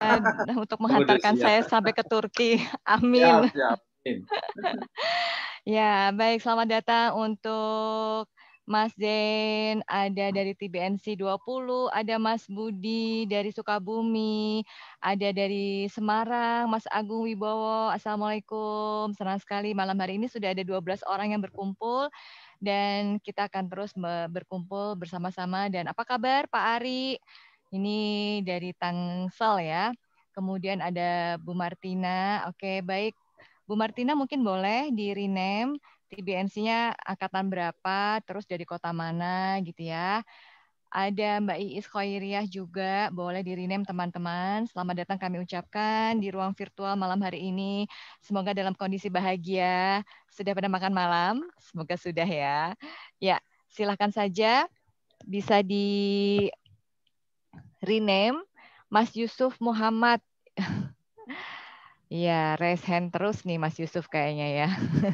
untuk menghantarkan saya sampai ke Turki. Amin. Siap, Amin. ya, baik. Selamat datang untuk Mas Zain, ada dari TBNC 20, ada Mas Budi dari Sukabumi, ada dari Semarang, Mas Agung Wibowo. Assalamualaikum. Senang sekali malam hari ini sudah ada 12 orang yang berkumpul dan kita akan terus berkumpul bersama-sama. Dan apa kabar Pak Ari? Ini dari Tangsel ya. Kemudian ada Bu Martina. Oke, baik. Bu Martina mungkin boleh di rename TBNC-nya angkatan berapa, terus dari kota mana gitu ya. Ada Mbak Iis Khairiyah juga, boleh di rename teman-teman. Selamat datang kami ucapkan di ruang virtual malam hari ini. Semoga dalam kondisi bahagia. Sudah pada makan malam? Semoga sudah ya. Ya, silakan saja bisa di rename Mas Yusuf Muhammad. ya raise hand terus nih Mas Yusuf kayaknya ya.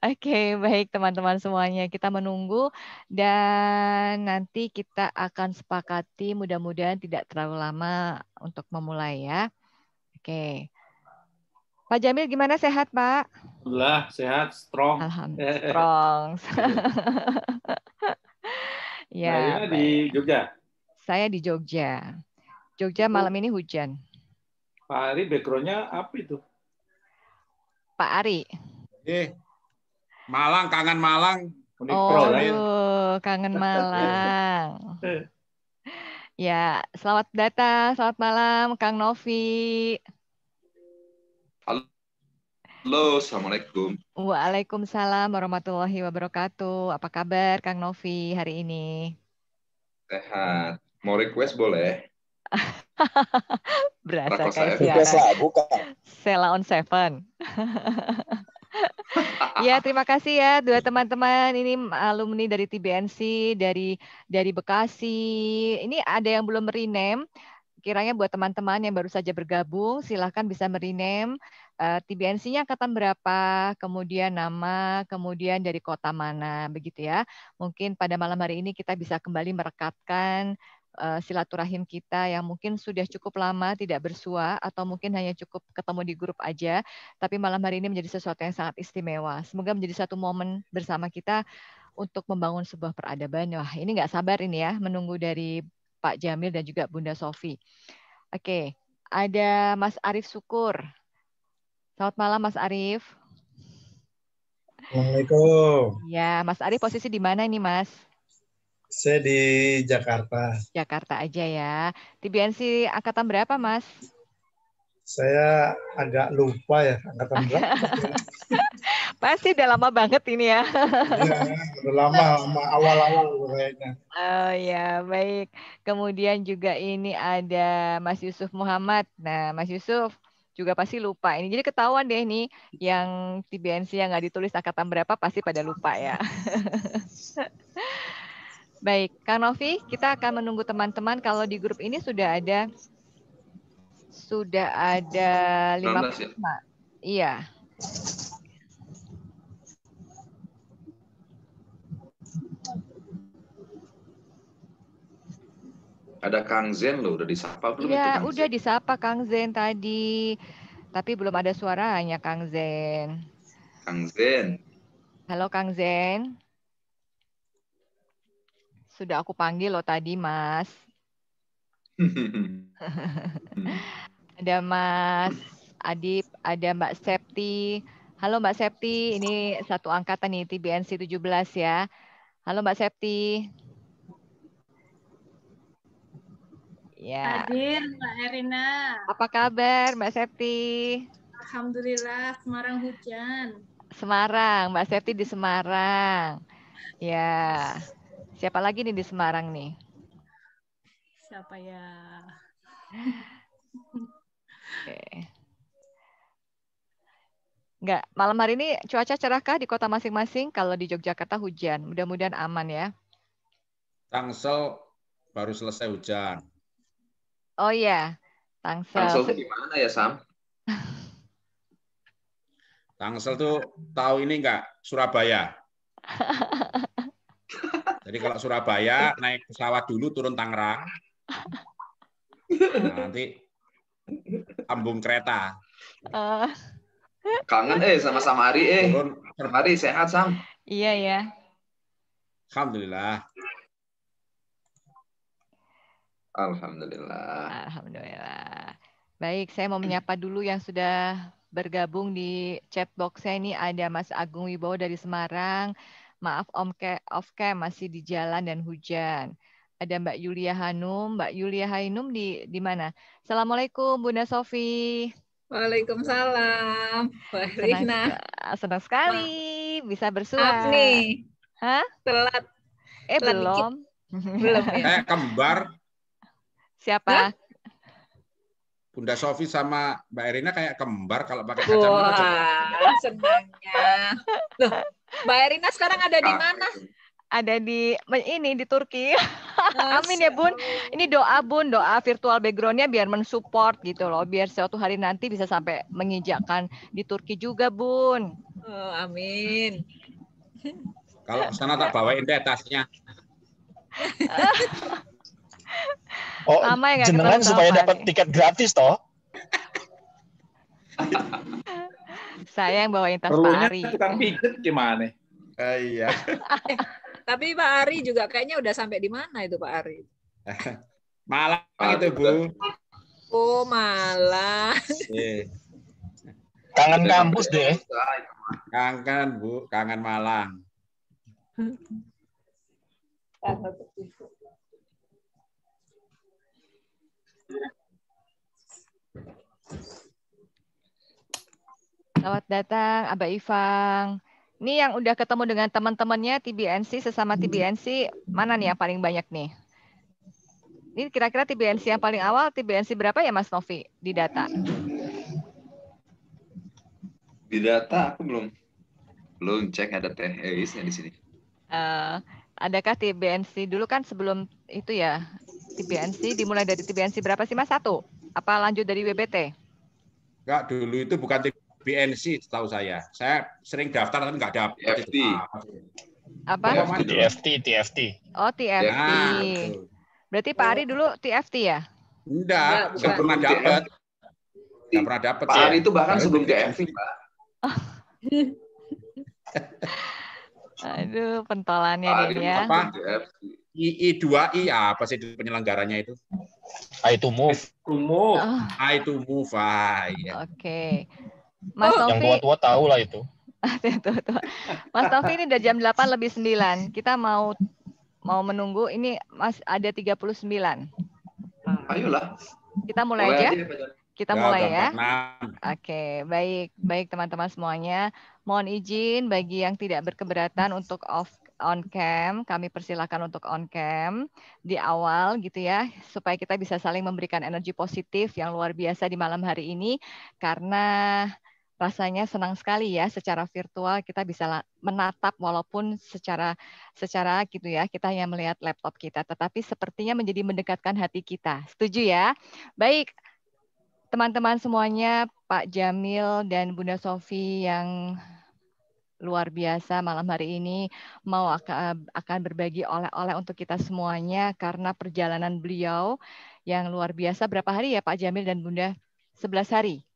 Oke, okay, baik teman-teman semuanya. Kita menunggu dan nanti kita akan sepakati mudah-mudahan tidak terlalu lama untuk memulai ya. Oke. Okay. Pak Jamil gimana sehat, Pak? Alhamdulillah, sehat, strong. Alhamdulillah, strong. ya, nah, ya di Jogja. Saya di Jogja. Jogja malam ini hujan. Pak Ari backgroundnya apa itu? Pak Ari. Eh, Malang, kangen Malang. Oh, aduh, kangen Malang. ya, selamat datang, selamat malam, Kang Novi. Halo. Halo, Assalamualaikum. Waalaikumsalam warahmatullahi wabarakatuh. Apa kabar Kang Novi hari ini? Sehat. Mau request boleh. Berasa kayak siapa? bukan. Sela on seven. ya terima kasih ya dua teman-teman ini alumni dari TBNC dari dari Bekasi ini ada yang belum rename kiranya buat teman-teman yang baru saja bergabung silahkan bisa merename uh, eh, TBNC-nya angkatan berapa, kemudian nama, kemudian dari kota mana, begitu ya. Mungkin pada malam hari ini kita bisa kembali merekatkan Eh, silaturahim kita yang mungkin sudah cukup lama tidak bersua atau mungkin hanya cukup ketemu di grup aja, tapi malam hari ini menjadi sesuatu yang sangat istimewa. Semoga menjadi satu momen bersama kita untuk membangun sebuah peradaban. Wah, ini nggak sabar ini ya, menunggu dari Pak Jamil dan juga Bunda Sofi. Oke, ada Mas Arif Sukur Selamat malam Mas Arif. Assalamualaikum. Ya, Mas Arif posisi di mana ini Mas? Saya di Jakarta. Jakarta aja ya. TBNC angkatan berapa, Mas? Saya agak lupa ya angkatan berapa. Pasti udah lama banget ini ya. Iya, udah lama, lama awal-awal kayaknya. Oh ya, baik. Kemudian juga ini ada Mas Yusuf Muhammad. Nah, Mas Yusuf, juga pasti lupa ini. Jadi ketahuan deh nih yang TBNC yang nggak ditulis angkatan berapa pasti pada lupa ya. Baik, Kang Novi, kita akan menunggu teman-teman kalau di grup ini sudah ada sudah ada lima Ya? Iya. Ada Kang Zen loh, udah disapa belum Iya, udah disapa Kang Zen tadi. Tapi belum ada suaranya Kang Zen. Kang Zen. Halo Kang Zen. Sudah aku panggil lo tadi, Mas. ada Mas Adip, ada Mbak Septi. Halo Mbak Septi, ini satu angkatan nih TBNC 17 ya. Halo Mbak Septi. Ya. Hadir Mbak Erina. Apa kabar Mbak Septi? Alhamdulillah Semarang hujan. Semarang, Mbak Septi di Semarang. Ya. Siapa lagi nih di Semarang nih? Siapa ya? Oke. Enggak, malam hari ini cuaca cerahkah di kota masing-masing? Kalau di Yogyakarta hujan, mudah-mudahan aman ya. Tangsel baru selesai hujan. Oh iya, Tangsel. Tangsel itu gimana ya, Sam? Tangsel tuh tahu ini enggak? Surabaya. Jadi kalau Surabaya naik pesawat dulu turun Tangerang. Nah, nanti ambung kereta. Uh. Kangen eh sama Samari eh. Turun. Samari sehat Sam. Iya ya. Alhamdulillah. Alhamdulillah. Alhamdulillah. Baik, saya mau menyapa dulu yang sudah bergabung di chat box saya ini ada Mas Agung Wibowo dari Semarang, Maaf Om Ke, off cam masih di jalan dan hujan. Ada Mbak Yulia Hanum, Mbak Yulia Hanum di di mana? Assalamualaikum Bunda Sofi. Waalaikumsalam. Senang, senang sekali bisa bersuara. Maaf nih. Hah? Telat. Eh telat belum. Dikit. Belum. Ya. Eh kembar. Siapa? Hah? Bunda Sofi sama Mbak Erina kayak kembar kalau pakai kacamata. Wah, senangnya. Loh, Mbak Erina sekarang ada di ah, mana? Ada di ini di Turki. Amin ya Bun. Ini doa Bun, doa virtual backgroundnya biar mensupport gitu loh, biar suatu hari nanti bisa sampai menginjakkan di Turki juga Bun. Oh, amin. Kalau sana tak bawain deh tasnya. oh, Lama ya jenengan supaya dapat tiket gratis toh. Saya yang bawain tas Pak Ari. tukang pijet gimana? Uh, iya. Tapi Pak Ari juga kayaknya udah sampai di mana itu Pak Ari? Malang gitu, itu Bu. Oh Malang. Iya. Kangen kampus deh. Kangen Bu, kangen Malang. Selamat datang Abah Ivang. Ini yang udah ketemu dengan teman-temannya TBNC sesama hmm. TBNC mana nih yang paling banyak nih? Ini kira-kira TBNC yang paling awal TBNC berapa ya Mas Novi di data? Di data aku belum belum cek ada teh Eisnya di sini. Uh, adakah TBNC dulu kan sebelum itu ya TBNC dimulai dari TBNC berapa sih Mas? Satu? Apa lanjut dari WBT? Enggak, dulu itu bukan TBNC BNC setahu saya. Saya sering daftar tapi nggak dapat. TFT. Apa? TFT, TFT, Oh, TFT. Ya, Berarti Pak Ari oh. dulu TFT ya? Enggak, enggak pernah dapat. Enggak pernah dapat. Pak Ari itu bahkan sebelum TFT, Pak. Aduh, pentolannya Pak dia. Apa? II2I apa sih penyelenggaranya itu? I to move. I to move. Oh. I to move. Ah, iya. Oke. Okay. Mas oh. Taufik, yang tua-tua tahu lah itu. Mas Taufik ini udah jam 8 lebih 9. Kita mau mau menunggu ini Mas ada 39. Ah, ayolah. Kita mulai, mulai aja. aja ya, kita ya, mulai ya. Oke, baik, baik teman-teman semuanya. Mohon izin bagi yang tidak berkeberatan untuk off on cam, kami persilahkan untuk on cam di awal gitu ya, supaya kita bisa saling memberikan energi positif yang luar biasa di malam hari ini karena rasanya senang sekali ya secara virtual kita bisa menatap walaupun secara secara gitu ya kita hanya melihat laptop kita tetapi sepertinya menjadi mendekatkan hati kita. Setuju ya? Baik. Teman-teman semuanya, Pak Jamil dan Bunda Sofi yang luar biasa malam hari ini mau akan berbagi oleh-oleh untuk kita semuanya karena perjalanan beliau yang luar biasa berapa hari ya Pak Jamil dan Bunda? 11 hari.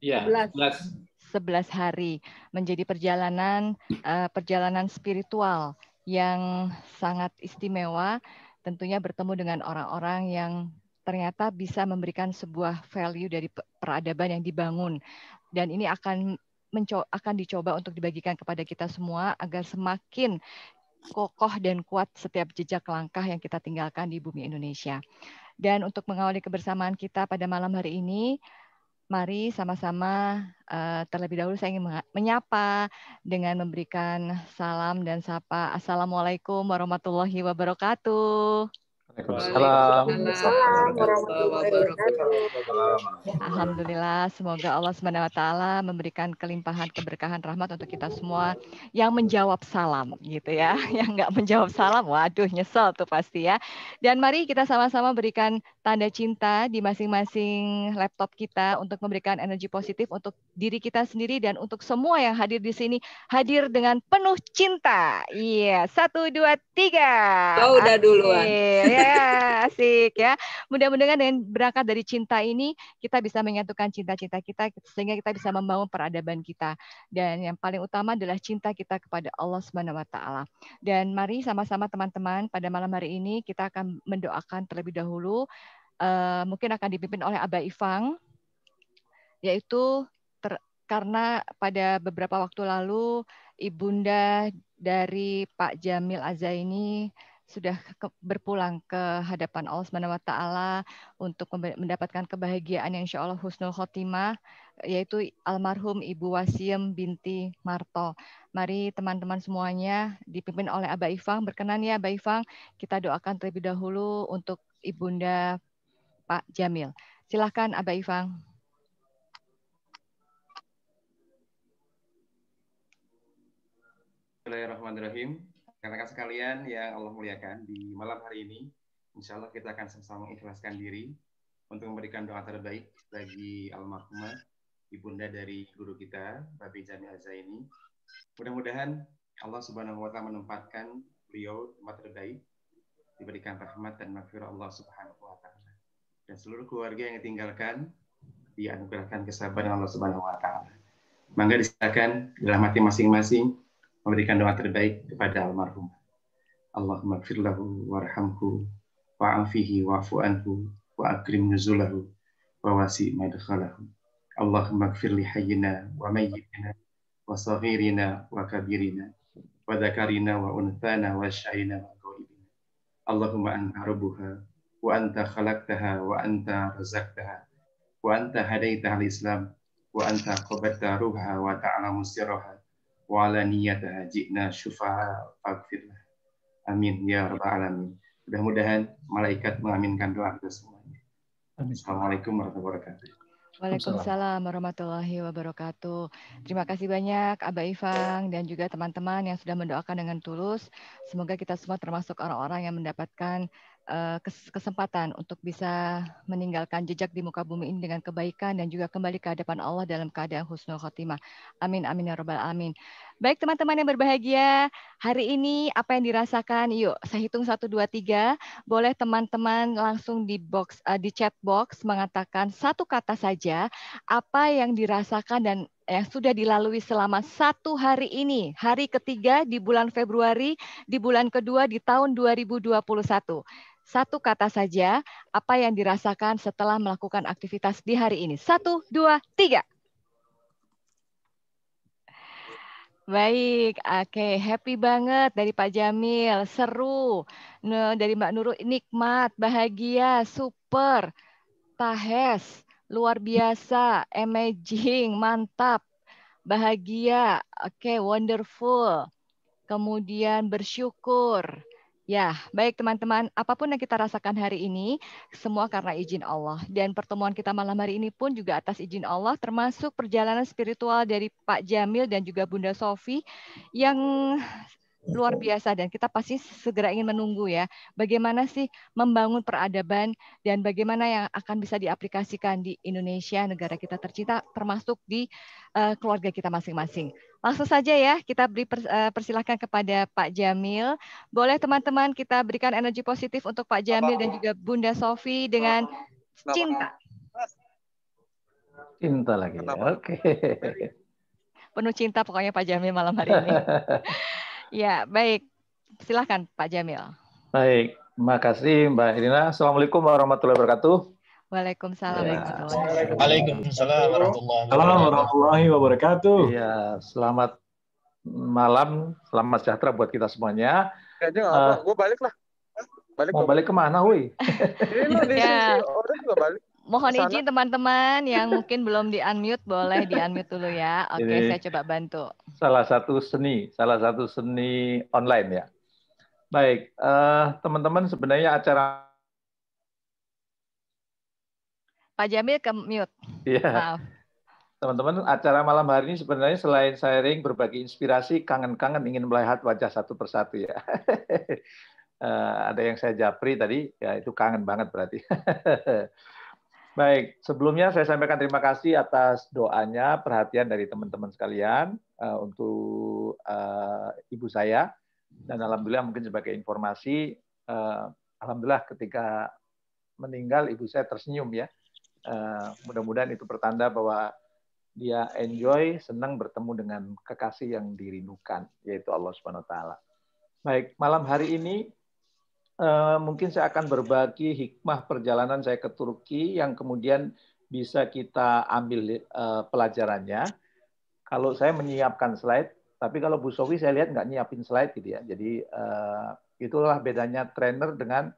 Ya, 11. 11 hari menjadi perjalanan uh, perjalanan spiritual yang sangat istimewa tentunya bertemu dengan orang-orang yang ternyata bisa memberikan sebuah value dari peradaban yang dibangun dan ini akan akan dicoba untuk dibagikan kepada kita semua agar semakin kokoh dan kuat setiap jejak langkah yang kita tinggalkan di bumi Indonesia. Dan untuk mengawali kebersamaan kita pada malam hari ini, mari sama-sama uh, terlebih dahulu saya ingin menyapa dengan memberikan salam dan sapa. Assalamualaikum warahmatullahi wabarakatuh. Waalaikumsalam. Alhamdulillah, semoga Allah Subhanahu Wa Taala memberikan kelimpahan keberkahan rahmat untuk kita semua yang menjawab salam gitu ya. Yang nggak menjawab salam, waduh nyesel tuh pasti ya. Dan mari kita sama-sama berikan tanda cinta di masing-masing laptop kita untuk memberikan energi positif untuk diri kita sendiri dan untuk semua yang hadir di sini hadir dengan penuh cinta. Iya, yeah. satu, dua, tiga. Kau udah duluan. Yeah yeah, asik ya. Mudah-mudahan dengan berangkat dari cinta ini kita bisa menyatukan cinta-cinta kita sehingga kita bisa membangun peradaban kita. Dan yang paling utama adalah cinta kita kepada Allah Subhanahu wa taala. Dan mari sama-sama teman-teman pada malam hari ini kita akan mendoakan terlebih dahulu uh, mungkin akan dipimpin oleh Aba Ifang yaitu ter, karena pada beberapa waktu lalu ibunda dari Pak Jamil Azaini sudah ke, berpulang ke hadapan Allah Subhanahu wa taala untuk mendapatkan kebahagiaan yang insyaallah husnul khotimah yaitu almarhum Ibu Wasiem binti Marto. Mari teman-teman semuanya dipimpin oleh Aba Ifang berkenan ya Aba Ifang kita doakan terlebih dahulu untuk Ibunda Pak Jamil. Silahkan Aba Ifang. Bismillahirrahmanirrahim rekan-rekan sekalian yang Allah muliakan di malam hari ini, insya Allah kita akan sama-sama mengikhlaskan diri untuk memberikan doa terbaik bagi almarhumah ibunda dari guru kita, Babi Jami ini. Mudah-mudahan Allah Subhanahu wa taala menempatkan beliau tempat terbaik, diberikan rahmat dan maghfirah Allah Subhanahu wa taala. Dan seluruh keluarga yang ditinggalkan dianugerahkan kesabaran Allah Subhanahu wa taala. Mangga disilakan dalam hati masing-masing memberikan doa terbaik kepada almarhum. Allahumma firlahu warhamhu wa'afihi wa'fu anhu wa'akrim nuzulahu wa wasi madkhalahu. Allahumma kfir li hayyina wa mayyitina wa saghirina wa kabirina wa dhakarina wa unthana wa syaina wa ghaibina. Allahumma anta rabbuha wa anta khalaqtaha wa anta razaqtaha wa anta hadaitaha al-islam wa anta qabalta ruha wa ta'lamu sirraha wa ala niyataha jina syufaha Amin ya rabbal alamin. Mudah-mudahan malaikat mengaminkan doa kita semuanya. Amin. Assalamualaikum warahmatullahi wabarakatuh. Waalaikumsalam warahmatullahi wabarakatuh. Terima kasih banyak Abah Ifang dan juga teman-teman yang sudah mendoakan dengan tulus. Semoga kita semua termasuk orang-orang yang mendapatkan Eh, kesempatan untuk bisa meninggalkan jejak di muka bumi ini dengan kebaikan dan juga kembali ke hadapan Allah dalam keadaan husnul khotimah. Amin amin ya robbal alamin. Baik teman-teman yang berbahagia, hari ini apa yang dirasakan? Yuk, saya hitung satu dua tiga. Boleh teman-teman langsung di box eh, di chat box mengatakan satu kata saja apa yang dirasakan dan yang sudah dilalui selama satu hari ini, hari ketiga di bulan Februari, di bulan kedua di tahun 2021 satu kata saja apa yang dirasakan setelah melakukan aktivitas di hari ini. Satu, dua, tiga. Baik, oke, okay. happy banget dari Pak Jamil, seru. Dari Mbak Nurul nikmat, bahagia, super, tahes, luar biasa, amazing, mantap, bahagia, oke, okay, wonderful. Kemudian bersyukur, Ya, baik teman-teman, apapun yang kita rasakan hari ini, semua karena izin Allah. Dan pertemuan kita malam hari ini pun juga atas izin Allah, termasuk perjalanan spiritual dari Pak Jamil dan juga Bunda Sofi yang luar biasa dan kita pasti segera ingin menunggu ya bagaimana sih membangun peradaban dan bagaimana yang akan bisa diaplikasikan di Indonesia negara kita tercinta termasuk di uh, keluarga kita masing-masing. Langsung saja ya kita beri eh, persilahkan kepada Pak Jamil. Boleh teman-teman kita berikan energi positif untuk Pak Jamil dan juga Bunda Sofi dengan cinta. Cinta lagi. Ya, oke. Okay. Penuh cinta pokoknya Pak Jamil malam hari ini. Ya, baik. Silahkan Pak Jamil. Baik, terima kasih Mbak Irina. Assalamualaikum warahmatullahi wabarakatuh. Waalaikumsalam ya. warahmatullahi Waalaikumsalam warahmatullahi wabarakatuh. warahmatullahi wabarakatuh. Ya, selamat malam, selamat sejahtera buat kita semuanya. Kayaknya uh, eh, gue balik lah. Balik mau balik kemana, woi? Ini di ya. orang juga balik mohon Sana. izin teman-teman yang mungkin belum di unmute boleh di unmute dulu ya. Oke, okay, saya coba bantu. Salah satu seni, salah satu seni online ya. Baik, eh, teman-teman uh, sebenarnya acara Pak Jamil ke mute. Iya. Yeah. Teman-teman, acara malam hari ini sebenarnya selain sharing, berbagi inspirasi, kangen-kangen ingin melihat wajah satu persatu ya. Eh, ada yang saya japri tadi, ya itu kangen banget berarti. Baik, sebelumnya saya sampaikan terima kasih atas doanya, perhatian dari teman-teman sekalian uh, untuk uh, ibu saya. Dan alhamdulillah mungkin sebagai informasi, uh, alhamdulillah ketika meninggal ibu saya tersenyum ya. Uh, mudah-mudahan itu pertanda bahwa dia enjoy, senang bertemu dengan kekasih yang dirindukan, yaitu Allah Subhanahu wa taala. Baik, malam hari ini Eh, mungkin saya akan berbagi hikmah perjalanan saya ke Turki yang kemudian bisa kita ambil eh, pelajarannya. Kalau saya menyiapkan slide, tapi kalau Bu Sofi saya lihat nggak nyiapin slide gitu ya. Jadi eh, itulah bedanya trainer dengan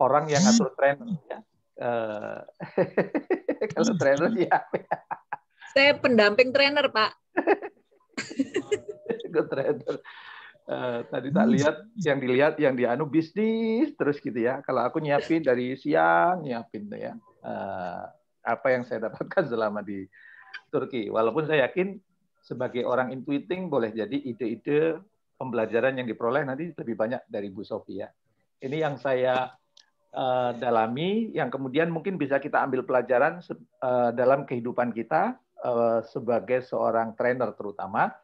orang yang ngatur trainer. Ya. kalau trainer ya. Saya pendamping trainer, Pak. Good trainer. Eh, tadi tak hmm. lihat yang dilihat yang dianu bisnis terus gitu ya. Kalau aku nyiapin dari siang nyiapin ya. Uh, apa yang saya dapatkan selama di Turki. Walaupun saya yakin sebagai orang intuiting boleh jadi ide-ide pembelajaran yang diperoleh nanti lebih banyak dari Bu Sofi ya. Ini yang saya uh, dalami, yang kemudian mungkin bisa kita ambil pelajaran uh, dalam kehidupan kita uh, sebagai seorang trainer terutama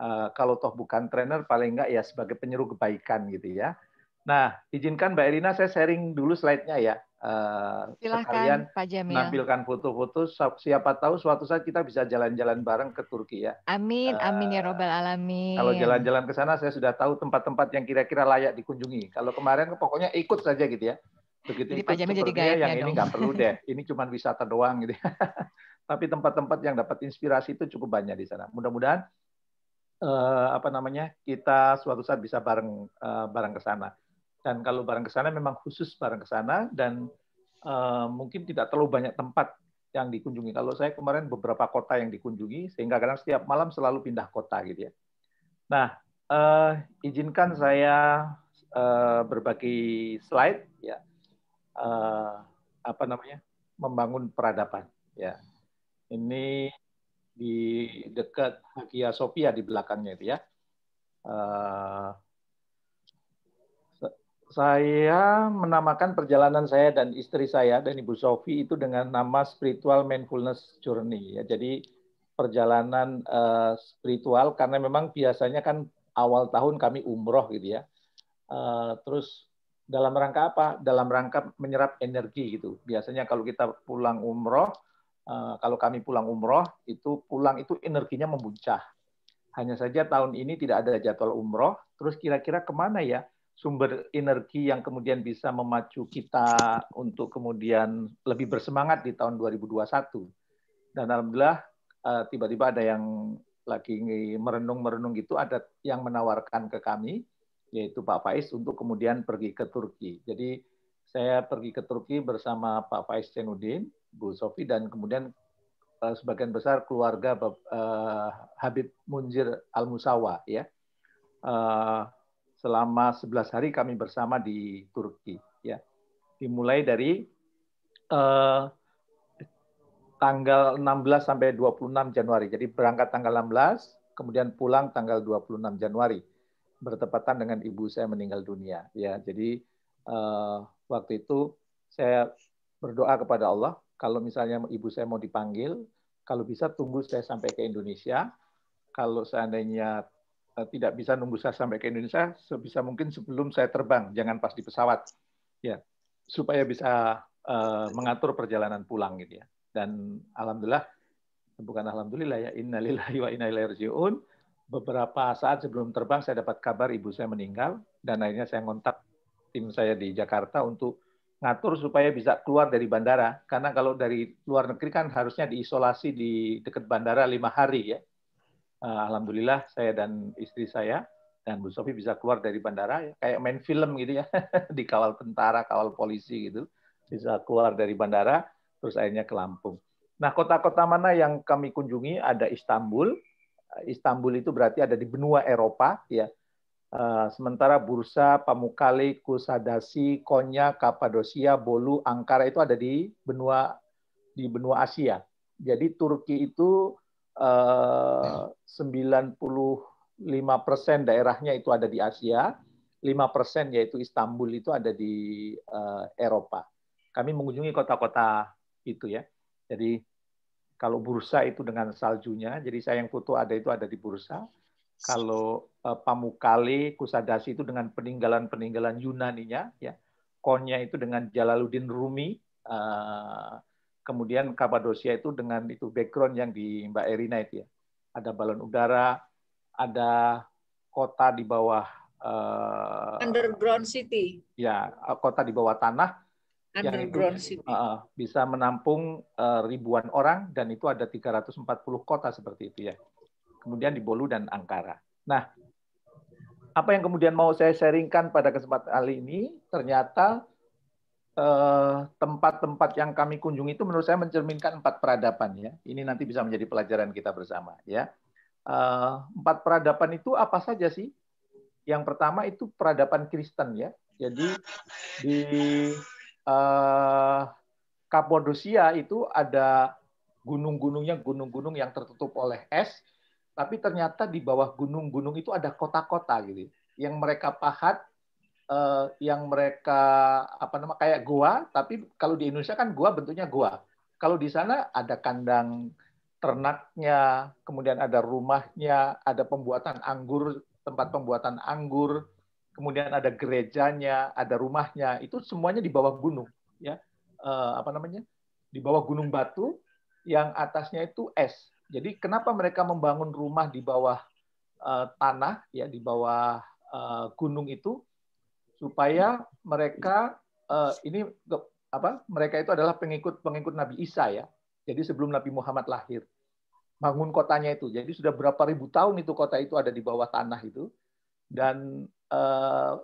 Eh, kalau toh bukan trainer paling enggak ya sebagai penyeru kebaikan gitu ya. Nah, izinkan Mbak Erina saya sharing dulu slide-nya ya. Uh, eh, Silahkan, Pak Jamil. Nampilkan foto-foto. Siapa tahu suatu saat kita bisa jalan-jalan bareng ke Turki ya. Amin, eh, amin ya robbal alamin. Kalau jalan-jalan ke sana, saya sudah tahu tempat-tempat yang kira-kira layak dikunjungi. Kalau kemarin, pokoknya ikut saja gitu ya. Begitu jadi ikut, Pak Jamil jadi gaya yang ini nggak perlu deh. Ini cuma wisata doang gitu. Ya. Tapi tempat-tempat yang dapat inspirasi itu cukup banyak di sana. Mudah-mudahan uh, apa namanya kita suatu saat bisa bareng uh, bareng ke sana. Dan kalau bareng ke sana memang khusus bareng ke sana dan uh, mungkin tidak terlalu banyak tempat yang dikunjungi. Kalau saya kemarin beberapa kota yang dikunjungi sehingga kadang setiap malam selalu pindah kota gitu ya. Nah, uh, izinkan saya uh, berbagi slide ya. uh, apa namanya? membangun peradaban ya. Ini di dekat Hagia Sophia di belakangnya itu ya. Uh, saya menamakan perjalanan saya dan istri saya dan Ibu Sofi itu dengan nama Spiritual Mindfulness Journey ya. Jadi perjalanan uh, spiritual karena memang biasanya kan awal tahun kami umroh gitu ya. Uh, terus dalam rangka apa? Dalam rangka menyerap energi gitu. Biasanya kalau kita pulang umroh Eh, kalau kami pulang umroh itu pulang itu energinya membuncah. Hanya saja tahun ini tidak ada jadwal umroh. Terus kira-kira kemana ya sumber energi yang kemudian bisa memacu kita untuk kemudian lebih bersemangat di tahun 2021. Dan alhamdulillah eh, tiba-tiba ada yang lagi merenung-merenung gitu ada yang menawarkan ke kami yaitu Pak Faiz untuk kemudian pergi ke Turki. Jadi saya pergi ke Turki bersama Pak Faiz Cenudin Bu Sofi dan kemudian uh, sebagian besar keluarga uh, Habib Munjir Al Musawa ya. Uh, selama 11 hari kami bersama di Turki ya. Dimulai dari uh, tanggal 16 sampai 26 Januari. Jadi berangkat tanggal 16, kemudian pulang tanggal 26 Januari. Bertepatan dengan ibu saya meninggal dunia ya. Jadi uh, waktu itu saya berdoa kepada Allah kalau misalnya ibu saya mau dipanggil, kalau bisa tunggu saya sampai ke Indonesia. Kalau seandainya eh, tidak bisa nunggu saya sampai ke Indonesia, sebisa mungkin sebelum saya terbang, jangan pas di pesawat, ya, supaya bisa uh, mengatur perjalanan pulang gitu ya. Dan alhamdulillah, bukan alhamdulillah ya, innalillahi wa inna ilaihi rajiun. Beberapa saat sebelum terbang saya dapat kabar ibu saya meninggal dan akhirnya saya kontak tim saya di Jakarta untuk ngatur supaya bisa keluar dari bandara karena kalau dari luar negeri kan harusnya diisolasi di dekat bandara lima hari ya eh, alhamdulillah saya dan istri saya dan Bu Sofi bisa keluar dari bandara kayak main film gitu ya dikawal tentara kawal polisi gitu bisa keluar dari bandara terus akhirnya ke Lampung nah kota-kota mana yang kami kunjungi ada Istanbul Istanbul itu berarti ada di benua Eropa ya Eh, sementara Bursa, Pamukkale, Kusadasi, Konya, Kapadosia, Bolu, Angkara itu ada di benua di benua Asia. Jadi Turki itu eh, uh, 95% daerahnya itu ada di Asia, 5% yaitu Istanbul itu ada di uh, Eropa. Kami mengunjungi kota-kota itu ya. Jadi kalau Bursa itu dengan saljunya, jadi saya yang foto ada itu ada di Bursa kalau uh, eh, Pamukkale Kusadasi itu dengan peninggalan-peninggalan Yunani-nya, ya Konya itu dengan Jalaluddin Rumi uh, kemudian Kapadosia itu dengan itu background yang di Mbak Erina itu ya ada balon udara ada kota di bawah uh, underground city ya kota di bawah tanah underground itu, city uh, bisa menampung uh, ribuan orang dan itu ada 340 kota seperti itu ya kemudian di Bolu dan Angkara. Nah, apa yang kemudian mau saya sharingkan pada kesempatan kali ini, ternyata eh, tempat-tempat eh, yang kami kunjungi itu menurut saya mencerminkan empat peradaban ya. Ini nanti bisa menjadi pelajaran kita bersama ya. Eh, empat peradaban itu apa saja sih? Yang pertama itu peradaban Kristen ya. Jadi di eh, Kapodosia itu ada gunung-gunungnya gunung-gunung yang tertutup oleh es tapi ternyata di bawah gunung-gunung itu ada kota-kota gitu yang mereka pahat eh, yang mereka apa nama kayak gua tapi kalau di Indonesia kan gua bentuknya gua kalau di sana ada kandang ternaknya kemudian ada rumahnya ada pembuatan anggur tempat pembuatan anggur kemudian ada gerejanya ada rumahnya itu semuanya di bawah gunung ya eh, apa namanya di bawah gunung batu yang atasnya itu es jadi kenapa mereka membangun rumah di bawah uh, tanah ya di bawah uh, gunung itu supaya mereka uh, ini apa mereka itu adalah pengikut-pengikut Nabi Isa ya. Jadi sebelum Nabi Muhammad lahir. Bangun kotanya itu. Jadi sudah berapa ribu tahun itu kota itu ada di bawah tanah itu. Dan uh,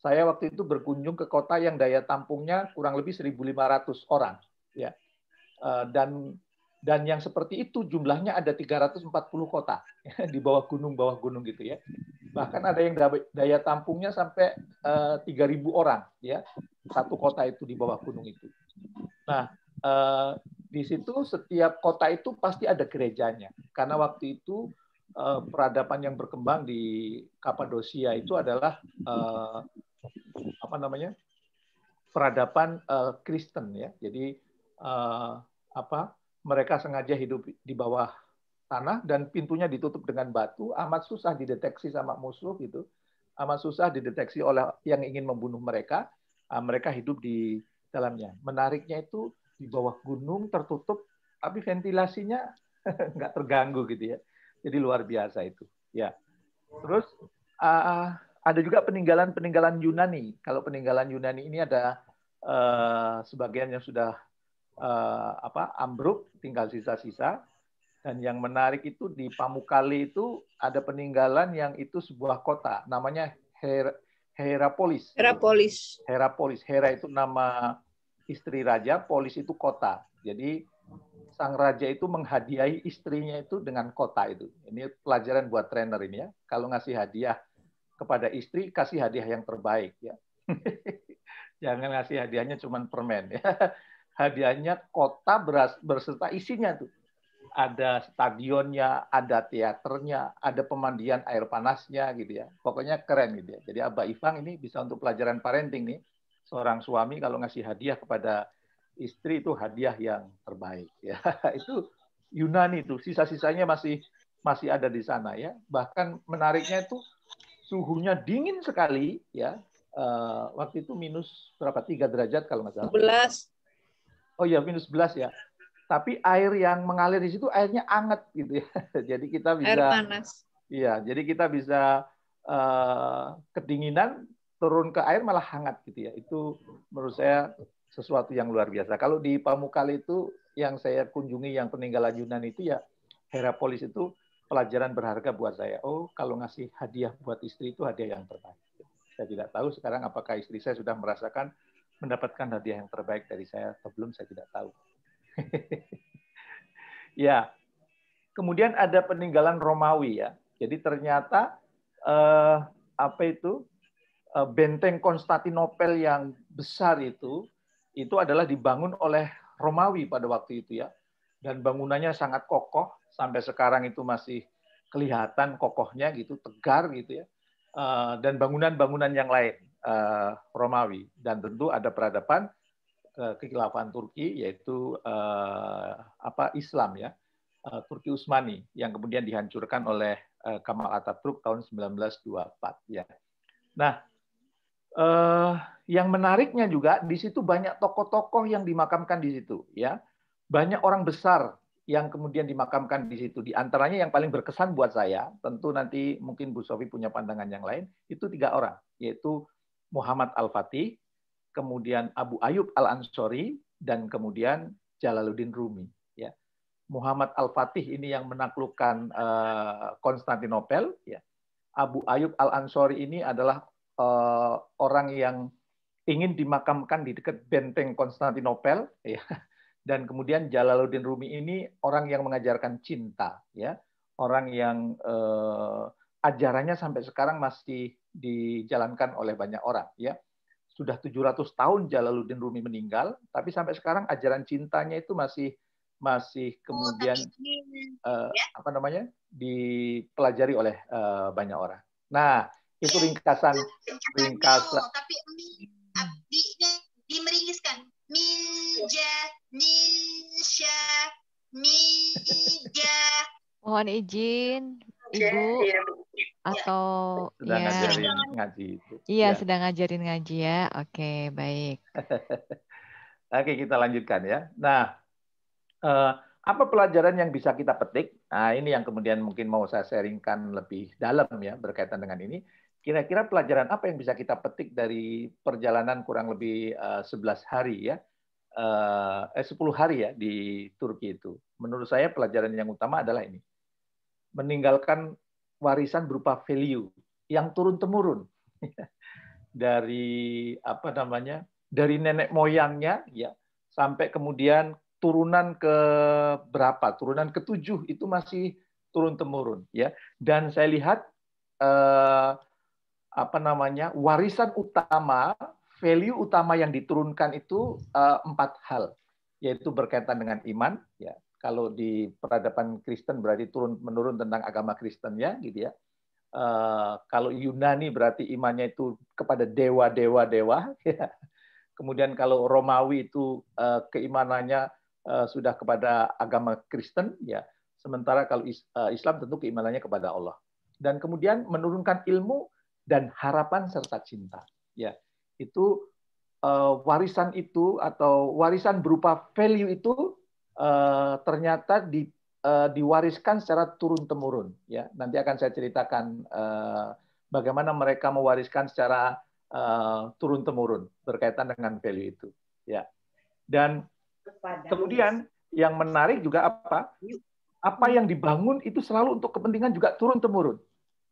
saya waktu itu berkunjung ke kota yang daya tampungnya kurang lebih 1.500 orang ya. dan dan yang seperti itu jumlahnya ada 340 kota di bawah gunung bawah gunung gitu ya bahkan ada yang daya tampungnya sampai uh, eh, 3.000 orang ya satu kota itu di bawah gunung itu nah eh, di situ setiap kota itu pasti ada gerejanya karena waktu itu eh, peradaban yang berkembang di Kapadosia itu adalah apa namanya peradaban Kristen ya jadi apa mereka sengaja hidup di bawah tanah dan pintunya ditutup dengan batu, amat susah dideteksi sama musuh gitu, amat susah dideteksi oleh yang ingin membunuh mereka, ah, mereka hidup di dalamnya. Menariknya itu di bawah gunung tertutup, tapi ventilasinya nggak terganggu gitu ya. Jadi luar biasa itu. Ya. Terus uh, ada juga peninggalan-peninggalan Yunani. Kalau peninggalan Yunani ini ada uh, sebagian yang sudah uh, apa ambruk, tinggal sisa-sisa. Dan yang menarik itu di Pamukkale itu ada peninggalan yang itu sebuah kota, namanya Her Herapolis. Herapolis. Herapolis. Hera itu nama istri raja, polis itu kota. Jadi sang raja itu menghadiahi istrinya itu dengan kota itu. Ini pelajaran buat trainer ini ya. Kalau ngasih hadiah kepada istri, kasih hadiah yang terbaik ya. Jangan ngasih hadiahnya cuma permen ya hadiahnya kota beras, berserta isinya tuh. Ada stadionnya, ada teaternya, ada pemandian air panasnya gitu ya. Pokoknya keren gitu ya. Jadi Aba Ifang ini bisa untuk pelajaran parenting nih. Seorang suami kalau ngasih hadiah kepada istri itu hadiah yang terbaik ya. itu Yunani itu sisa-sisanya masih masih ada di sana ya. Bahkan menariknya itu suhunya dingin sekali ya. Uh, waktu itu minus berapa tiga derajat kalau nggak salah. 11 oh iya minus 11 ya tapi air yang mengalir di situ airnya anget gitu ya jadi kita bisa air panas iya jadi kita bisa uh, kedinginan turun ke air malah hangat gitu ya itu menurut saya sesuatu yang luar biasa kalau di Pamukkale itu yang saya kunjungi yang peninggalan Yunan itu ya Herapolis itu pelajaran berharga buat saya. Oh, kalau ngasih hadiah buat istri itu hadiah yang terbaik. Saya tidak tahu sekarang apakah istri saya sudah merasakan mendapatkan hadiah yang terbaik dari saya atau belum saya tidak tahu. ya. Kemudian ada peninggalan Romawi ya. Jadi ternyata eh, apa itu eh, benteng Konstantinopel yang besar itu itu adalah dibangun oleh Romawi pada waktu itu ya. Dan bangunannya sangat kokoh sampai sekarang itu masih kelihatan kokohnya gitu, tegar gitu ya. Eh, dan bangunan-bangunan yang lain uh, Romawi dan tentu ada peradaban uh, kekhilafan Turki yaitu uh, apa Islam ya uh, Turki Utsmani yang kemudian dihancurkan oleh uh, Kamal Atatürk tahun 1924 ya. Nah, uh, yang menariknya juga di situ banyak tokoh-tokoh yang dimakamkan di situ ya. Banyak orang besar yang kemudian dimakamkan di situ. Di antaranya yang paling berkesan buat saya, tentu nanti mungkin Bu Sofi punya pandangan yang lain, itu tiga orang, yaitu Muhammad Al-Fatih, kemudian Abu Ayub Al-Ansori, dan kemudian Jalaluddin Rumi. Ya. Muhammad Al-Fatih ini yang menaklukkan uh, Konstantinopel. Ya. Abu Ayub Al-Ansori ini adalah uh, orang yang ingin dimakamkan di dekat benteng Konstantinopel. Ya. Dan kemudian Jalaluddin Rumi ini orang yang mengajarkan cinta. ya Orang yang uh, ajarannya sampai sekarang masih dijalankan oleh banyak orang ya sudah 700 tahun Jalaluddin Rumi meninggal tapi sampai sekarang ajaran cintanya itu masih masih oh, kemudian oh, ini, uh, ya? apa namanya dipelajari oleh uh, banyak orang. Nah itu iya, ringkasan ya, ringkasan. No, tapi di, di, hmm. dimeringiskan minja ninsya minja. Mohon izin ibu. Ya, Iya. atau sedang ya. ngajarin ngaji itu. Iya, ya. sedang ngajarin ngaji ya. Oke, baik. Oke, kita lanjutkan ya. Nah, eh, apa pelajaran yang bisa kita petik? Nah, ini yang kemudian mungkin mau saya sharingkan lebih dalam ya berkaitan dengan ini. Kira-kira pelajaran apa yang bisa kita petik dari perjalanan kurang lebih eh, 11 hari ya? Eh, 10 eh, hari ya di Turki itu. Menurut saya pelajaran yang utama adalah ini. Meninggalkan warisan berupa value yang turun temurun dari apa namanya dari nenek moyangnya ya sampai kemudian turunan ke berapa turunan ketujuh itu masih turun temurun ya dan saya lihat eh, apa namanya warisan utama value utama yang diturunkan itu eh, empat hal yaitu berkaitan dengan iman ya kalau di peradaban Kristen berarti turun menurun tentang agama Kristen ya, gitu ya. Uh, kalau Yunani berarti imannya itu kepada dewa dewa dewa. Ya. Kemudian kalau Romawi itu uh, keimanannya uh, sudah kepada agama Kristen ya. Sementara kalau is, uh, Islam tentu keimanannya kepada Allah. Dan kemudian menurunkan ilmu dan harapan serta cinta. Ya, itu uh, warisan itu atau warisan berupa value itu Eh, ternyata di, uh, diwariskan secara turun temurun. Ya, nanti akan saya ceritakan uh, bagaimana mereka mewariskan secara uh, turun temurun berkaitan dengan value itu. Ya, dan kemudian yang menarik juga apa? Apa yang dibangun itu selalu untuk kepentingan juga turun temurun.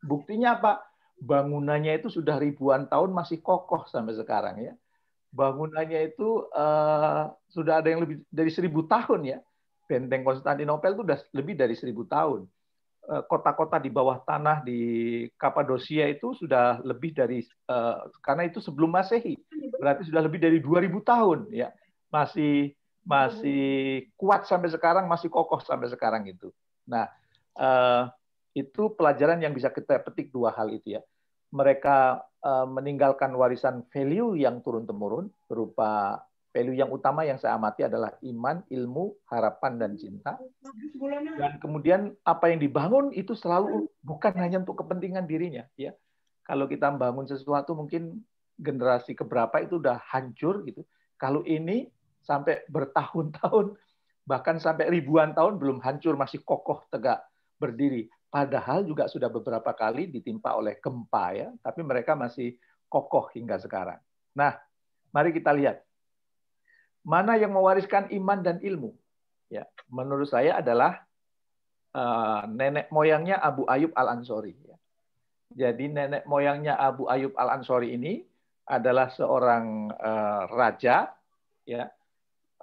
Buktinya apa? Bangunannya itu sudah ribuan tahun masih kokoh sampai sekarang ya bangunannya itu uh, sudah ada yang lebih dari seribu tahun ya. Benteng Konstantinopel itu sudah lebih dari seribu tahun. Eh, kota-kota di bawah tanah di Kapadosia itu sudah lebih dari uh, karena itu sebelum Masehi. Berarti sudah lebih dari dua ribu tahun ya. Masih masih kuat sampai sekarang, masih kokoh sampai sekarang itu. Nah, uh, itu pelajaran yang bisa kita petik dua hal itu ya. Mereka Eh, meninggalkan warisan value yang turun-temurun berupa value yang utama yang saya amati adalah iman, ilmu, harapan, dan cinta. Dan kemudian apa yang dibangun itu selalu bukan hanya untuk kepentingan dirinya. ya Kalau kita membangun sesuatu mungkin generasi keberapa itu udah hancur gitu. Kalau ini sampai bertahun-tahun bahkan sampai ribuan tahun belum hancur masih kokoh tegak berdiri. Padahal juga sudah beberapa kali ditimpa oleh gempa ya, tapi mereka masih kokoh hingga sekarang. Nah, mari kita lihat mana yang mewariskan iman dan ilmu. Ya, menurut saya adalah uh, nenek moyangnya Abu Ayub Al Ansori. Ya. Jadi nenek moyangnya Abu Ayub Al Ansori ini adalah seorang uh, raja ya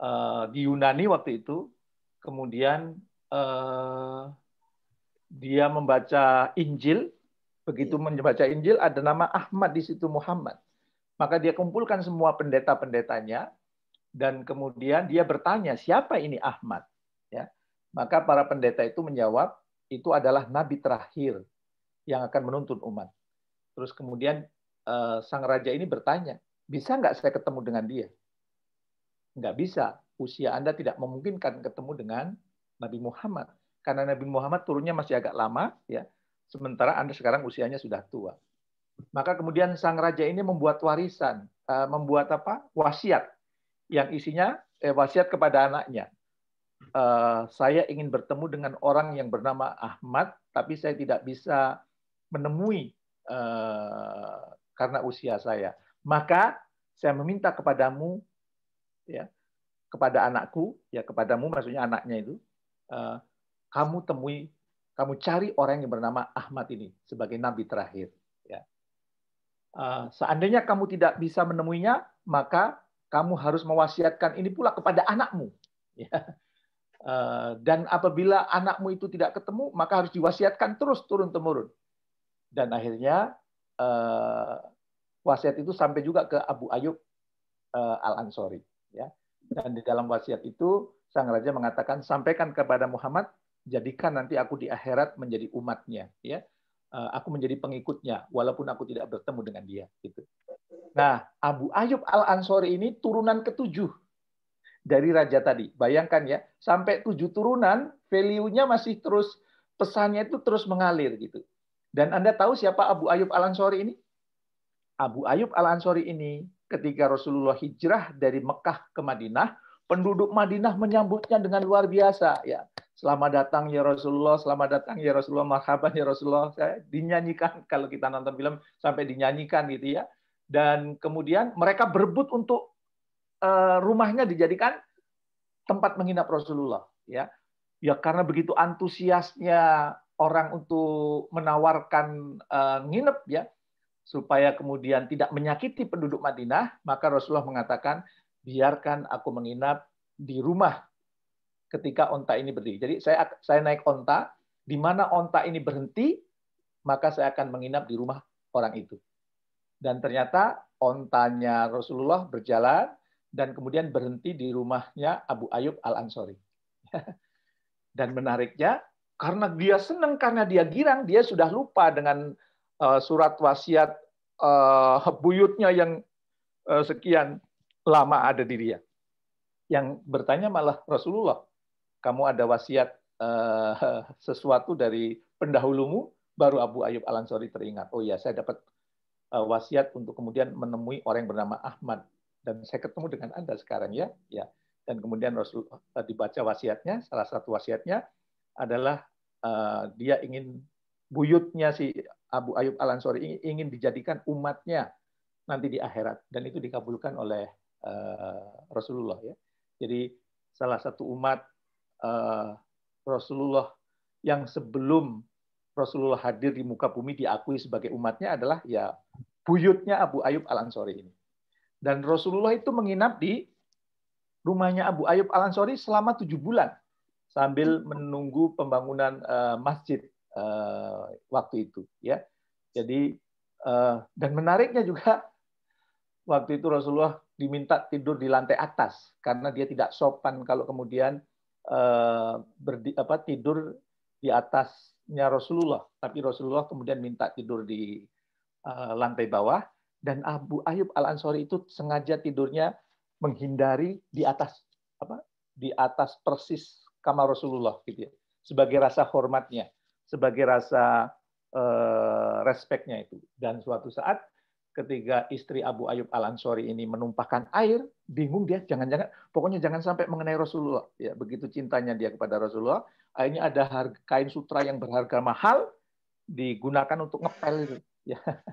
uh, di Yunani waktu itu kemudian uh, dia membaca Injil, begitu iya. membaca Injil ada nama Ahmad di situ Muhammad. Maka dia kumpulkan semua pendeta-pendetanya dan kemudian dia bertanya siapa ini Ahmad, ya. Maka para pendeta itu menjawab itu adalah nabi terakhir yang akan menuntun umat. Terus kemudian eh, sang raja ini bertanya, bisa nggak saya ketemu dengan dia? Nggak bisa, usia Anda tidak memungkinkan ketemu dengan Nabi Muhammad karena Nabi Muhammad turunnya masih agak lama ya sementara Anda sekarang usianya sudah tua. Maka kemudian sang raja ini membuat warisan, eh, membuat apa? wasiat yang isinya eh, wasiat kepada anaknya. Eh, saya ingin bertemu dengan orang yang bernama Ahmad, tapi saya tidak bisa menemui eh, karena usia saya. Maka saya meminta kepadamu, ya, kepada anakku, ya kepadamu maksudnya anaknya itu, kamu temui, kamu cari orang yang bernama Ahmad ini sebagai nabi terakhir. Ya. Uh, seandainya kamu tidak bisa menemuinya, maka kamu harus mewasiatkan ini pula kepada anakmu. Ya. Uh, dan apabila anakmu itu tidak ketemu, maka harus diwasiatkan terus turun temurun. Dan akhirnya uh, wasiat itu sampai juga ke Abu Ayub uh, Al Ansori. Ya. Dan di dalam wasiat itu Sang Raja mengatakan sampaikan kepada Muhammad jadikan nanti aku di akhirat menjadi umatnya ya eh, aku menjadi pengikutnya walaupun aku tidak bertemu dengan dia gitu nah Abu Ayub al Ansori ini turunan ketujuh dari raja tadi bayangkan ya sampai tujuh turunan value-nya masih terus pesannya itu terus mengalir gitu dan anda tahu siapa Abu Ayub al Ansori ini Abu Ayub al Ansori ini ketika Rasulullah hijrah dari Mekah ke Madinah penduduk Madinah menyambutnya dengan luar biasa ya Selamat datang ya Rasulullah, selamat datang ya Rasulullah, marhaban ya Rasulullah. Saya dinyanyikan kalau kita nonton film sampai dinyanyikan gitu ya. Dan kemudian mereka berebut untuk eh, rumahnya dijadikan tempat menginap Rasulullah ya. Ya karena begitu antusiasnya orang untuk menawarkan eh, nginep ya supaya kemudian tidak menyakiti penduduk Madinah, maka Rasulullah mengatakan biarkan aku menginap di rumah ketika onta ini berdiri. Jadi saya saya naik onta, di mana onta ini berhenti, maka saya akan menginap di rumah orang itu. Dan ternyata ontanya Rasulullah berjalan dan kemudian berhenti di rumahnya Abu Ayub Al Ansori. Dan menariknya karena dia senang karena dia girang, dia sudah lupa dengan eh, surat wasiat eh, buyutnya yang eh, sekian lama ada di dia. Yang bertanya malah Rasulullah kamu ada wasiat eh, sesuatu dari pendahulumu, baru Abu Ayub Al Ansori teringat. Oh iya, saya dapat eh, wasiat untuk kemudian menemui orang yang bernama Ahmad dan saya ketemu dengan anda sekarang ya, ya. Dan kemudian Rasul eh, dibaca wasiatnya, salah satu wasiatnya adalah eh, dia ingin buyutnya si Abu Ayub Al Ansori ingin dijadikan umatnya nanti di akhirat dan itu dikabulkan oleh uh, Rasulullah ya. Jadi salah satu umat uh, Rasulullah yang sebelum Rasulullah hadir di muka bumi diakui sebagai umatnya adalah ya buyutnya Abu Ayub Al-Ansori ini. Dan Rasulullah itu menginap di rumahnya Abu Ayub Al-Ansori selama tujuh bulan sambil menunggu pembangunan uh, masjid uh, waktu itu ya. Jadi uh, dan menariknya juga waktu itu Rasulullah diminta tidur di lantai atas karena dia tidak sopan kalau kemudian Eh, berdi, apa, tidur di atasnya Rasulullah, tapi Rasulullah kemudian minta tidur di uh, lantai bawah dan Abu Ayub Al Ansori itu sengaja tidurnya menghindari di atas apa di atas persis kamar Rasulullah gitu ya sebagai rasa hormatnya sebagai rasa uh, eh, respeknya itu dan suatu saat ketika istri Abu Ayub Al Ansori ini menumpahkan air, bingung dia, jangan-jangan, pokoknya jangan sampai mengenai Rasulullah. Ya, begitu cintanya dia kepada Rasulullah, akhirnya ada harga, kain sutra yang berharga mahal digunakan untuk ngepel Ya,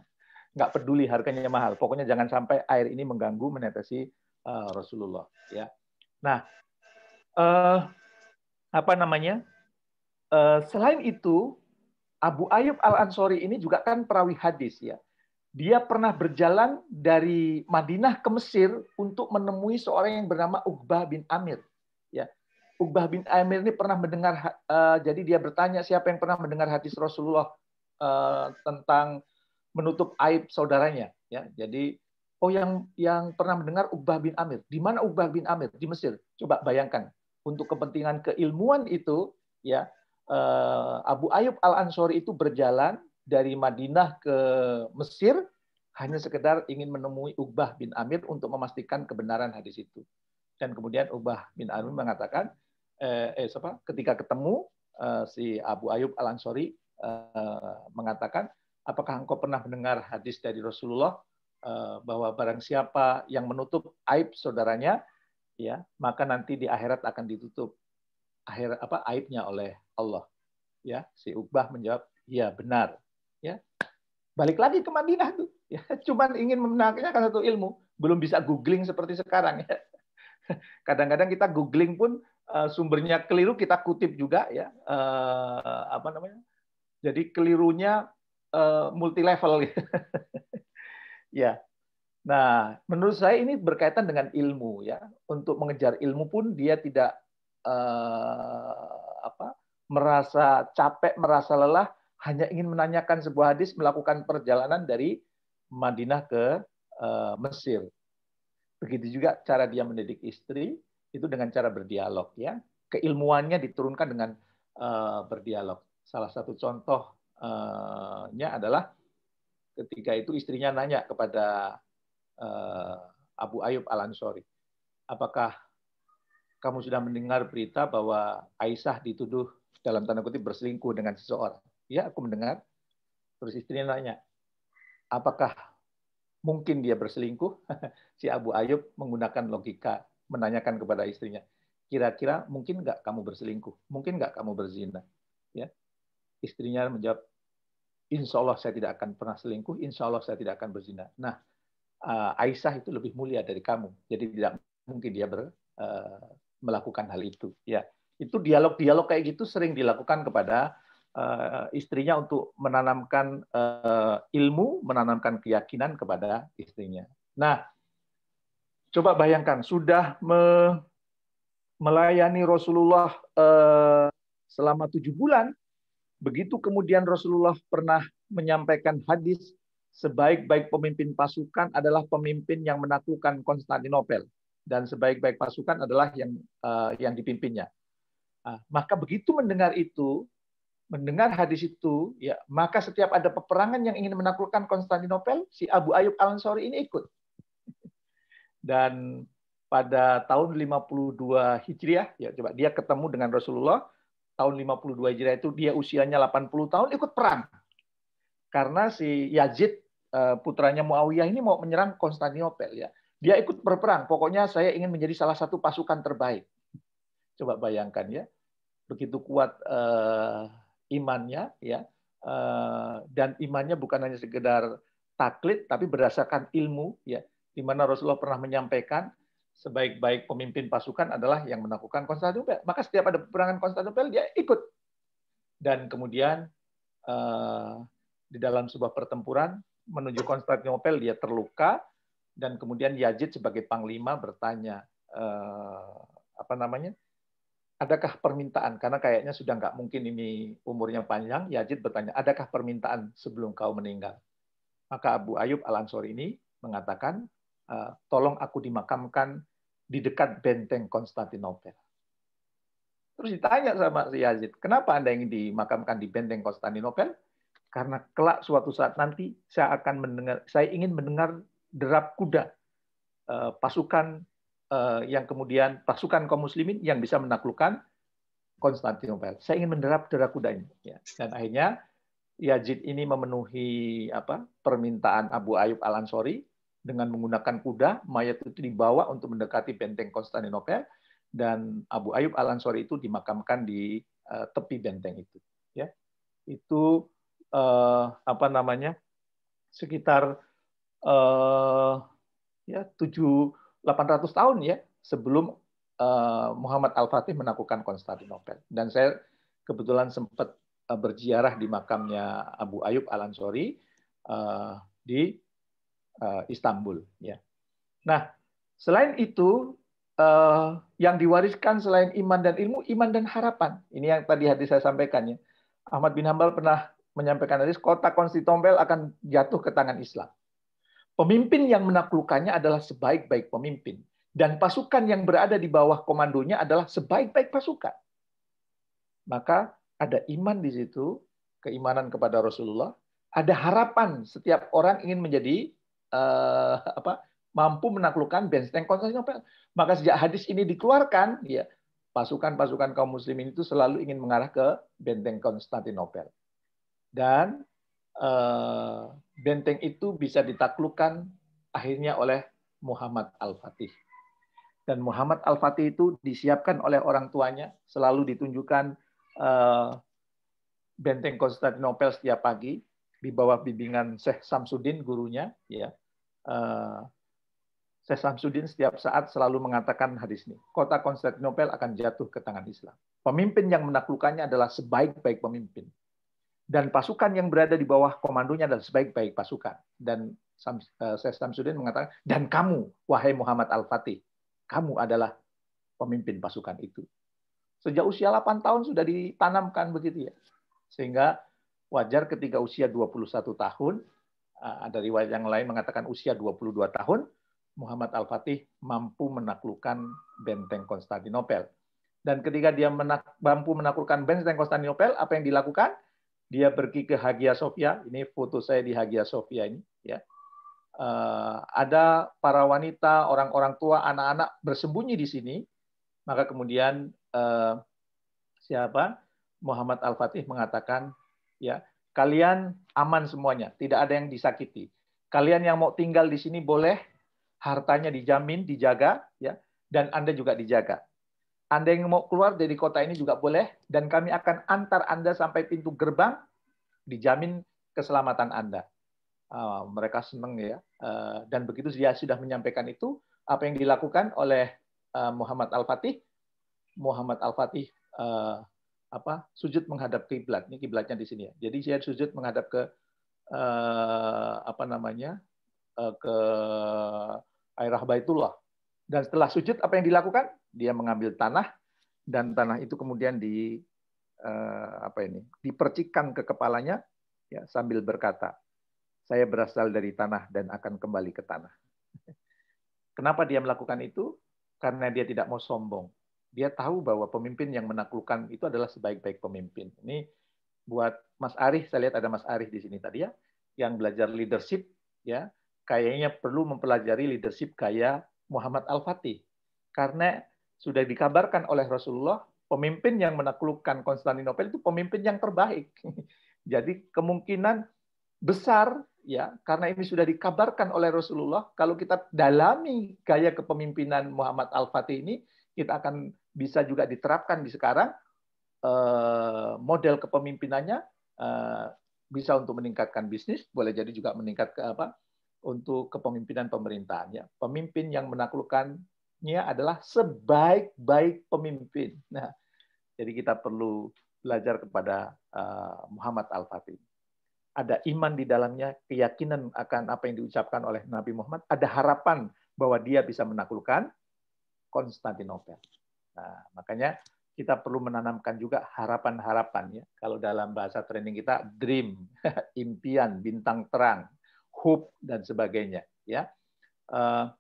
nggak peduli harganya mahal, pokoknya jangan sampai air ini mengganggu menetesi uh, Rasulullah. Ya, nah uh, apa namanya? Uh, selain itu, Abu Ayub Al Ansori ini juga kan perawi hadis ya dia pernah berjalan dari Madinah ke Mesir untuk menemui seorang yang bernama Uqbah bin Amir. Ya. Uqbah bin Amir ini pernah mendengar, uh, jadi dia bertanya siapa yang pernah mendengar hadis Rasulullah uh, tentang menutup aib saudaranya. Ya. Jadi, oh yang yang pernah mendengar Uqbah bin Amir. Di mana Uqbah bin Amir? Di Mesir. Coba bayangkan. Untuk kepentingan keilmuan itu, ya uh, Abu Ayub al Ansori itu berjalan dari Madinah ke Mesir hanya sekedar ingin menemui Ubah bin Amir untuk memastikan kebenaran hadis itu. Dan kemudian Ubah bin Amir mengatakan, eh, eh siapa? ketika ketemu eh, si Abu Ayub Al Ansori eh, mengatakan, apakah engkau pernah mendengar hadis dari Rasulullah eh, bahwa barang siapa yang menutup aib saudaranya, ya maka nanti di akhirat akan ditutup akhir apa aibnya oleh Allah. Ya, si Ubah menjawab, ya benar. Ya, balik lagi ke Madinah tuh Ya, cuman ingin memenangkannya karena satu ilmu, belum bisa googling seperti sekarang ya. Kadang-kadang kita googling pun eh, sumbernya keliru kita kutip juga ya. Eh, apa namanya? Jadi kelirunya eh, multilevel multi ya. level ya. Nah, menurut saya ini berkaitan dengan ilmu ya. Untuk mengejar ilmu pun dia tidak apa? merasa capek, merasa lelah, hanya ingin menanyakan sebuah hadis, melakukan perjalanan dari Madinah ke uh, Mesir. Begitu juga cara dia mendidik istri itu dengan cara berdialog ya. Keilmuannya diturunkan dengan uh, berdialog. Salah satu contohnya eh, adalah ketika itu istrinya nanya kepada uh, Abu Ayub Al Ansori, apakah kamu sudah mendengar berita bahwa Aisyah dituduh dalam tanda kutip berselingkuh dengan seseorang? Ya, aku mendengar. Terus istrinya nanya, apakah mungkin dia berselingkuh? si Abu Ayub menggunakan logika menanyakan kepada istrinya, kira-kira mungkin nggak kamu berselingkuh? Mungkin nggak kamu berzina? Ya, istrinya menjawab, Insya Allah saya tidak akan pernah selingkuh, Insya Allah saya tidak akan berzina. Nah, eh, Aisyah itu lebih mulia dari kamu, jadi tidak mungkin dia ber, eh, melakukan hal itu. Ya, itu dialog-dialog kayak gitu sering dilakukan kepada uh, istrinya untuk menanamkan uh, ilmu, menanamkan keyakinan kepada istrinya. Nah, coba bayangkan sudah me melayani Rasulullah uh, selama tujuh bulan, begitu kemudian Rasulullah pernah menyampaikan hadis sebaik-baik pemimpin pasukan adalah pemimpin yang menaklukkan Konstantinopel dan sebaik-baik pasukan adalah yang uh, yang dipimpinnya. Uh, maka begitu mendengar itu, mendengar hadis itu, ya maka setiap ada peperangan yang ingin menaklukkan Konstantinopel, si Abu Ayub Al Ansori ini ikut. Dan pada tahun 52 Hijriah, ya coba dia ketemu dengan Rasulullah tahun 52 Hijriah itu dia usianya 80 tahun ikut perang. Karena si Yazid eh, putranya Muawiyah ini mau menyerang Konstantinopel ya. Dia ikut berperang. Pokoknya saya ingin menjadi salah satu pasukan terbaik. Coba bayangkan ya. Begitu kuat eh, imannya ya eh, dan imannya bukan hanya sekedar taklid tapi berdasarkan ilmu ya di mana Rasulullah pernah menyampaikan sebaik-baik pemimpin pasukan adalah yang menaklukkan Konstantinopel. Maka setiap ada peperangan Konstantinopel dia ikut. Dan kemudian eh, di dalam sebuah pertempuran menuju Konstantinopel dia terluka dan kemudian Yazid sebagai panglima bertanya eh, apa namanya? adakah permintaan? Karena kayaknya sudah nggak mungkin ini umurnya panjang. Yazid bertanya, adakah permintaan sebelum kau meninggal? Maka Abu Ayub Al ansor ini mengatakan, eh, tolong aku dimakamkan di dekat benteng Konstantinopel. Terus ditanya sama si Yazid, kenapa Anda ingin dimakamkan di benteng Konstantinopel? Karena kelak suatu saat nanti saya akan mendengar, saya ingin mendengar derap kuda eh, pasukan Eh, yang kemudian pasukan kaum muslimin yang bisa menaklukkan Konstantinopel. Saya ingin menderap derak kuda ini. Ya. Dan akhirnya Yazid ini memenuhi apa permintaan Abu Ayub Al Ansori dengan menggunakan kuda, mayat itu dibawa untuk mendekati benteng Konstantinopel dan Abu Ayub Al Ansori itu dimakamkan di uh, tepi benteng itu. Ya, itu uh, apa namanya sekitar uh, ya tujuh 800 tahun ya sebelum eh, Muhammad Al-Fatih menaklukkan Konstantinopel. Dan saya kebetulan sempat eh, berziarah di makamnya Abu Ayub Al-Ansori eh, di Istanbul. Ya. Nah, selain itu yang diwariskan selain iman dan ilmu, iman dan harapan. Ini yang tadi hadis saya sampaikan ya. Ahmad bin Hambal pernah menyampaikan hadis, kota Konstantinopel akan jatuh ke tangan Islam. Pemimpin yang menaklukkannya adalah sebaik-baik pemimpin. Dan pasukan yang berada di bawah komandonya adalah sebaik-baik pasukan. Maka ada iman di situ, keimanan kepada Rasulullah, ada harapan setiap orang ingin menjadi uh, apa mampu menaklukkan benteng Konstantinopel. Maka sejak hadis ini dikeluarkan, ya pasukan-pasukan kaum muslimin itu selalu ingin mengarah ke benteng Konstantinopel. Dan uh, benteng itu bisa ditaklukkan akhirnya oleh Muhammad Al-Fatih. Dan Muhammad Al-Fatih itu disiapkan oleh orang tuanya, selalu ditunjukkan uh, benteng Konstantinopel setiap pagi di bawah bimbingan Syekh Samsudin gurunya, ya. Eh, Syekh Samsudin setiap saat selalu mengatakan hadis ini, kota Konstantinopel akan jatuh ke tangan Islam. Pemimpin yang menaklukkannya adalah sebaik-baik pemimpin dan pasukan yang berada di bawah komandonya adalah sebaik-baik pasukan. Dan saya eh, Samsudin mengatakan, dan kamu, wahai Muhammad Al-Fatih, kamu adalah pemimpin pasukan itu. Sejak usia 8 tahun sudah ditanamkan begitu ya. Sehingga wajar ketika usia 21 tahun, eh, ada riwayat yang lain mengatakan usia 22 tahun, Muhammad Al-Fatih mampu menaklukkan benteng Konstantinopel. Dan ketika dia mampu menaklukkan benteng Konstantinopel, apa yang dilakukan? dia pergi ke Hagia Sophia. Ini foto saya di Hagia Sophia ini. Ya, uh, ada para wanita, orang-orang tua, anak-anak bersembunyi di sini. Maka kemudian uh, siapa Muhammad Al Fatih mengatakan, ya kalian aman semuanya, tidak ada yang disakiti. Kalian yang mau tinggal di sini boleh, hartanya dijamin, dijaga, ya, dan anda juga dijaga. Anda yang mau keluar dari kota ini juga boleh, dan kami akan antar Anda sampai pintu gerbang, dijamin keselamatan Anda. Uh, mereka senang ya. Ah, dan begitu dia sudah menyampaikan itu, apa yang dilakukan oleh ah, Muhammad Al-Fatih, Muhammad Al-Fatih apa sujud menghadap kiblat. Ini kiblatnya di sini ya. Jadi saya sujud menghadap ke eh, apa namanya eh, ke arah Baitullah dan setelah sujud, apa yang dilakukan? Dia mengambil tanah dan tanah itu kemudian di eh, apa ini? Dipercikan ke kepalanya ya sambil berkata, "Saya berasal dari tanah dan akan kembali ke tanah." Kenapa dia melakukan itu? Karena dia tidak mau sombong. Dia tahu bahwa pemimpin yang menaklukkan itu adalah sebaik-baik pemimpin. Ini buat Mas Arif, saya lihat ada Mas Arif di sini tadi ya, yang belajar leadership ya, kayaknya perlu mempelajari leadership kayak. Muhammad Al-Fatih. Karena sudah dikabarkan oleh Rasulullah, pemimpin yang menaklukkan Konstantinopel itu pemimpin yang terbaik. Jadi kemungkinan besar ya karena ini sudah dikabarkan oleh Rasulullah kalau kita dalami gaya kepemimpinan Muhammad Al-Fatih ini kita akan bisa juga diterapkan di sekarang eh, model kepemimpinannya eh, bisa untuk meningkatkan bisnis boleh jadi juga meningkat ke apa untuk kepemimpinan pemerintahannya. Pemimpin yang menaklukkannya adalah sebaik-baik pemimpin. Nah, jadi kita perlu belajar kepada eh, Muhammad Al-Fatih. Ada iman di dalamnya, keyakinan akan apa yang diucapkan oleh Nabi Muhammad, ada harapan bahwa dia bisa menaklukkan Konstantinopel. Nah, makanya kita perlu menanamkan juga harapan-harapan ya. Kalau dalam bahasa training kita dream, impian, bintang terang. Hub dan sebagainya ya uh,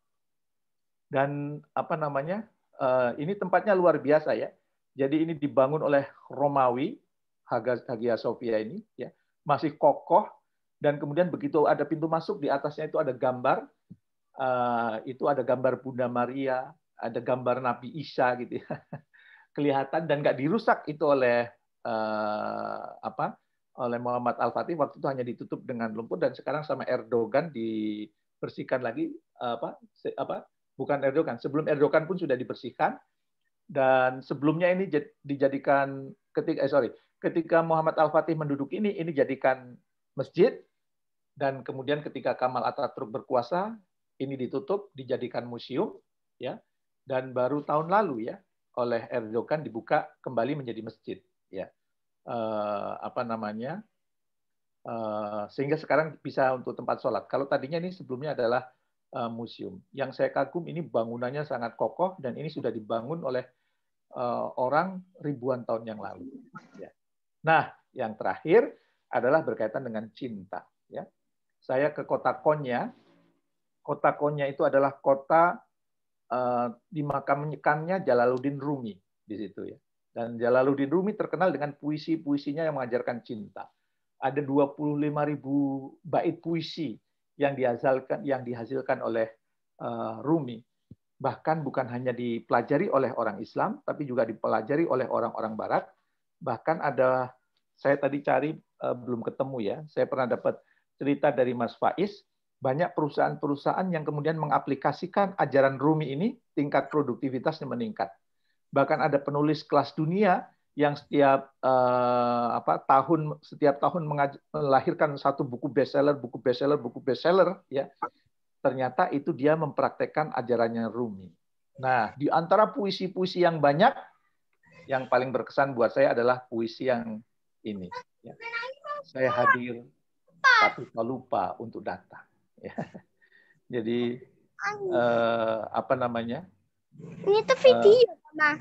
dan apa namanya uh, ini tempatnya luar biasa ya jadi ini dibangun oleh Romawi Hagia Sophia ini ya masih kokoh dan kemudian begitu ada pintu masuk di atasnya itu ada gambar uh, itu ada gambar Bunda Maria ada gambar Nabi Isa gitu ya kelihatan dan nggak dirusak itu oleh uh, apa oleh Muhammad Al-Fatih waktu itu hanya ditutup dengan lumpur dan sekarang sama Erdogan dibersihkan lagi apa se, apa bukan Erdogan sebelum Erdogan pun sudah dibersihkan dan sebelumnya ini dijadikan ketika eh, sorry ketika Muhammad Al-Fatih menduduki ini ini jadikan masjid dan kemudian ketika Kamal Atatürk berkuasa ini ditutup dijadikan museum ya dan baru tahun lalu ya oleh Erdogan dibuka kembali menjadi masjid ya uh, apa namanya uh, sehingga sekarang bisa untuk tempat sholat. Kalau tadinya ini sebelumnya adalah uh, museum. Yang saya kagum ini bangunannya sangat kokoh dan ini sudah dibangun oleh uh, orang ribuan tahun yang lalu. Ya. Nah, yang terakhir adalah berkaitan dengan cinta. Ya. Saya ke kota Konya. Kota Konya itu adalah kota uh, dimakamkannya Jalaluddin Rumi di situ ya. Dan Jalaluddin Rumi terkenal dengan puisi-puisinya yang mengajarkan cinta. Ada 25 ribu bait puisi yang dihasilkan, yang dihasilkan oleh eh, Rumi. Bahkan bukan hanya dipelajari oleh orang Islam, tapi juga dipelajari oleh orang-orang Barat. Bahkan ada, saya tadi cari eh, belum ketemu ya, saya pernah dapat cerita dari Mas Faiz, banyak perusahaan-perusahaan yang kemudian mengaplikasikan ajaran Rumi ini, tingkat produktivitasnya meningkat bahkan ada penulis kelas dunia yang setiap eh, apa tahun setiap tahun melahirkan satu buku bestseller, buku bestseller, buku bestseller ya. Ternyata itu dia mempraktekkan ajarannya Rumi. Nah, di antara puisi-puisi yang banyak yang paling berkesan buat saya adalah puisi yang ini. Ya. Saya hadir tapi tak lupa untuk datang. Ya. Jadi eh, apa namanya? Ini tuh video. Eh, Nah.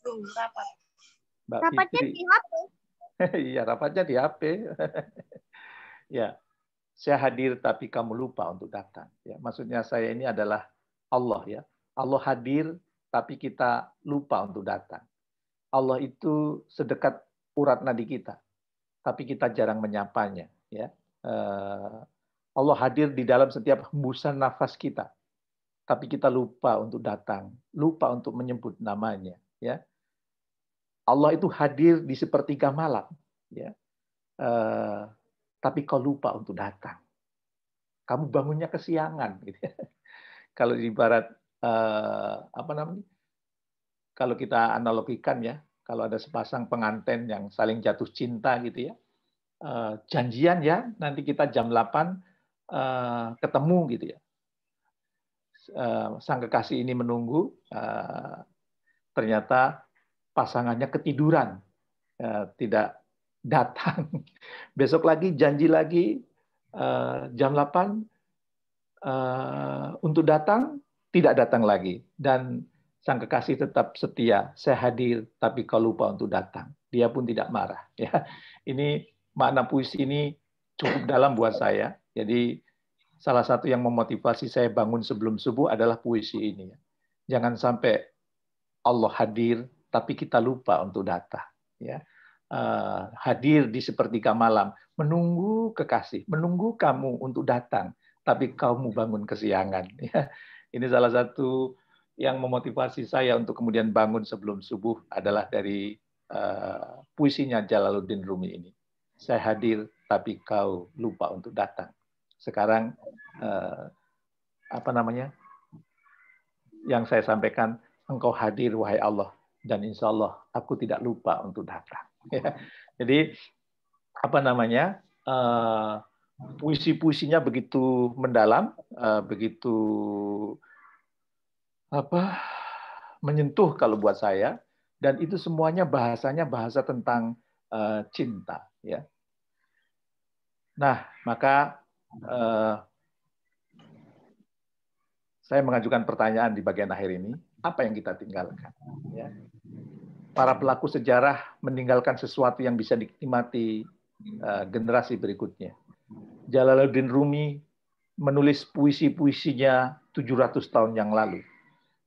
Sama. rapat. rapatnya di HP. Iya, rapatnya di HP. ya, saya hadir tapi kamu lupa untuk datang. Ya, maksudnya saya ini adalah Allah ya. Allah hadir tapi kita lupa untuk datang. Allah itu sedekat urat nadi kita, tapi kita jarang menyapanya. Ya, eh, Allah hadir di dalam setiap hembusan nafas kita, tapi kita lupa untuk datang, lupa untuk menyebut namanya, ya. Allah itu hadir di sepertiga malam, ya. Uh, tapi kau lupa untuk datang. Kamu bangunnya kesiangan, gitu. Ya. Kalau di barat uh, apa namanya? Kalau kita analogikan ya, kalau ada sepasang pengantin yang saling jatuh cinta gitu ya, uh, janjian ya, nanti kita jam 8 uh, ketemu gitu ya Eh, sang kekasih ini menunggu, eh, ternyata pasangannya ketiduran, eh, tidak datang. Besok lagi janji lagi jam 8 untuk datang, tidak datang lagi. Dan sang kekasih tetap setia, saya hadir tapi kau lupa untuk datang. Dia pun tidak marah. Ya. ini makna puisi ini cukup dalam buat saya. Jadi salah satu yang memotivasi saya bangun sebelum subuh adalah puisi ini. Jangan sampai Allah hadir, tapi kita lupa untuk datang. Ya. Uh, hadir di sepertiga malam, menunggu kekasih, menunggu kamu untuk datang, tapi kamu bangun kesiangan. Ya. Ini salah satu yang memotivasi saya untuk kemudian bangun sebelum subuh adalah dari uh, puisinya Jalaluddin Rumi ini. Saya hadir, tapi kau lupa untuk datang sekarang eh, apa namanya yang saya sampaikan engkau hadir wahai Allah dan insya Allah aku tidak lupa untuk datang. Ya. Jadi apa namanya eh, puisi-puisinya begitu mendalam, eh, begitu apa menyentuh kalau buat saya dan itu semuanya bahasanya bahasa tentang uh, cinta. Ya. Nah maka Eh, saya mengajukan pertanyaan di bagian akhir ini, apa yang kita tinggalkan? Ya. Para pelaku sejarah meninggalkan sesuatu yang bisa dinikmati uh, generasi berikutnya. Jalaluddin Rumi menulis puisi-puisinya 700 tahun yang lalu.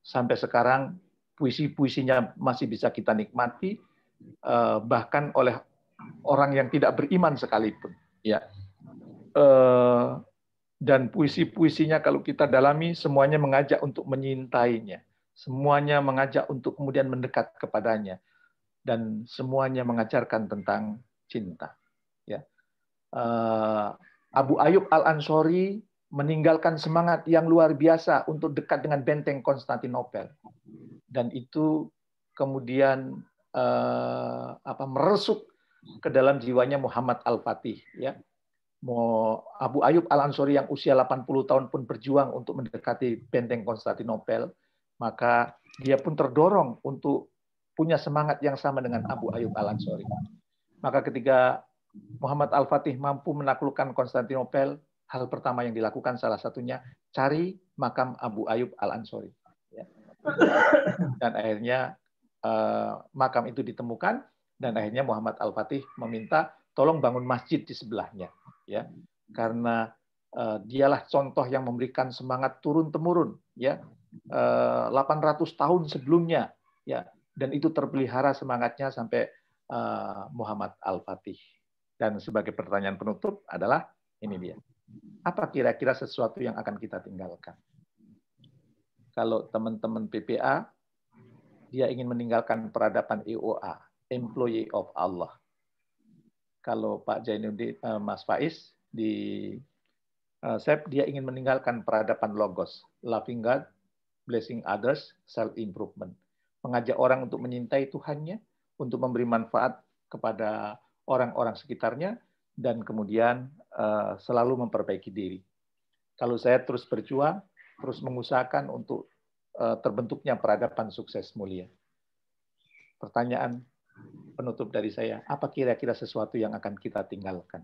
Sampai sekarang puisi-puisinya masih bisa kita nikmati, uh, bahkan oleh orang yang tidak beriman sekalipun. Ya. Eh, dan puisi-puisinya kalau kita dalami semuanya mengajak untuk menyintainya, semuanya mengajak untuk kemudian mendekat kepadanya dan semuanya mengajarkan tentang cinta. Ya. Eh, Abu Ayub Al Ansori meninggalkan semangat yang luar biasa untuk dekat dengan benteng Konstantinopel dan itu kemudian uh, apa meresuk ke dalam jiwanya Muhammad Al Fatih ya Mau Abu Ayub Al-Ansori yang usia 80 tahun pun berjuang untuk mendekati benteng Konstantinopel, maka dia pun terdorong untuk punya semangat yang sama dengan Abu Ayub Al-Ansori. Maka ketika Muhammad Al-Fatih mampu menaklukkan Konstantinopel, hal pertama yang dilakukan salah satunya cari makam Abu Ayub Al-Ansori. Ya. Dan akhirnya eh, makam itu ditemukan dan akhirnya Muhammad Al-Fatih meminta tolong bangun masjid di sebelahnya ya karena uh, dialah contoh yang memberikan semangat turun temurun ya uh, eh, 800 tahun sebelumnya ya dan itu terpelihara semangatnya sampai uh, Muhammad Al-Fatih. Dan sebagai pertanyaan penutup adalah ini dia. Apa kira-kira sesuatu yang akan kita tinggalkan? Kalau teman-teman PPA dia ingin meninggalkan peradaban EOA, employee of Allah kalau Pak Jainuddin uh, Mas Faiz di uh, SEP dia ingin meninggalkan peradaban logos, loving God, blessing others, self improvement. Mengajak orang untuk menyintai Tuhannya, untuk memberi manfaat kepada orang-orang sekitarnya dan kemudian uh, selalu memperbaiki diri. Kalau saya terus berjuang, terus mengusahakan untuk uh, terbentuknya peradaban sukses mulia. Pertanyaan penutup dari saya, apa kira-kira sesuatu yang akan kita tinggalkan?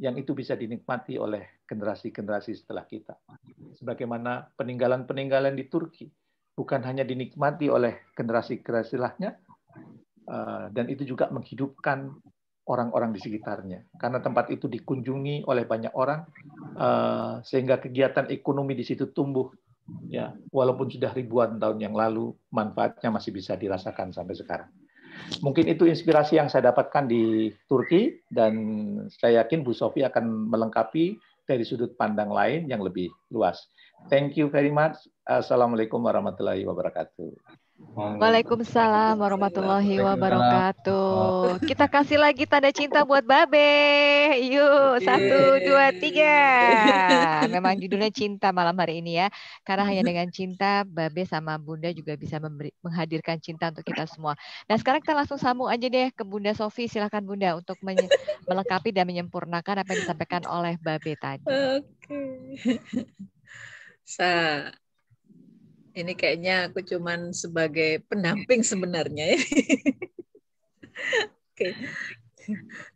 Yang itu bisa dinikmati oleh generasi-generasi setelah kita. Sebagaimana peninggalan-peninggalan di Turki bukan hanya dinikmati oleh generasi-generasi lahnya, eh, dan itu juga menghidupkan orang-orang di sekitarnya. Karena tempat itu dikunjungi oleh banyak orang, eh, sehingga kegiatan ekonomi di situ tumbuh. Ya, walaupun sudah ribuan tahun yang lalu, manfaatnya masih bisa dirasakan sampai sekarang. Mungkin itu inspirasi yang saya dapatkan di Turki dan saya yakin Bu Sofi akan melengkapi dari sudut pandang lain yang lebih luas. Thank you very much. Assalamualaikum warahmatullahi wabarakatuh. Waalaikumsalam warahmatullahi wabarakatuh. Kita kasih lagi tanda cinta buat Babe. Yuk, satu, dua, tiga. Memang judulnya cinta malam hari ini ya. Karena hanya mm-hmm. dengan cinta, Babe sama Bunda juga bisa memberi, menghadirkan cinta untuk kita semua. Nah, sekarang kita langsung sambung aja deh ke Bunda Sofi. Silahkan Bunda untuk melengkapi dan menyempurnakan apa yang disampaikan oleh Babe tadi. Oke. Okay. Sa ini kayaknya aku cuman sebagai pendamping sebenarnya. Ya. Oke.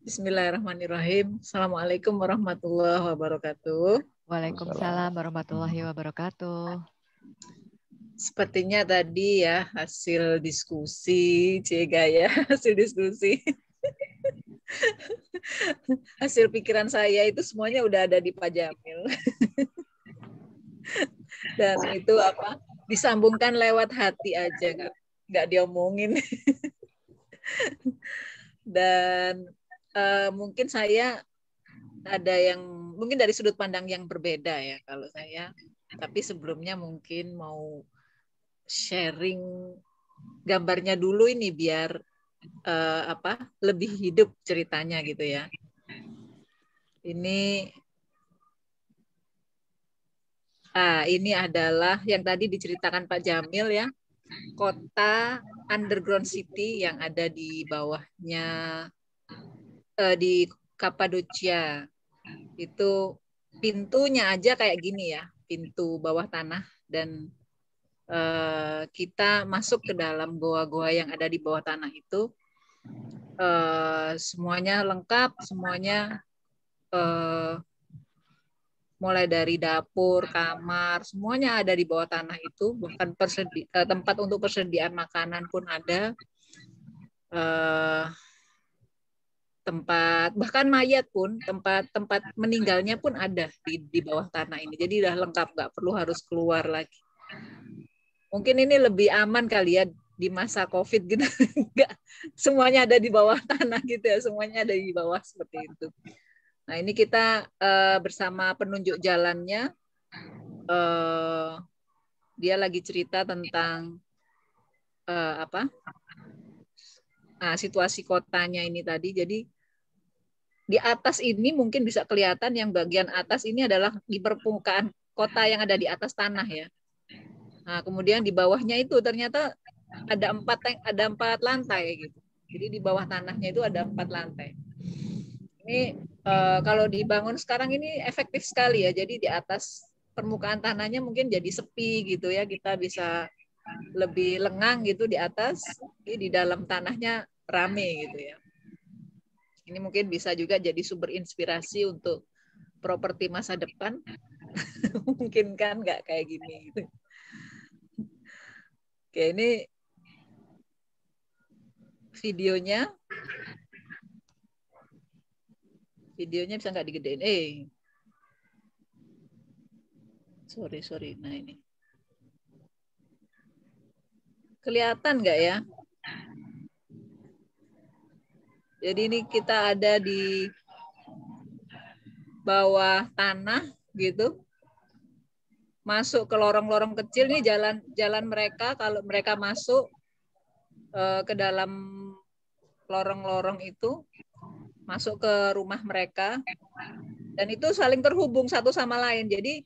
Bismillahirrahmanirrahim. Assalamualaikum warahmatullahi wabarakatuh. Waalaikumsalam warahmatullahi wabarakatuh. Sepertinya tadi ya hasil diskusi, Cega ya, hasil diskusi. hasil pikiran saya itu semuanya udah ada di Pak Jamil. Dan itu apa? disambungkan lewat hati aja nggak nggak diomongin dan uh, mungkin saya ada yang mungkin dari sudut pandang yang berbeda ya kalau saya tapi sebelumnya mungkin mau sharing gambarnya dulu ini biar uh, apa lebih hidup ceritanya gitu ya ini Nah, ini adalah yang tadi diceritakan Pak Jamil ya, kota underground city yang ada di bawahnya eh, di Kapadocia Itu pintunya aja kayak gini ya, pintu bawah tanah dan eh, kita masuk ke dalam goa-goa yang ada di bawah tanah itu. Eh, semuanya lengkap, semuanya eh, mulai dari dapur, kamar, semuanya ada di bawah tanah itu, bahkan persedi eh, tempat untuk persediaan makanan pun ada, eh, tempat bahkan mayat pun tempat tempat meninggalnya pun ada di di bawah tanah ini, jadi udah lengkap, nggak perlu harus keluar lagi. Mungkin ini lebih aman kali ya di masa COVID gitu, nggak semuanya ada di bawah tanah gitu ya, semuanya ada di bawah seperti itu. Nah ini kita uh, bersama penunjuk jalannya, uh, dia lagi cerita tentang uh, apa? Nah, situasi kotanya ini tadi. Jadi di atas ini mungkin bisa kelihatan yang bagian atas ini adalah di permukaan kota yang ada di atas tanah ya. Nah, kemudian di bawahnya itu ternyata ada empat ada empat lantai gitu. Jadi di bawah tanahnya itu ada empat lantai. Ini uh, kalau dibangun sekarang ini efektif sekali ya. Jadi di atas permukaan tanahnya mungkin jadi sepi gitu ya. Kita bisa lebih lengang gitu di atas, di dalam tanahnya rame gitu ya. Ini mungkin bisa juga jadi sumber inspirasi untuk properti masa depan. mungkin kan nggak kayak gini gitu. Oke, ini videonya videonya bisa nggak digedein eh sorry sorry nah ini kelihatan nggak ya jadi ini kita ada di bawah tanah gitu masuk ke lorong-lorong kecil ini jalan jalan mereka kalau mereka masuk eh, ke dalam lorong-lorong itu masuk ke rumah mereka dan itu saling terhubung satu sama lain. Jadi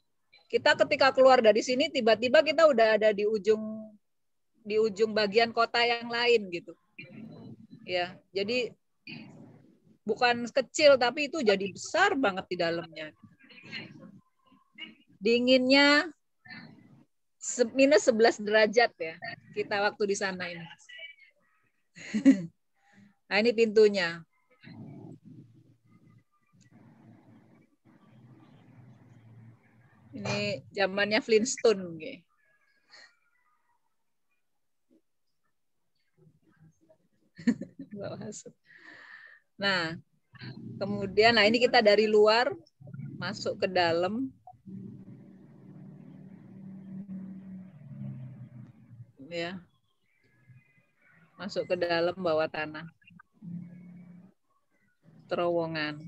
kita ketika keluar dari sini tiba-tiba kita udah ada di ujung di ujung bagian kota yang lain gitu. Ya, jadi bukan kecil tapi itu jadi besar banget di dalamnya. Dinginnya minus 11 derajat ya kita waktu di sana ini. nah ini pintunya. Ini zamannya Flintstone. Gitu. Nah, kemudian nah ini kita dari luar masuk ke dalam. Ya. Masuk ke dalam bawah tanah. Terowongan.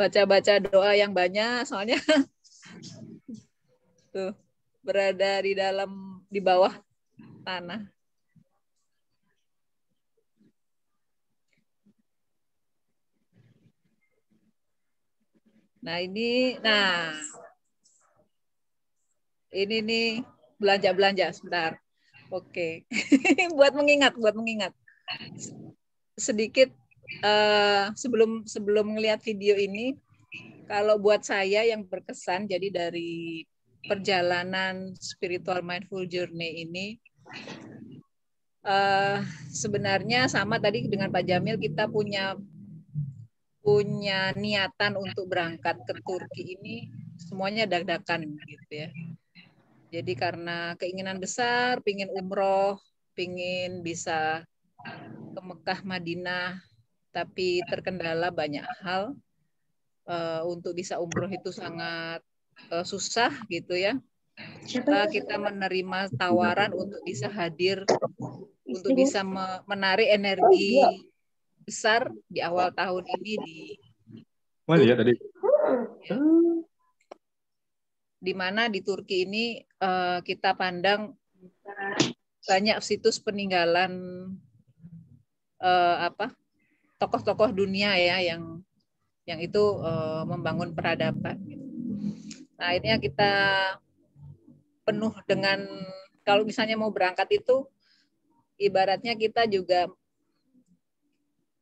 baca-baca doa yang banyak soalnya tuh berada di dalam di bawah tanah. Nah, ini nah ini nih belanja-belanja sebentar. Oke. Okay. buat mengingat, buat mengingat. Sedikit uh, sebelum sebelum melihat video ini kalau buat saya yang berkesan jadi dari perjalanan spiritual mindful journey ini uh, sebenarnya sama tadi dengan Pak Jamil kita punya punya niatan untuk berangkat ke Turki ini semuanya dadakan gitu ya. Jadi karena keinginan besar, pingin umroh, pingin bisa ke Mekah, Madinah, tapi terkendala banyak hal uh, untuk bisa umroh itu sangat uh, susah gitu ya. Kita kita menerima tawaran untuk bisa hadir, untuk bisa me menarik energi besar di awal tahun ini di mana ya tadi? Ya. Di di Turki ini uh, kita pandang banyak situs peninggalan uh, apa tokoh-tokoh dunia ya yang yang itu uh, membangun peradaban. Nah ini akhirnya kita penuh dengan kalau misalnya mau berangkat itu ibaratnya kita juga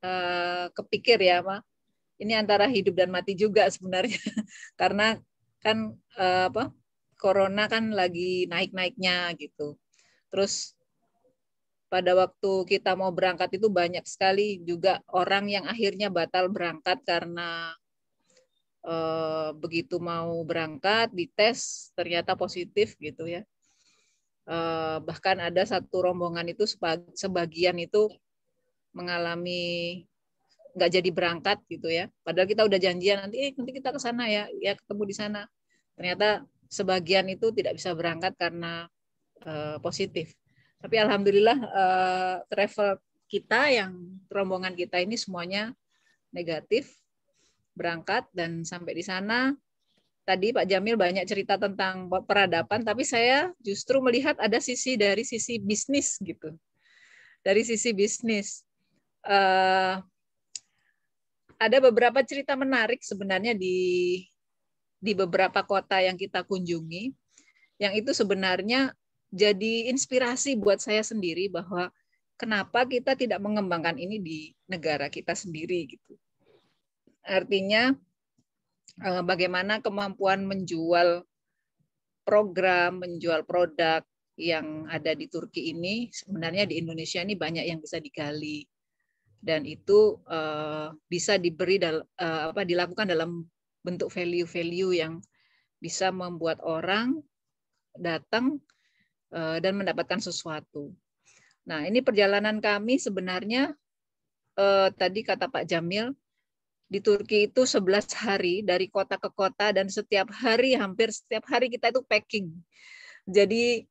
uh, kepikir ya Ma, ini antara hidup dan mati juga sebenarnya karena kan uh, apa corona kan lagi naik naiknya gitu terus pada waktu kita mau berangkat itu banyak sekali juga orang yang akhirnya batal berangkat karena e, begitu mau berangkat dites ternyata positif gitu ya. E, bahkan ada satu rombongan itu sebagian itu mengalami nggak jadi berangkat gitu ya. Padahal kita udah janjian nanti eh, nanti kita ke sana ya, ya ketemu di sana. Ternyata sebagian itu tidak bisa berangkat karena e, positif tapi alhamdulillah uh, travel kita yang rombongan kita ini semuanya negatif berangkat dan sampai di sana tadi Pak Jamil banyak cerita tentang peradaban tapi saya justru melihat ada sisi dari sisi bisnis gitu dari sisi bisnis uh, ada beberapa cerita menarik sebenarnya di di beberapa kota yang kita kunjungi yang itu sebenarnya jadi inspirasi buat saya sendiri bahwa kenapa kita tidak mengembangkan ini di negara kita sendiri gitu. Artinya eh, bagaimana kemampuan menjual program, menjual produk yang ada di Turki ini sebenarnya di Indonesia ini banyak yang bisa digali dan itu eh, bisa diberi eh, apa dilakukan dalam bentuk value-value yang bisa membuat orang datang Eh, dan mendapatkan sesuatu. Nah, ini perjalanan kami sebenarnya eh, tadi kata Pak Jamil di Turki itu 11 hari dari kota ke kota dan setiap hari hampir setiap hari kita itu packing. Jadi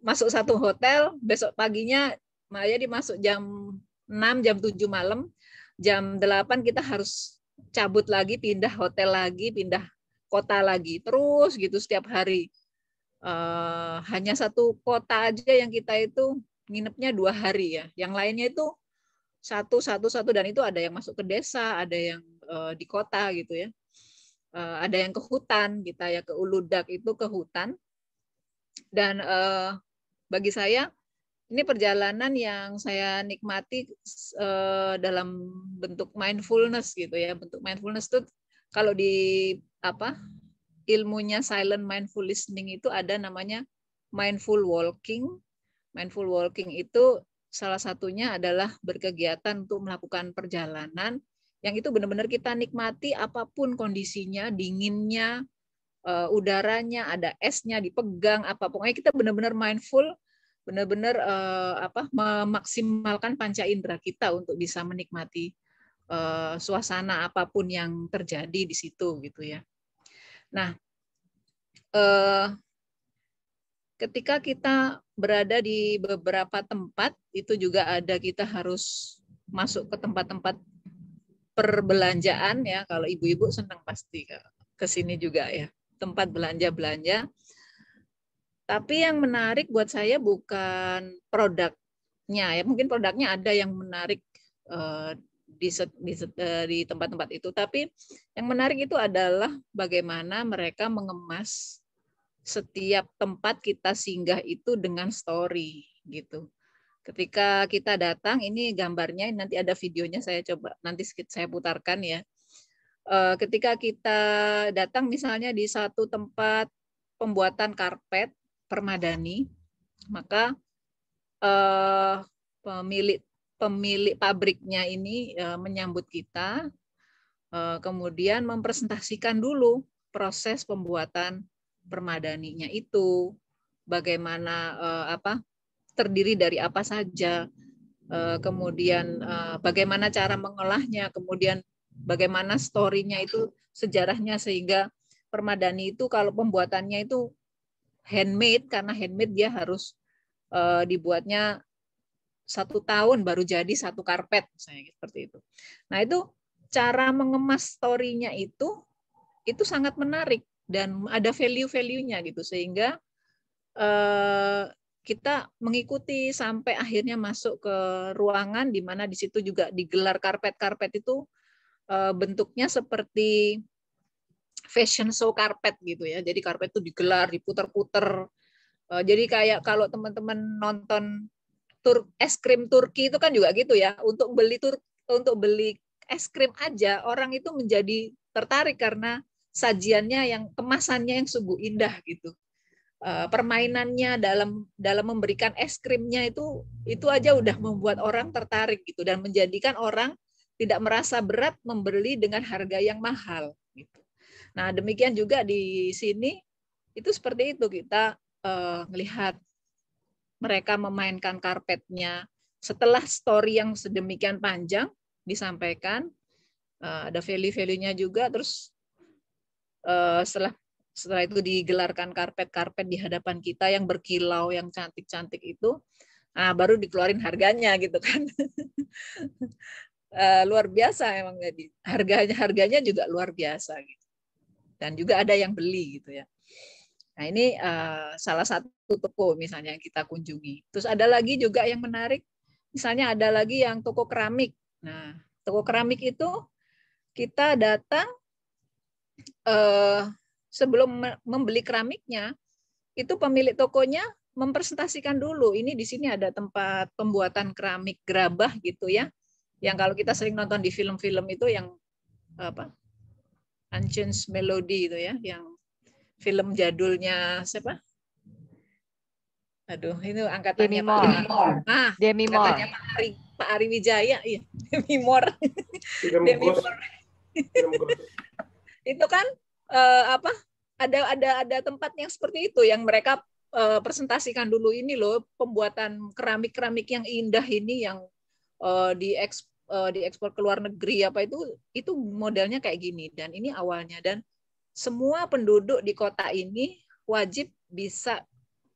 masuk satu hotel, besok paginya Maya dimasuk jam 6, jam 7 malam, jam 8 kita harus cabut lagi, pindah hotel lagi, pindah kota lagi, terus gitu setiap hari uh, hanya satu kota aja yang kita itu nginepnya dua hari ya. Yang lainnya itu satu satu satu dan itu ada yang masuk ke desa, ada yang uh, di kota gitu ya. Uh, ada yang ke hutan kita ya ke Uludak itu ke hutan. Dan uh, bagi saya ini perjalanan yang saya nikmati uh, dalam bentuk mindfulness gitu ya. Bentuk mindfulness itu kalau di apa ilmunya silent mindful listening itu ada namanya mindful walking. Mindful walking itu salah satunya adalah berkegiatan untuk melakukan perjalanan yang itu benar-benar kita nikmati apapun kondisinya, dinginnya, eh, udaranya, ada esnya dipegang apa pokoknya kita benar-benar mindful, benar-benar uh, apa memaksimalkan panca indera kita untuk bisa menikmati eh, suasana apapun yang terjadi di situ gitu ya. Nah, eh, ketika kita berada di beberapa tempat, itu juga ada kita harus masuk ke tempat-tempat perbelanjaan ya. Kalau ibu-ibu senang pasti ke sini juga ya, tempat belanja-belanja. Tapi yang menarik buat saya bukan produknya ya. Mungkin produknya ada yang menarik eh, di di, eh, di tempat-tempat itu. Tapi yang menarik itu adalah bagaimana mereka mengemas setiap tempat kita singgah itu dengan story gitu. Ketika kita datang, ini gambarnya nanti ada videonya saya coba nanti saya putarkan ya. Eh, ketika kita datang misalnya di satu tempat pembuatan karpet permadani, maka eh, pemilik pemilik pabriknya ini uh, menyambut kita, uh, kemudian mempresentasikan dulu proses pembuatan permadaninya itu, bagaimana uh, apa terdiri dari apa saja, uh, kemudian uh, bagaimana cara mengolahnya, kemudian bagaimana story nya itu sejarahnya sehingga permadani itu kalau pembuatannya itu handmade karena handmade dia harus uh, dibuatnya satu tahun baru jadi satu karpet misalnya gitu, seperti itu. Nah itu cara mengemas storynya itu itu sangat menarik dan ada value-value-nya gitu sehingga eh, kita mengikuti sampai akhirnya masuk ke ruangan di mana di situ juga digelar karpet-karpet itu eh, bentuknya seperti fashion show karpet gitu ya. Jadi karpet itu digelar, diputer-puter. Eh, jadi kayak kalau teman-teman nonton tur es krim Turki itu kan juga gitu ya untuk beli tur untuk beli es krim aja orang itu menjadi tertarik karena sajiannya yang kemasannya yang sungguh indah gitu eh, permainannya dalam dalam memberikan es krimnya itu itu aja udah membuat orang tertarik gitu dan menjadikan orang tidak merasa berat membeli dengan harga yang mahal gitu. Nah demikian juga di sini itu seperti itu kita uh, mereka memainkan karpetnya. Setelah story yang sedemikian panjang disampaikan, eh, ada value-value-nya juga, terus eh, setelah setelah itu digelarkan karpet-karpet di hadapan kita yang berkilau, yang cantik-cantik itu, nah baru dikeluarin harganya gitu kan. Eh, luar biasa emang jadi ya, harganya harganya juga luar biasa gitu dan juga ada yang beli gitu ya nah ini salah satu toko misalnya yang kita kunjungi. Terus ada lagi juga yang menarik, misalnya ada lagi yang toko keramik. Nah, toko keramik itu kita datang eh, sebelum membeli keramiknya, itu pemilik tokonya mempresentasikan dulu. Ini di sini ada tempat pembuatan keramik gerabah gitu ya, yang kalau kita sering nonton di film-film itu yang apa? Ancient Melody itu ya, yang film jadulnya siapa? aduh ini angkatannya Demi Pak Ari. Ah, Demi Mor. Pak Ari, Pak Ari Wijaya, iya. Demi Mor. Demi Mor. itu kan uh, apa? Ada ada ada tempat yang seperti itu yang mereka uh, presentasikan dulu ini loh pembuatan keramik-keramik yang indah ini yang uh, eh, di eks, di diekspor ke luar negeri apa itu itu modelnya kayak gini dan ini awalnya dan semua penduduk di kota ini wajib bisa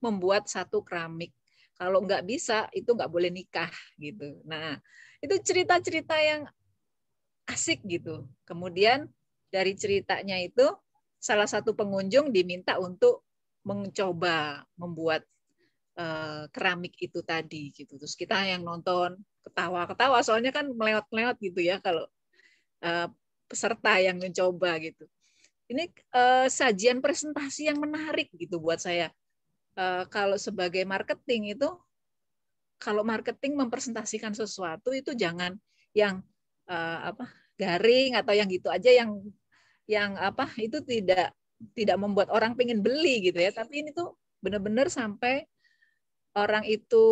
membuat satu keramik. Kalau nggak bisa, itu nggak boleh nikah gitu. Nah, itu cerita-cerita yang asik gitu. Kemudian dari ceritanya itu salah satu pengunjung diminta untuk mencoba membuat uh, keramik itu tadi gitu. Terus kita yang nonton ketawa-ketawa soalnya kan meleot-meleot gitu ya kalau uh, peserta yang mencoba gitu. Ini uh, sajian presentasi yang menarik gitu buat saya. Eh, kalau sebagai marketing itu kalau marketing mempresentasikan sesuatu itu jangan yang uh, apa garing atau yang gitu aja yang yang apa itu tidak tidak membuat orang pengen beli gitu ya tapi ini tuh benar-benar sampai orang itu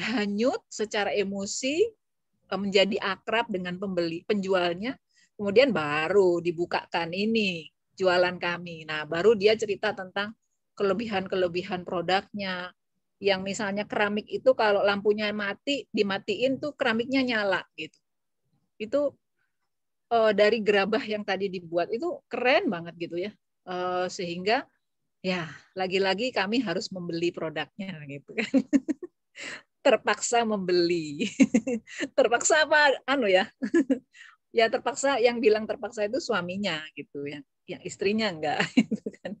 hanyut secara emosi eh, menjadi akrab dengan pembeli penjualnya kemudian baru dibukakan ini jualan kami nah baru dia cerita tentang kelebihan-kelebihan produknya. Yang misalnya keramik itu kalau lampunya mati, dimatiin tuh keramiknya nyala gitu. Itu uh, dari gerabah yang tadi dibuat itu keren banget gitu ya. Uh, sehingga ya lagi-lagi kami harus membeli produknya gitu kan. terpaksa membeli. terpaksa apa anu ya? ya terpaksa yang bilang terpaksa itu suaminya gitu yang yang istrinya enggak gitu kan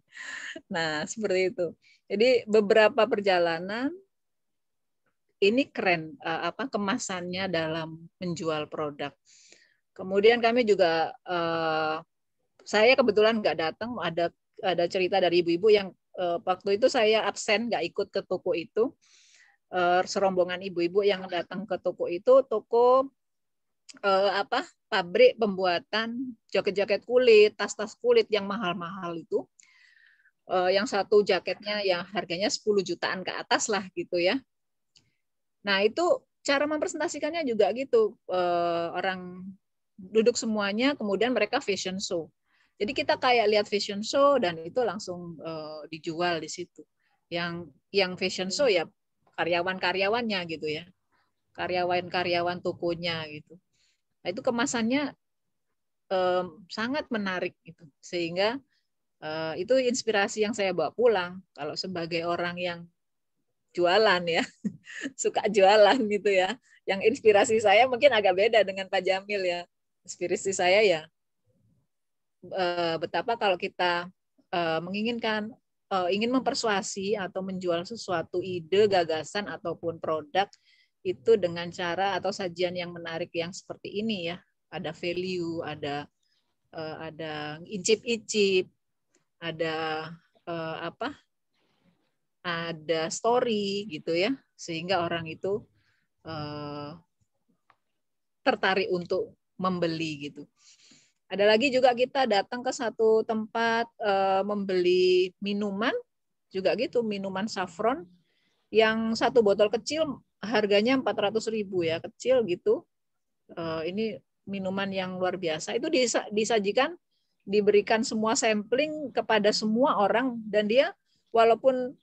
nah seperti itu jadi beberapa perjalanan ini keren e, apa kemasannya dalam menjual produk kemudian kami juga e, saya kebetulan nggak datang ada ada cerita dari ibu-ibu yang e, waktu itu saya absen nggak ikut ke toko itu serombongan ibu-ibu yang datang ke toko itu toko eh, apa pabrik pembuatan jaket-jaket kulit, tas-tas kulit yang mahal-mahal itu. Eh, yang satu jaketnya yang harganya 10 jutaan ke atas lah gitu ya. Nah, itu cara mempresentasikannya juga gitu. Eh, orang duduk semuanya kemudian mereka fashion show. Jadi kita kayak lihat fashion show dan itu langsung uh, dijual di situ. Yang yang fashion show ya karyawan-karyawannya gitu ya. Karyawan-karyawan tokonya gitu. Nah, itu kemasannya um, sangat menarik gitu. Sehingga uh, itu inspirasi yang saya bawa pulang kalau sebagai orang yang jualan ya. Suka jualan gitu ya. Yang inspirasi saya mungkin agak beda dengan Pak Jamil ya. Inspirasi saya ya eh, betapa kalau kita eh, menginginkan ingin mempersuasi atau menjual sesuatu ide, gagasan ataupun produk itu dengan cara atau sajian yang menarik yang seperti ini ya. Ada value, ada uh, ada icip-icip, ada uh, apa? Ada story gitu ya, sehingga orang itu uh, tertarik untuk membeli gitu. Ada lagi juga kita datang ke satu tempat e, membeli minuman, juga gitu minuman saffron yang satu botol kecil harganya 400 ribu ya kecil gitu eh, ini minuman yang luar biasa itu disajikan diberikan semua sampling kepada semua orang dan dia walaupun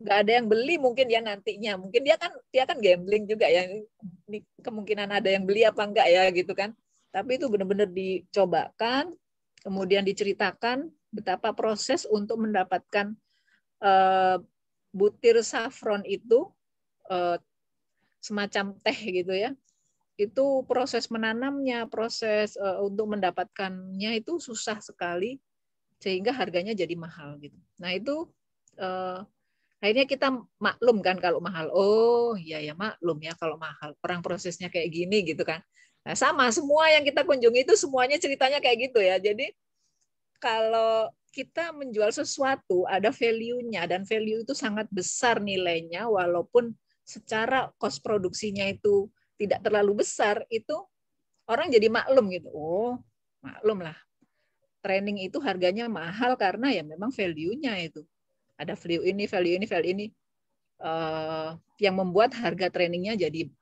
nggak ada yang beli mungkin ya nantinya mungkin dia kan dia kan gambling juga ya ini kemungkinan ada yang beli apa enggak ya gitu kan tapi itu benar-benar dicobakan kemudian diceritakan betapa proses untuk mendapatkan eh, butir saffron itu eh, semacam teh gitu ya itu proses menanamnya, proses eh, untuk mendapatkannya itu susah sekali sehingga harganya jadi mahal gitu. Nah itu uh, akhirnya kita maklum kan kalau mahal. Oh ya ya maklum ya kalau mahal. Perang prosesnya kayak gini gitu kan. Nah, sama semua yang kita kunjungi itu semuanya ceritanya kayak gitu ya. Jadi kalau kita menjual sesuatu ada value-nya dan value itu sangat besar nilainya walaupun secara kos produksinya itu tidak terlalu besar itu orang jadi maklum gitu oh maklum lah training itu harganya mahal karena ya memang value-nya itu ada value ini value ini value ini uh, yang membuat harga trainingnya jadi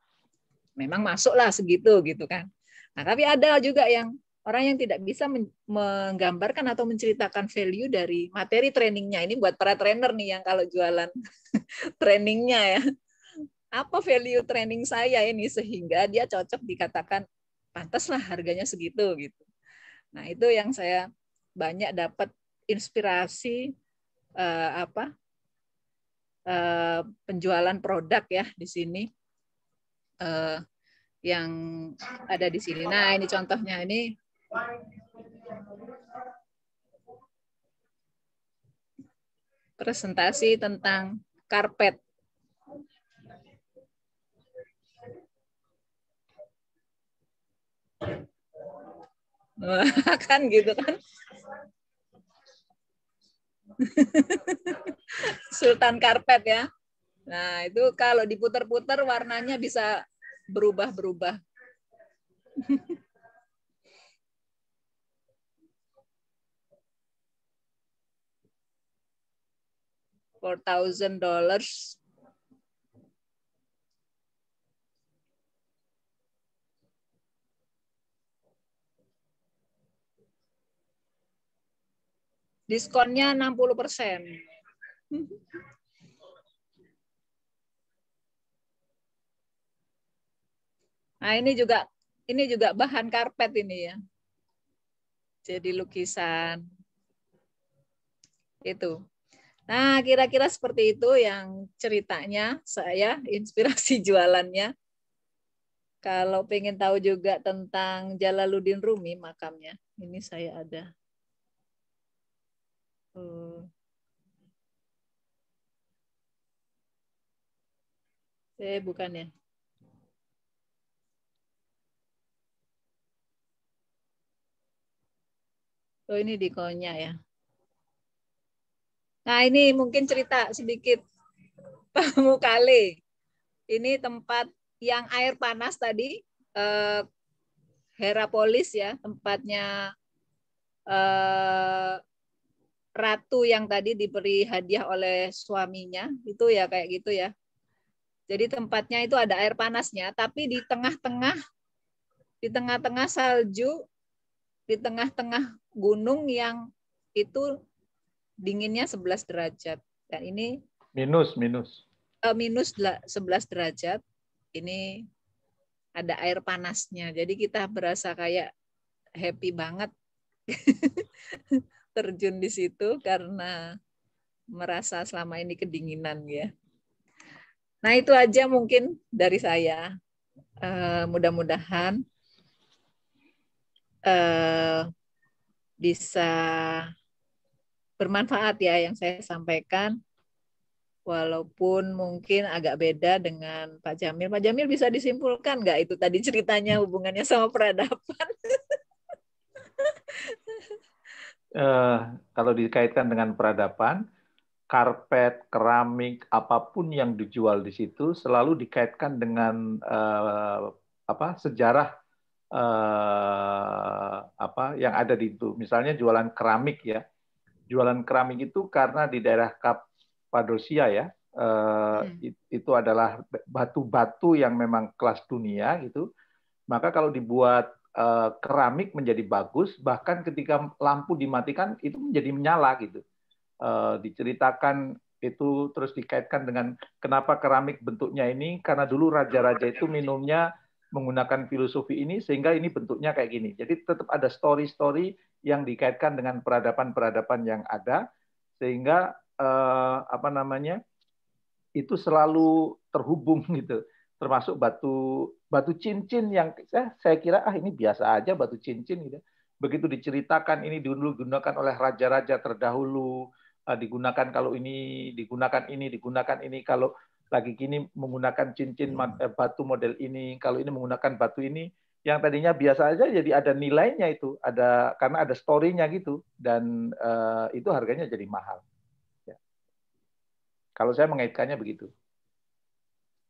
memang masuklah segitu gitu kan nah tapi ada juga yang orang yang tidak bisa menggambarkan atau menceritakan value dari materi trainingnya ini buat para trainer nih yang kalau jualan trainingnya ya apa value training saya ini sehingga dia cocok dikatakan pantaslah harganya segitu gitu. Nah, itu yang saya banyak dapat inspirasi eh, apa? Eh, penjualan produk ya di sini. Eh, yang ada di sini. Nah, ini contohnya ini presentasi tentang karpet. kan gitu kan Sultan karpet ya nah itu kalau diputer-puter warnanya bisa berubah-berubah four thousand dollars Diskonnya 60 persen. Nah, ini juga ini juga bahan karpet ini ya. Jadi lukisan. Itu. Nah, kira-kira seperti itu yang ceritanya saya inspirasi jualannya. Kalau pengen tahu juga tentang Jalaluddin Rumi makamnya, ini saya ada oh eh bukan ya. Oh ini di konya ya. Nah ini mungkin cerita sedikit Pamu Ini tempat yang air panas tadi eh, Herapolis ya tempatnya eh, ratu yang tadi diberi hadiah oleh suaminya itu ya kayak gitu ya jadi tempatnya itu ada air panasnya tapi di tengah-tengah di tengah-tengah salju di tengah-tengah gunung yang itu dinginnya 11 derajat dan ini minus minus uh, minus 11 derajat ini ada air panasnya jadi kita berasa kayak happy banget terjun di situ karena merasa selama ini kedinginan ya. Nah itu aja mungkin dari saya. Uh, Mudah-mudahan uh, bisa bermanfaat ya yang saya sampaikan. Walaupun mungkin agak beda dengan Pak Jamil. Pak Jamil bisa disimpulkan nggak itu tadi ceritanya hubungannya sama peradaban? eh, kalau dikaitkan dengan peradaban, karpet, keramik, apapun yang dijual di situ selalu dikaitkan dengan eh, apa sejarah eh, apa yang ada di itu. Misalnya jualan keramik ya, jualan keramik itu karena di daerah Kapadosia ya eh, hmm. itu adalah batu-batu yang memang kelas dunia gitu. Maka kalau dibuat Eh, keramik menjadi bagus bahkan ketika lampu dimatikan itu menjadi menyala gitu eh, diceritakan itu terus dikaitkan dengan kenapa keramik bentuknya ini karena dulu raja-raja itu minumnya menggunakan filosofi ini sehingga ini bentuknya kayak gini jadi tetap ada story-story yang dikaitkan dengan peradaban-peradaban yang ada sehingga eh, apa namanya itu selalu terhubung gitu termasuk batu batu cincin yang saya, eh, saya kira ah ini biasa aja batu cincin gitu. Begitu diceritakan ini dulu digunakan oleh raja-raja terdahulu, eh, digunakan kalau ini, digunakan ini, digunakan ini kalau lagi gini menggunakan cincin hmm. eh, batu model ini, kalau ini menggunakan batu ini yang tadinya biasa aja jadi ada nilainya itu, ada karena ada story-nya gitu dan uh, itu harganya jadi mahal. Ya. Kalau saya mengaitkannya begitu.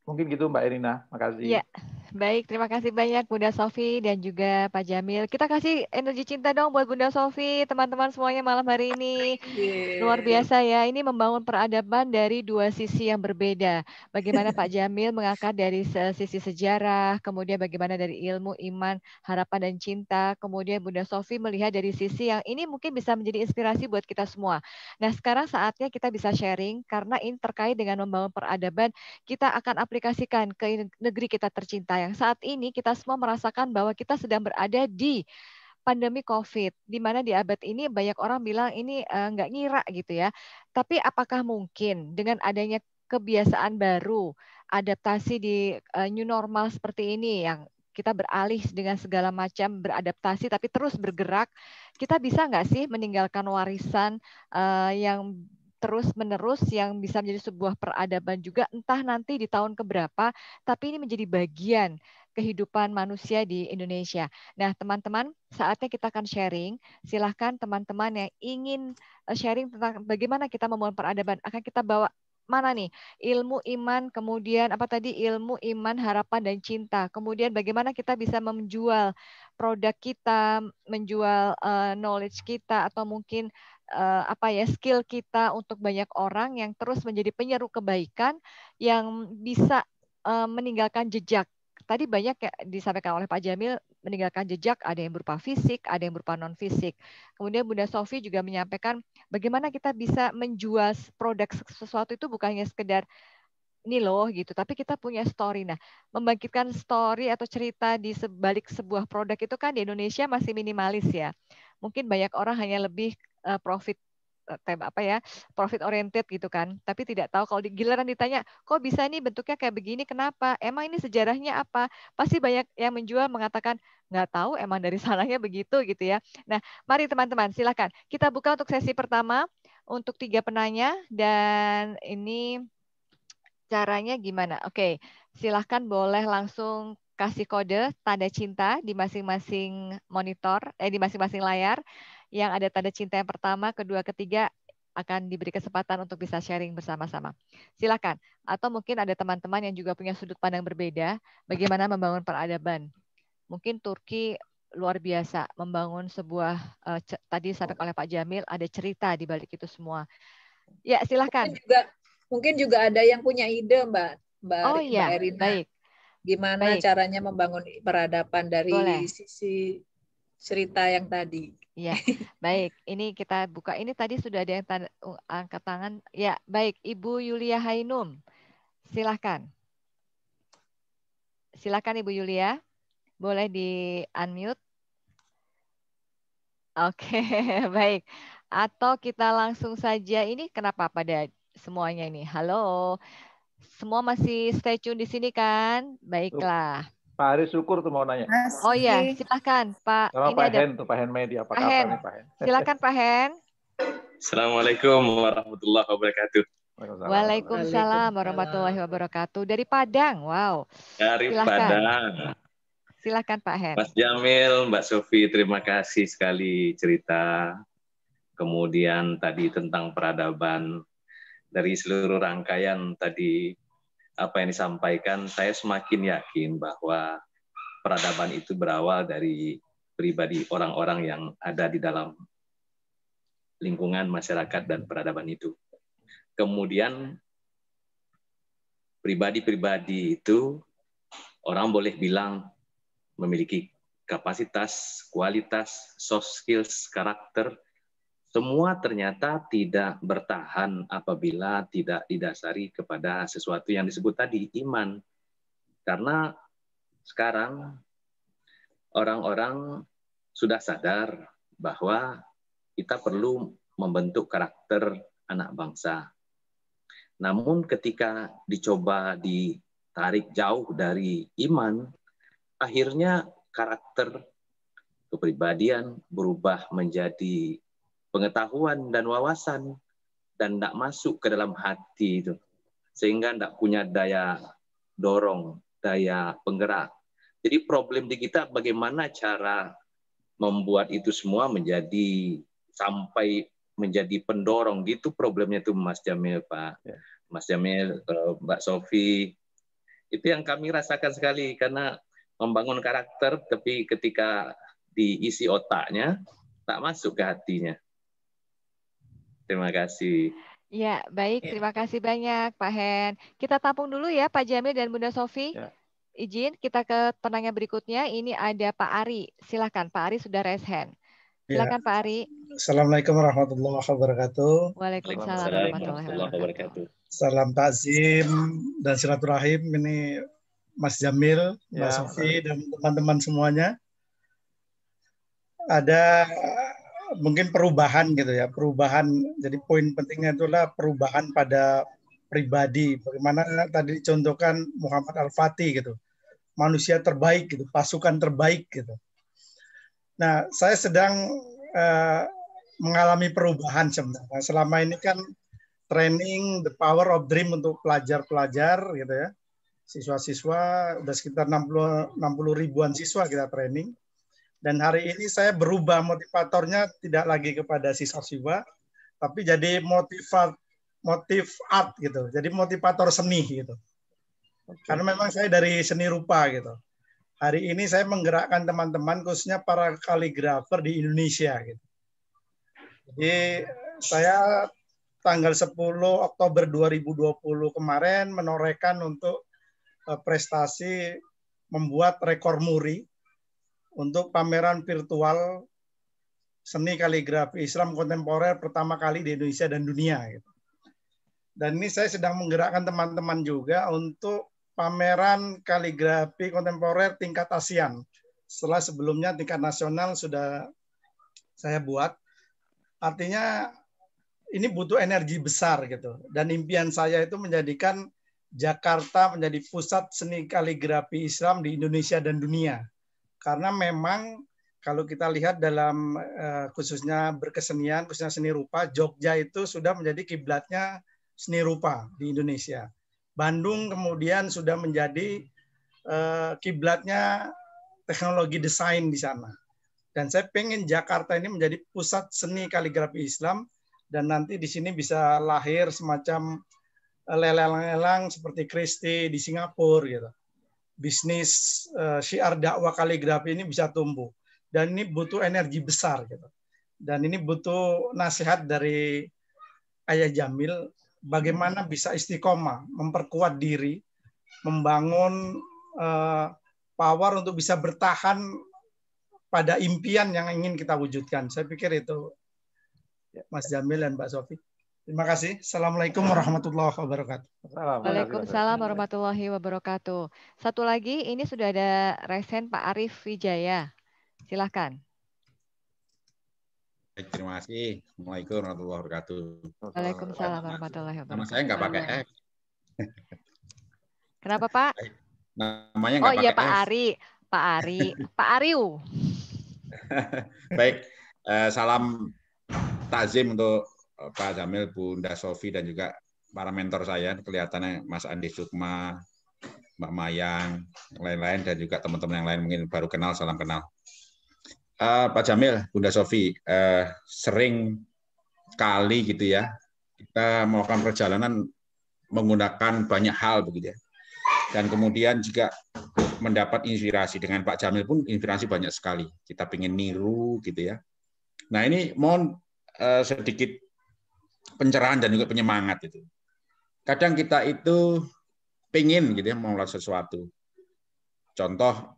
Mungkin gitu Mbak Erina, Makasih. Ya. Baik, terima kasih banyak Bunda Sofi dan juga Pak Jamil. Kita kasih energi cinta dong buat Bunda Sofi, teman-teman semuanya malam hari ini. Luar biasa ya, ini membangun peradaban dari dua sisi yang berbeda. Bagaimana Pak Jamil mengangkat dari sisi sejarah, kemudian bagaimana dari ilmu, iman, harapan dan cinta. Kemudian Bunda Sofi melihat dari sisi yang ini mungkin bisa menjadi inspirasi buat kita semua. Nah, sekarang saatnya kita bisa sharing karena ini terkait dengan membangun peradaban, kita akan aplikasikan ke negeri kita tercinta yang saat ini kita semua merasakan bahwa kita sedang berada di pandemi COVID, di mana di abad ini banyak orang bilang ini uh, ngira gitu ya. Tapi apakah mungkin dengan adanya kebiasaan baru, adaptasi di uh, new normal seperti ini yang kita beralih dengan segala macam beradaptasi tapi terus bergerak, kita bisa nggak sih meninggalkan warisan uh, yang terus-menerus yang bisa menjadi sebuah peradaban juga entah nanti di tahun keberapa, tapi ini menjadi bagian kehidupan manusia di Indonesia. Nah, teman-teman, saatnya kita akan sharing. Silahkan teman-teman yang ingin eh, sharing tentang bagaimana kita membangun peradaban, akan kita bawa mana nih ilmu iman kemudian apa tadi ilmu iman harapan dan cinta kemudian bagaimana kita bisa menjual produk kita menjual uh, knowledge kita atau mungkin uh, apa ya skill kita untuk banyak orang yang terus menjadi penyeru kebaikan yang bisa uh, meninggalkan jejak. Tadi banyak ya disampaikan oleh Pak Jamil meninggalkan jejak ada yang berupa fisik, ada yang berupa non fisik. Kemudian Bunda Sofi juga menyampaikan bagaimana kita bisa menjual produk sesuatu itu bukan hanya sekedar ini loh gitu, tapi kita punya story. Nah, membangkitkan story atau cerita di sebalik sebuah produk itu kan di Indonesia masih minimalis ya mungkin banyak orang hanya lebih uh, profit eh, apa ya profit oriented gitu kan tapi tidak tahu kalau giliran ditanya kok bisa nih bentuknya kayak begini kenapa emang ini sejarahnya apa pasti banyak yang menjual mengatakan nggak tahu emang dari sananya begitu gitu ya nah mari teman-teman silahkan kita buka untuk sesi pertama untuk tiga penanya dan ini caranya gimana oke silahkan boleh langsung kasih kode tanda cinta di masing-masing monitor, eh di masing-masing layar. Yang ada tanda cinta yang pertama, kedua, ketiga akan diberi kesempatan untuk bisa sharing bersama-sama. Silakan. Atau mungkin ada teman-teman yang juga punya sudut pandang berbeda, bagaimana membangun peradaban. Mungkin Turki luar biasa membangun sebuah uh, tadi sampai oleh Pak Jamil ada cerita di balik itu semua. Ya, silakan. Mungkin juga mungkin juga ada yang punya ide, Mbak. Mbak, oh iya, baik gimana Baik. caranya membangun peradaban dari Boleh. sisi cerita yang tadi. Ya, baik. Ini kita buka. Ini tadi sudah ada yang tanda, uh, angkat tangan. Ya, baik. Ibu Yulia Hainum, silakan silakan Ibu Yulia. Boleh di unmute. Oke, baik. Atau kita langsung saja. Ini kenapa pada semuanya ini? Halo. Semua masih stay tune di sini kan? Baiklah. Pak Aris, syukur tuh mau nanya. Oh iya, silahkan Pak. Sama ini Pak ada... Hen tuh, Pak Hen Medi. Apa Pak Nih, Pak Hen. Silahkan Pak Hen. Assalamualaikum warahmatullahi wabarakatuh. Waalaikumsalam warahmatullahi wabarakatuh. Dari Padang, wow. Dari Silahkan. Padang. Silahkan Pak Hen. Mas Jamil, Mbak Sofi, terima kasih sekali cerita. Kemudian tadi tentang peradaban dari seluruh rangkaian tadi apa yang disampaikan, saya semakin yakin bahwa peradaban itu berawal dari pribadi orang-orang yang ada di dalam lingkungan masyarakat dan peradaban itu. Kemudian pribadi-pribadi itu orang boleh bilang memiliki kapasitas, kualitas, soft skills, karakter semua ternyata tidak bertahan apabila tidak didasari kepada sesuatu yang disebut tadi iman. Karena sekarang orang-orang sudah sadar bahwa kita perlu membentuk karakter anak bangsa. Namun ketika dicoba ditarik jauh dari iman, akhirnya karakter kepribadian berubah menjadi pengetahuan dan wawasan dan tidak masuk ke dalam hati itu sehingga tidak punya daya dorong daya penggerak jadi problem di kita bagaimana cara membuat itu semua menjadi sampai menjadi pendorong gitu problemnya tuh Mas Jamil Pak ya. Mas Jamil eh, Mbak Sofi itu yang kami rasakan sekali karena membangun karakter tapi ketika diisi otaknya tak masuk ke hatinya Terima kasih. Ya, baik. Ya. Terima kasih banyak Pak Hen. Kita tampung dulu ya Pak Jamil dan Bunda Sofi. Ya. Izin kita ke penanya berikutnya. Ini ada Pak Ari. Silakan Pak Ari sudah raise hand. Ya. Silakan ya. Pak Ari. Assalamualaikum warahmatullahi wabarakatuh. Waalaikumsalam warahmatullahi wabarakatuh. Salam takzim dan silaturahim ini Mas Jamil, ya. Mbak Sofi dan teman-teman semuanya. Ada mungkin perubahan gitu ya perubahan jadi poin pentingnya itulah perubahan pada pribadi bagaimana tadi contohkan Muhammad Al Fatih gitu manusia terbaik gitu pasukan terbaik gitu nah saya sedang uh, mengalami perubahan sebenarnya selama ini kan training the power of dream untuk pelajar-pelajar gitu ya siswa-siswa udah sekitar 60 60 ribuan siswa kita training dan hari ini saya berubah motivatornya tidak lagi kepada siswa siswa, tapi jadi motivat motif art gitu. Jadi motivator seni gitu. Okay. Karena memang saya dari seni rupa gitu. Hari ini saya menggerakkan teman-teman khususnya para kaligrafer di Indonesia gitu. Jadi saya tanggal 10 Oktober 2020 kemarin menorehkan untuk eh, prestasi membuat rekor muri untuk pameran virtual seni kaligrafi Islam kontemporer pertama kali di Indonesia dan dunia. Gitu. Dan ini saya sedang menggerakkan teman-teman juga untuk pameran kaligrafi kontemporer tingkat ASEAN. Setelah sebelumnya tingkat nasional sudah saya buat. Artinya ini butuh energi besar gitu. Dan impian saya itu menjadikan Jakarta menjadi pusat seni kaligrafi Islam di Indonesia dan dunia karena memang kalau kita lihat dalam uh, khususnya berkesenian, khususnya seni rupa, Jogja itu sudah menjadi kiblatnya seni rupa di Indonesia. Bandung kemudian sudah menjadi uh, kiblatnya teknologi desain di sana. Dan saya pengen Jakarta ini menjadi pusat seni kaligrafi Islam dan nanti di sini bisa lahir semacam eh, lelang-lelang seperti Christie di Singapura gitu bisnis uh, syiar dakwah kaligrafi ini bisa tumbuh dan ini butuh energi besar gitu dan ini butuh nasihat dari Ayah Jamil bagaimana bisa istiqomah memperkuat diri membangun uh, power untuk bisa bertahan pada impian yang ingin kita wujudkan saya pikir itu Mas Jamil dan Mbak Sofi Terima kasih. Assalamualaikum warahmatullahi wabarakatuh. Waalaikumsalam warahmatullahi wabarakatuh. Satu lagi, ini sudah ada resen Pak Arief Wijaya. Silahkan. Baik, terima kasih. Assalamualaikum warahmatullahi wabarakatuh. Waalaikumsalam warahmatullahi wabarakatuh. Nama saya nggak pakai F. Kenapa Pak? Namanya nggak oh, iya, pakai iya, Pak Ari. Pak Ari. Pak Ariu. Baik, eh, salam takzim untuk Pak Jamil, Bunda Sofi, dan juga para mentor saya, kelihatannya Mas Andi Sukma, Mbak Mayang, lain-lain, dan juga teman-teman yang lain mungkin baru kenal, salam kenal. Uh, Pak Jamil, Bunda Sofi, uh, sering kali gitu ya, kita melakukan perjalanan menggunakan banyak hal begitu ya. Dan kemudian juga mendapat inspirasi dengan Pak Jamil pun inspirasi banyak sekali. Kita pengen niru gitu ya. Nah ini mohon uh, sedikit pencerahan dan juga penyemangat itu. Kadang kita itu pengin gitu ya mau sesuatu. Contoh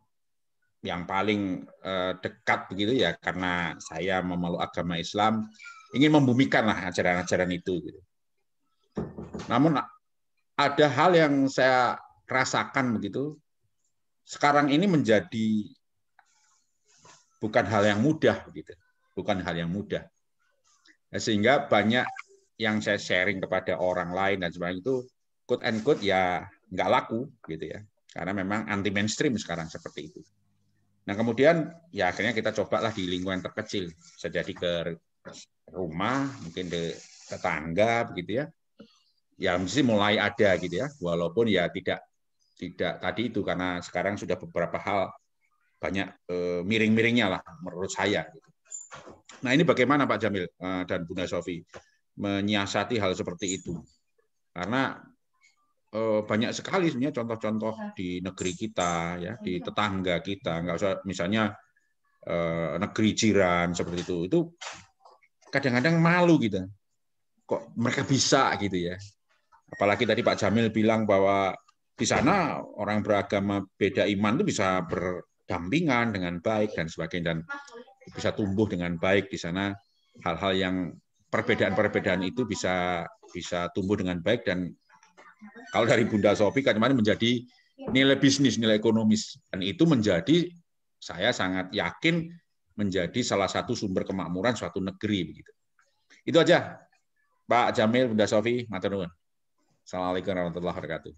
yang paling eh, dekat begitu ya karena saya memeluk agama Islam ingin membumikan lah ajaran-ajaran itu. Gitu. Namun ada hal yang saya rasakan begitu sekarang ini menjadi bukan hal yang mudah begitu, bukan hal yang mudah nah, sehingga banyak yang saya sharing kepada orang lain dan sebagainya itu quote and quote ya nggak laku gitu ya karena memang anti mainstream sekarang seperti itu. Nah kemudian ya akhirnya kita cobalah di lingkungan terkecil, bisa jadi ke rumah, mungkin ke tetangga begitu ya. Ya mesti mulai ada gitu ya, walaupun ya tidak tidak tadi itu karena sekarang sudah beberapa hal banyak eh, miring-miringnya lah menurut saya. Gitu. Nah ini bagaimana Pak Jamil eh, dan Bunda Sofi? menyiasati hal seperti itu. Karena eh, banyak sekali sebenarnya contoh-contoh iya. di negeri kita ya di iya. tetangga kita nggak usah misalnya eh, negeri jiran seperti itu itu kadang-kadang malu gitu kok mereka bisa gitu ya apalagi tadi Pak Jamil bilang bahwa di sana orang beragama beda iman itu bisa berdampingan dengan baik dan sebagainya dan bisa tumbuh dengan baik di sana hal-hal yang perbedaan-perbedaan itu bisa bisa tumbuh dengan baik dan kalau dari Bunda Sofi kemarin menjadi nilai bisnis, nilai ekonomis dan itu menjadi saya sangat yakin menjadi salah satu sumber kemakmuran suatu negeri begitu. Itu aja Pak Jamil, Bunda Sofi, matur nuwun. Assalamualaikum warahmatullahi wabarakatuh.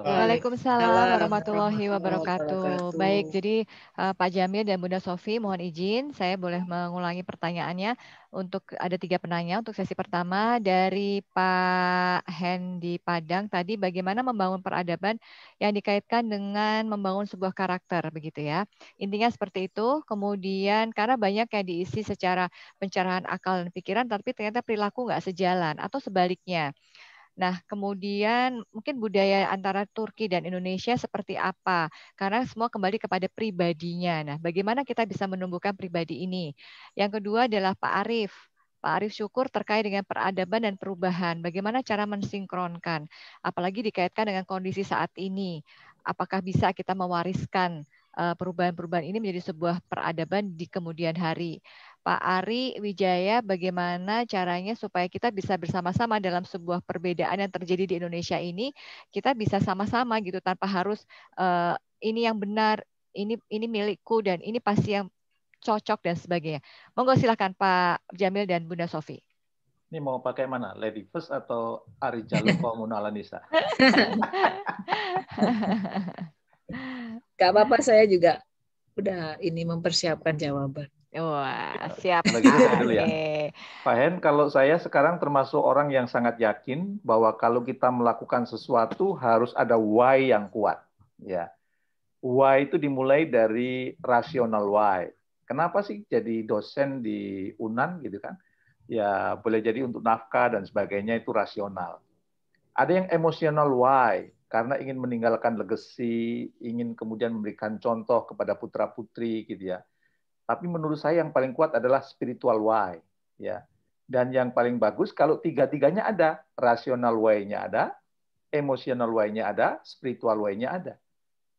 Waalaikumsalam warahmatullahi wabarakatuh. Baik, jadi uh, Pak Jamil dan Bunda Sofi mohon izin saya boleh mengulangi pertanyaannya untuk ada tiga penanya untuk sesi pertama dari Pak Hendi Padang tadi bagaimana membangun peradaban yang dikaitkan dengan membangun sebuah karakter begitu ya. Intinya seperti itu. Kemudian karena banyak yang diisi secara pencerahan akal dan pikiran tapi ternyata perilaku nggak sejalan atau sebaliknya. Nah, kemudian mungkin budaya antara Turki dan Indonesia seperti apa? Karena semua kembali kepada pribadinya. Nah, bagaimana kita bisa menumbuhkan pribadi ini? Yang kedua adalah Pak Arif, Pak Arif Syukur terkait dengan peradaban dan perubahan. Bagaimana cara mensinkronkan? Apalagi dikaitkan dengan kondisi saat ini. Apakah bisa kita mewariskan eh, perubahan-perubahan ini menjadi sebuah peradaban di kemudian hari? Pak Ari Wijaya bagaimana caranya supaya kita bisa bersama-sama dalam sebuah perbedaan yang terjadi di Indonesia ini kita bisa sama-sama gitu tanpa harus uh, ini yang benar ini ini milikku dan ini pasti yang cocok dan sebagainya. Monggo silakan Pak Jamil dan Bunda Sofi. Ini mau pakai mana? Lady First atau Ari Jalur komunal Lanisa? Gak apa-apa saya juga udah ini mempersiapkan jawaban. Wah, iya. siap. ya. Pak Hen, kalau saya sekarang termasuk orang yang sangat yakin bahwa kalau kita melakukan sesuatu harus ada why yang kuat. Ya, why itu dimulai dari rasional why. Kenapa sih jadi dosen di Unan gitu kan? Ya boleh jadi untuk nafkah dan sebagainya itu rasional. Ada yang emosional why karena ingin meninggalkan legasi, ingin kemudian memberikan contoh kepada putra putri gitu ya tapi menurut saya yang paling kuat adalah spiritual why, ya. Dan yang paling bagus kalau tiga-tiganya ada, rasional why-nya ada, emosional why-nya ada, spiritual why-nya ada.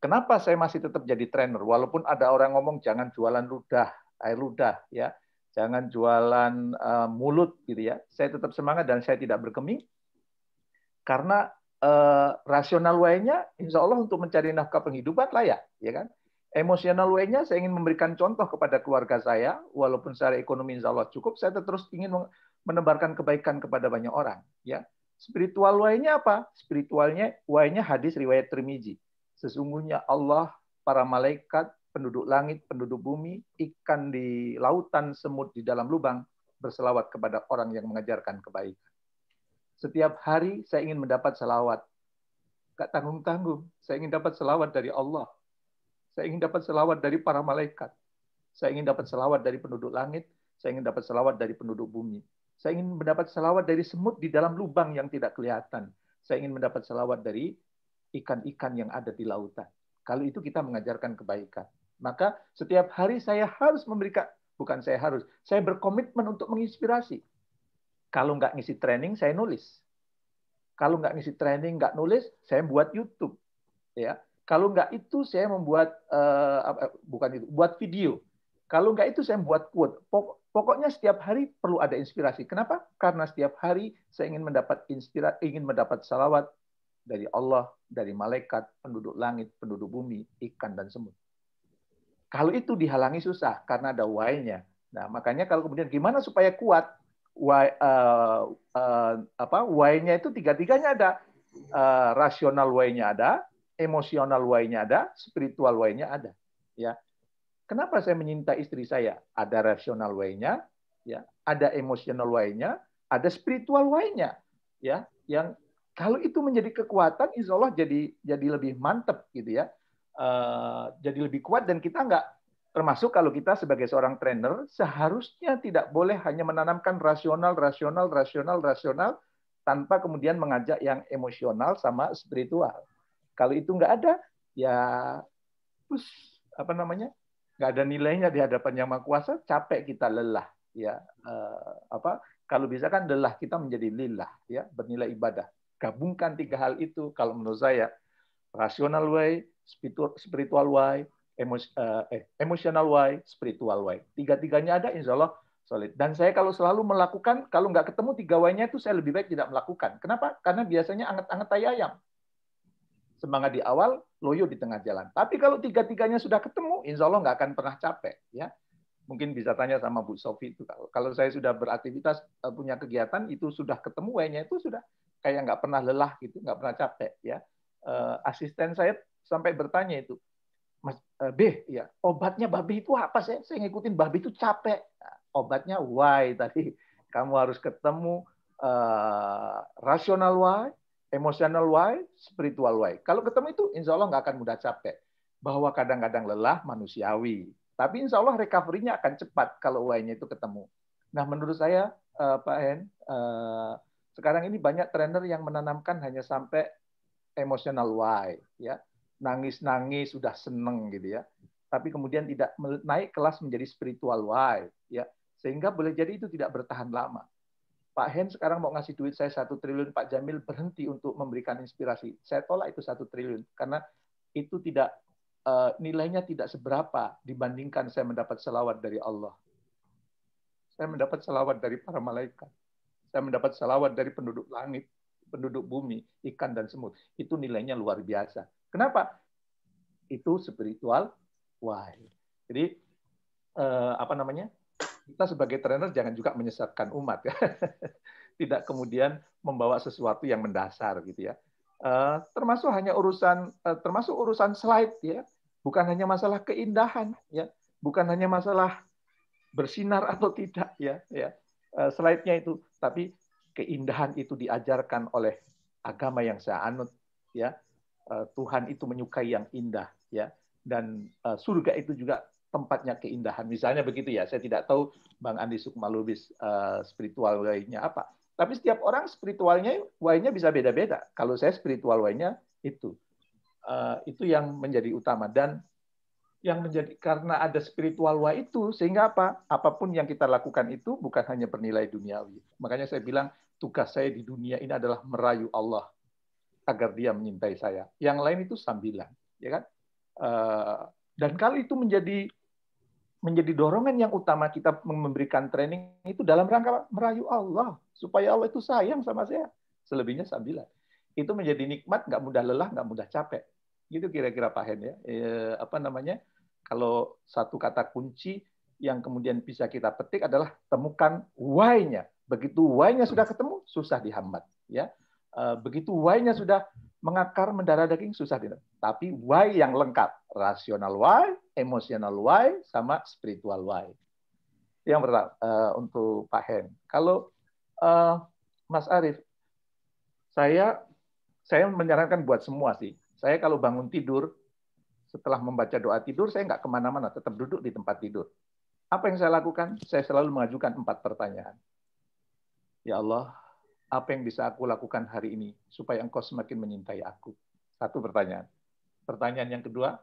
Kenapa saya masih tetap jadi trainer walaupun ada orang ngomong jangan jualan ludah, air ludah ya. Jangan jualan uh, mulut gitu ya. Saya tetap semangat dan saya tidak berkemih karena uh, rasional way-nya insya Allah untuk mencari nafkah penghidupan layak, ya kan? Emosional way-nya saya ingin memberikan contoh kepada keluarga saya, walaupun secara ekonomi insya Allah cukup, saya terus ingin menebarkan kebaikan kepada banyak orang. Ya, Spiritual way-nya apa? Spiritualnya way-nya hadis riwayat Trimiji. Sesungguhnya Allah, para malaikat, penduduk langit, penduduk bumi, ikan di lautan, semut di dalam lubang, berselawat kepada orang yang mengajarkan kebaikan. Setiap hari saya ingin mendapat selawat. Gak tanggung-tanggung, saya ingin dapat selawat dari Allah saya ingin dapat selawat dari para malaikat. Saya ingin dapat selawat dari penduduk langit. Saya ingin dapat selawat dari penduduk bumi. Saya ingin mendapat selawat dari semut di dalam lubang yang tidak kelihatan. Saya ingin mendapat selawat dari ikan-ikan yang ada di lautan. Kalau itu kita mengajarkan kebaikan. Maka setiap hari saya harus memberikan, bukan saya harus, saya berkomitmen untuk menginspirasi. Kalau nggak ngisi training, saya nulis. Kalau nggak ngisi training, nggak nulis, saya buat YouTube. Ya, kalau enggak itu saya membuat uh, bukan itu, buat video. Kalau enggak itu saya membuat quote. Pokoknya setiap hari perlu ada inspirasi. Kenapa? Karena setiap hari saya ingin mendapat inspirasi, ingin mendapat salawat dari Allah, dari malaikat, penduduk langit, penduduk bumi, ikan dan semut. Kalau itu dihalangi susah karena ada why-nya. Nah, makanya kalau kemudian gimana supaya kuat why, uh, uh, apa why-nya itu tiga-tiganya ada uh, rasional way nya ada, emosional way nya ada, spiritual way nya ada. Ya. Kenapa saya menyinta istri saya? Ada rasional way nya ya, ada emosional way nya ada spiritual way nya Ya, yang kalau itu menjadi kekuatan, insya Allah jadi jadi lebih mantep gitu ya, uh, jadi lebih kuat dan kita nggak termasuk kalau kita sebagai seorang trainer seharusnya tidak boleh hanya menanamkan rasional, rasional, rasional, rasional tanpa kemudian mengajak yang emosional sama spiritual kalau itu nggak ada, ya terus apa namanya nggak ada nilainya di hadapan yang maha kuasa. Capek kita lelah, ya eh, apa? Kalau bisa kan lelah kita menjadi lillah, ya bernilai ibadah. Gabungkan tiga hal itu kalau menurut saya rasional way, spiritual way, emos, eh, eh way, spiritual way. Tiga-tiganya ada, insya Allah solid. Dan saya kalau selalu melakukan, kalau nggak ketemu tiga way-nya itu saya lebih baik tidak melakukan. Kenapa? Karena biasanya anget-anget tai ayam semangat di awal, loyo di tengah jalan. Tapi kalau tiga-tiganya sudah ketemu, insya Allah nggak akan pernah capek. Ya, mungkin bisa tanya sama Bu Sofi itu. Kalau saya sudah beraktivitas eh, punya kegiatan itu sudah ketemu wayanya itu sudah kayak nggak pernah lelah gitu, nggak pernah capek. Ya, eh, asisten saya sampai bertanya itu, Mas eh, B, ya obatnya babi itu apa sih Saya ngikutin babi itu capek. obatnya why tadi kamu harus ketemu uh, rasional why, emotional why, spiritual why. Kalau ketemu itu, insya Allah nggak akan mudah capek. Bahwa kadang-kadang lelah manusiawi, tapi insya Allah recovery-nya akan cepat kalau why-nya itu ketemu. Nah, menurut saya, uh, Pak Hen, uh, sekarang ini banyak trainer yang menanamkan hanya sampai emotional why, ya nangis-nangis sudah seneng gitu ya, tapi kemudian tidak naik kelas menjadi spiritual why, ya sehingga boleh jadi itu tidak bertahan lama. Pak Hen sekarang mau ngasih duit saya satu triliun, Pak Jamil berhenti untuk memberikan inspirasi. Saya tolak itu satu triliun karena itu tidak eh, nilainya tidak seberapa dibandingkan saya mendapat selawat dari Allah. Saya mendapat selawat dari para malaikat. Saya mendapat selawat dari penduduk langit, penduduk bumi, ikan dan semut. Itu nilainya luar biasa. Kenapa? Itu spiritual why. Jadi eh, apa namanya? kita sebagai trainer jangan juga menyesatkan umat ya. Tidak kemudian membawa sesuatu yang mendasar gitu ya. Eh, termasuk hanya urusan eh, termasuk urusan slide ya. Bukan hanya masalah keindahan ya, bukan hanya masalah bersinar atau tidak ya ya. Eh, slide-nya itu tapi keindahan itu diajarkan oleh agama yang saya anut ya. Tuhan itu menyukai yang indah ya dan surga itu juga tempatnya keindahan. Misalnya begitu ya, saya tidak tahu Bang Andi Sukmalubis uh, spiritual lainnya apa. Tapi setiap orang spiritualnya, wa'inya bisa beda-beda. Kalau saya spiritual wa'inya itu. Uh, itu yang menjadi utama. Dan yang menjadi karena ada spiritual way itu, sehingga apa? Apapun yang kita lakukan itu bukan hanya bernilai duniawi. Makanya saya bilang tugas saya di dunia ini adalah merayu Allah agar dia menyintai saya. Yang lain itu sambilan, ya kan? Uh, dan kalau itu menjadi menjadi dorongan yang utama kita memberikan training itu dalam rangka merayu Allah supaya Allah itu sayang sama saya. Selebihnya sambilan. Itu menjadi nikmat, nggak mudah lelah, nggak mudah capek. Gitu kira-kira Pak Hen ya. E, apa namanya? Kalau satu kata kunci yang kemudian bisa kita petik adalah temukan why-nya. Begitu why-nya sudah ketemu, susah dihambat. Ya, e, begitu why-nya sudah mengakar mendarah daging susah dihambat. Tapi why yang lengkap, rasional why, emotional why sama spiritual why. Yang pertama uh, untuk Pak Hen. Kalau uh, Mas Arief, saya saya menyarankan buat semua sih. Saya kalau bangun tidur setelah membaca doa tidur, saya nggak kemana-mana, tetap duduk di tempat tidur. Apa yang saya lakukan? Saya selalu mengajukan empat pertanyaan. Ya Allah, apa yang bisa aku lakukan hari ini supaya engkau semakin menyintai aku? Satu pertanyaan. Pertanyaan yang kedua,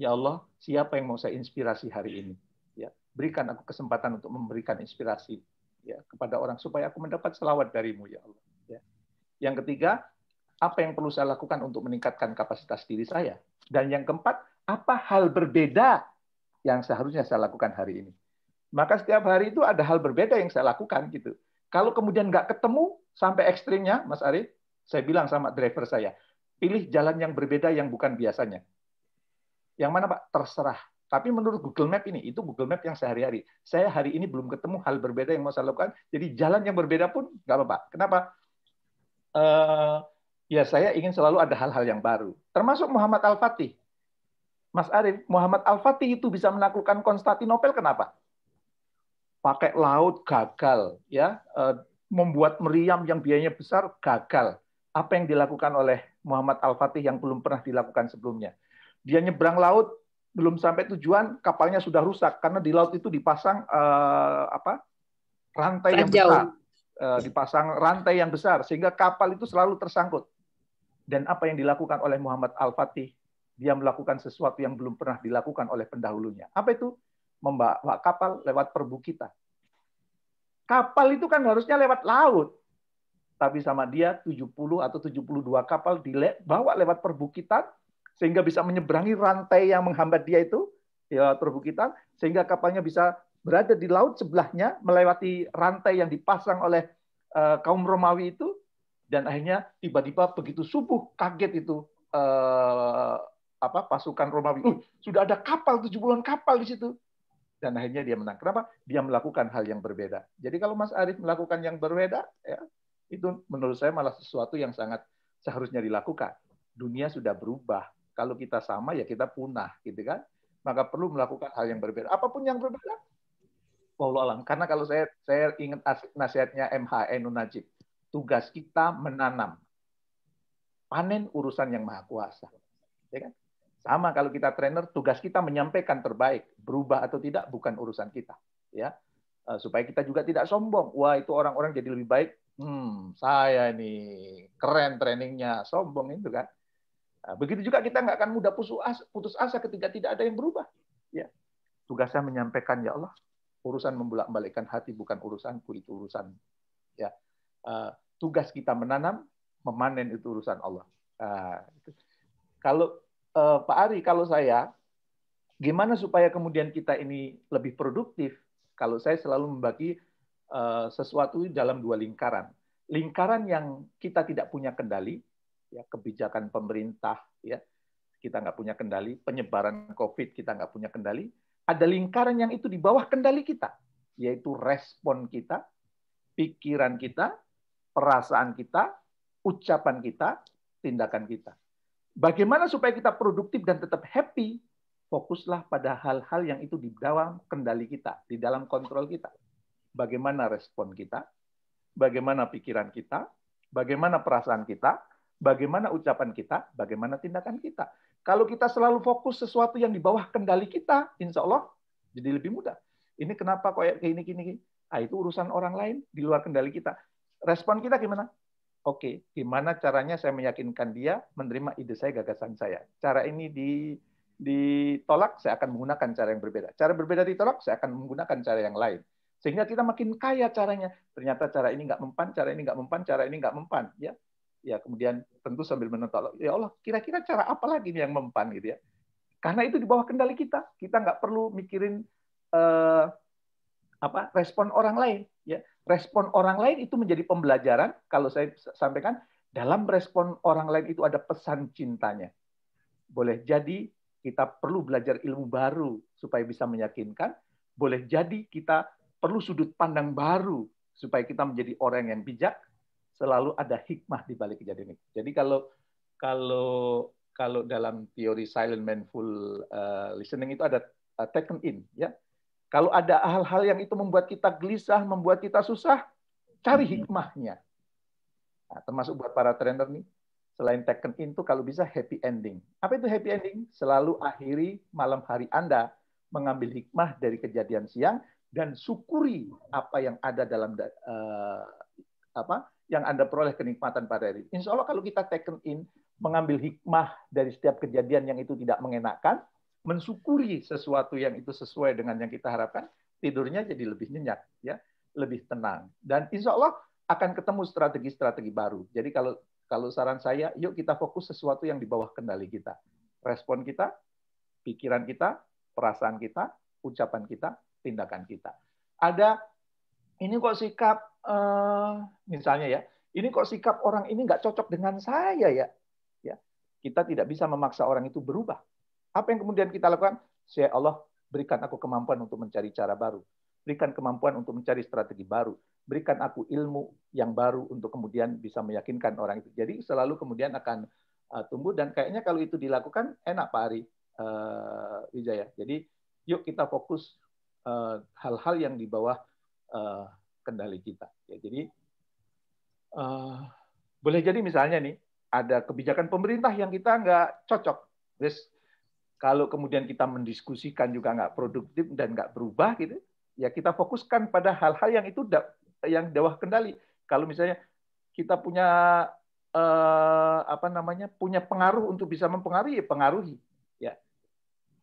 Ya Allah, siapa yang mau saya inspirasi hari ini? Ya, berikan aku kesempatan untuk memberikan inspirasi ya kepada orang supaya aku mendapat selawat darimu ya Allah. Ya. Yang ketiga, apa yang perlu saya lakukan untuk meningkatkan kapasitas diri saya? Dan yang keempat, apa hal berbeda yang seharusnya saya lakukan hari ini? Maka setiap hari itu ada hal berbeda yang saya lakukan gitu. Kalau kemudian nggak ketemu sampai ekstrimnya, Mas Ari, saya bilang sama driver saya, pilih jalan yang berbeda yang bukan biasanya. Yang mana Pak? Terserah. Tapi menurut Google Map ini, itu Google Map yang sehari-hari. Saya hari ini belum ketemu hal berbeda yang mau saya lakukan. Jadi jalan yang berbeda pun nggak apa-apa. Kenapa? Uh, ya saya ingin selalu ada hal-hal yang baru. Termasuk Muhammad Al-Fatih. Mas Arief, Muhammad Al-Fatih itu bisa menaklukkan Konstantinopel kenapa? Pakai laut gagal, ya eh, membuat meriam yang biayanya besar gagal. Apa yang dilakukan oleh Muhammad Al-Fatih yang belum pernah dilakukan sebelumnya? dia nyebrang laut belum sampai tujuan kapalnya sudah rusak karena di laut itu dipasang uh, apa rantai yang besar uh, dipasang rantai yang besar sehingga kapal itu selalu tersangkut dan apa yang dilakukan oleh Muhammad Al Fatih dia melakukan sesuatu yang belum pernah dilakukan oleh pendahulunya apa itu membawa kapal lewat perbukitan kapal itu kan harusnya lewat laut tapi sama dia 70 atau 72 kapal dibawa lewat perbukitan sehingga bisa menyeberangi rantai yang menghambat dia itu di ya, perbukitan sehingga kapalnya bisa berada di laut sebelahnya melewati rantai yang dipasang oleh uh, kaum Romawi itu dan akhirnya tiba-tiba begitu subuh kaget itu uh, apa pasukan Romawi uh, sudah ada kapal tujuh bulan kapal di situ dan akhirnya dia menang. Kenapa? Dia melakukan hal yang berbeda. Jadi kalau Mas Arif melakukan yang berbeda ya itu menurut saya malah sesuatu yang sangat seharusnya dilakukan. Dunia sudah berubah, kalau kita sama ya kita punah, gitu kan? Maka perlu melakukan hal yang berbeda. Apapun yang berbeda, Allah alam. Karena kalau saya saya ingat nasihatnya MHN Najib, tugas kita menanam, panen urusan yang maha kuasa. Ya kan? Sama kalau kita trainer, tugas kita menyampaikan terbaik, berubah atau tidak bukan urusan kita, ya. Eh, supaya kita juga tidak sombong. Wah, itu orang-orang jadi lebih baik. Hmm, saya ini keren trainingnya, sombong itu kan. Nah, begitu juga kita nggak akan mudah putus asa ketika tidak ada yang berubah. Ya. Tugasnya menyampaikan ya Allah, urusan membolak-balikkan hati bukan urusanku itu urusan. Ya. Uh, tugas kita menanam, memanen itu urusan Allah. Uh, kalau uh, Pak Ari, kalau saya, gimana supaya kemudian kita ini lebih produktif? Kalau saya selalu membagi eh, sesuatu dalam dua lingkaran. Lingkaran yang kita tidak punya kendali, ya kebijakan pemerintah ya kita nggak punya kendali, penyebaran COVID kita nggak punya kendali, ada lingkaran yang itu di bawah kendali kita, yaitu respon kita, pikiran kita, perasaan kita, ucapan kita, tindakan kita. Bagaimana supaya kita produktif dan tetap happy? Fokuslah pada hal-hal yang itu di dalam kendali kita, di dalam kontrol kita. Bagaimana respon kita? Bagaimana pikiran kita? Bagaimana perasaan kita? bagaimana ucapan kita, bagaimana tindakan kita. Kalau kita selalu fokus sesuatu yang di bawah kendali kita, insya Allah jadi lebih mudah. Ini kenapa kayak gini, gini, gini. Ah, itu urusan orang lain di luar kendali kita. Respon kita gimana? Oke, gimana caranya saya meyakinkan dia menerima ide saya, gagasan saya. Cara ini di ditolak, saya akan menggunakan cara yang berbeda. Cara berbeda ditolak, saya akan menggunakan cara yang lain. Sehingga kita makin kaya caranya. Ternyata cara ini nggak mempan, cara ini nggak mempan, cara ini nggak mempan. Ya, ya kemudian tentu sambil menentu ya Allah kira-kira cara apa lagi yang mempan gitu ya karena itu di bawah kendali kita kita nggak perlu mikirin eh, apa respon orang lain ya respon orang lain itu menjadi pembelajaran kalau saya sampaikan dalam respon orang lain itu ada pesan cintanya boleh jadi kita perlu belajar ilmu baru supaya bisa meyakinkan boleh jadi kita perlu sudut pandang baru supaya kita menjadi orang yang bijak selalu ada hikmah di balik kejadian itu. Jadi kalau kalau kalau dalam teori silent mindful uh, eh, listening itu ada uh, taken in ya. Kalau ada hal-hal yang itu membuat kita gelisah, membuat kita susah, cari mhm. hikmahnya. Nah, termasuk buat para trainer nih, selain taken in itu kalau bisa happy ending. Apa itu happy ending? Selalu akhiri malam hari Anda mengambil hikmah dari kejadian siang dan syukuri apa yang ada dalam uh, apa yang Anda peroleh kenikmatan pada hari Insya Allah kalau kita taken in, mengambil hikmah dari setiap kejadian yang itu tidak mengenakan, mensyukuri sesuatu yang itu sesuai dengan yang kita harapkan, tidurnya jadi lebih nyenyak, ya, lebih tenang. Dan insya Allah akan ketemu strategi-strategi baru. Jadi kalau kalau saran saya, yuk kita fokus sesuatu yang di bawah kendali kita. Respon kita, pikiran kita, perasaan kita, ucapan kita, tindakan kita. Ada ini kok sikap uh, misalnya ya, ini kok sikap orang ini nggak cocok dengan saya ya. Ya, kita tidak bisa memaksa orang itu berubah. Apa yang kemudian kita lakukan? Saya Allah berikan aku kemampuan untuk mencari cara baru, berikan kemampuan untuk mencari strategi baru, berikan aku ilmu yang baru untuk kemudian bisa meyakinkan orang itu. Jadi selalu kemudian akan eh, tumbuh dan kayaknya kalau itu dilakukan enak Pak Ari uh, Wijaya. Jadi yuk kita fokus hal-hal uh, yang di bawah uh, kendali kita. Ya, jadi uh, boleh jadi misalnya nih ada kebijakan pemerintah yang kita nggak cocok, terus kalau kemudian kita mendiskusikan juga nggak produktif dan nggak berubah gitu, ya kita fokuskan pada hal-hal yang itu da yang dawah kendali. Kalau misalnya kita punya eh, apa namanya punya pengaruh untuk bisa mempengaruhi, ya pengaruhi ya.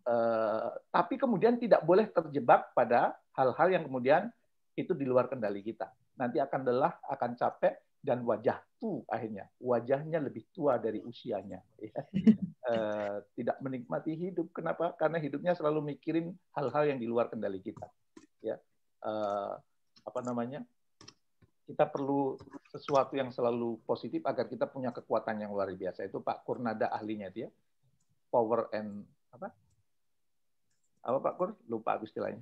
Eh, tapi kemudian tidak boleh terjebak pada hal-hal yang kemudian itu di luar kendali kita. Nanti akan lelah, akan capek, dan wajah tuh akhirnya wajahnya lebih tua dari usianya ya. e, tidak menikmati hidup kenapa karena hidupnya selalu mikirin hal-hal yang di luar kendali kita ya e, apa namanya kita perlu sesuatu yang selalu positif agar kita punya kekuatan yang luar biasa itu Pak Kurnada ahlinya dia ya. power and apa apa Pak Kur lupa aku istilahnya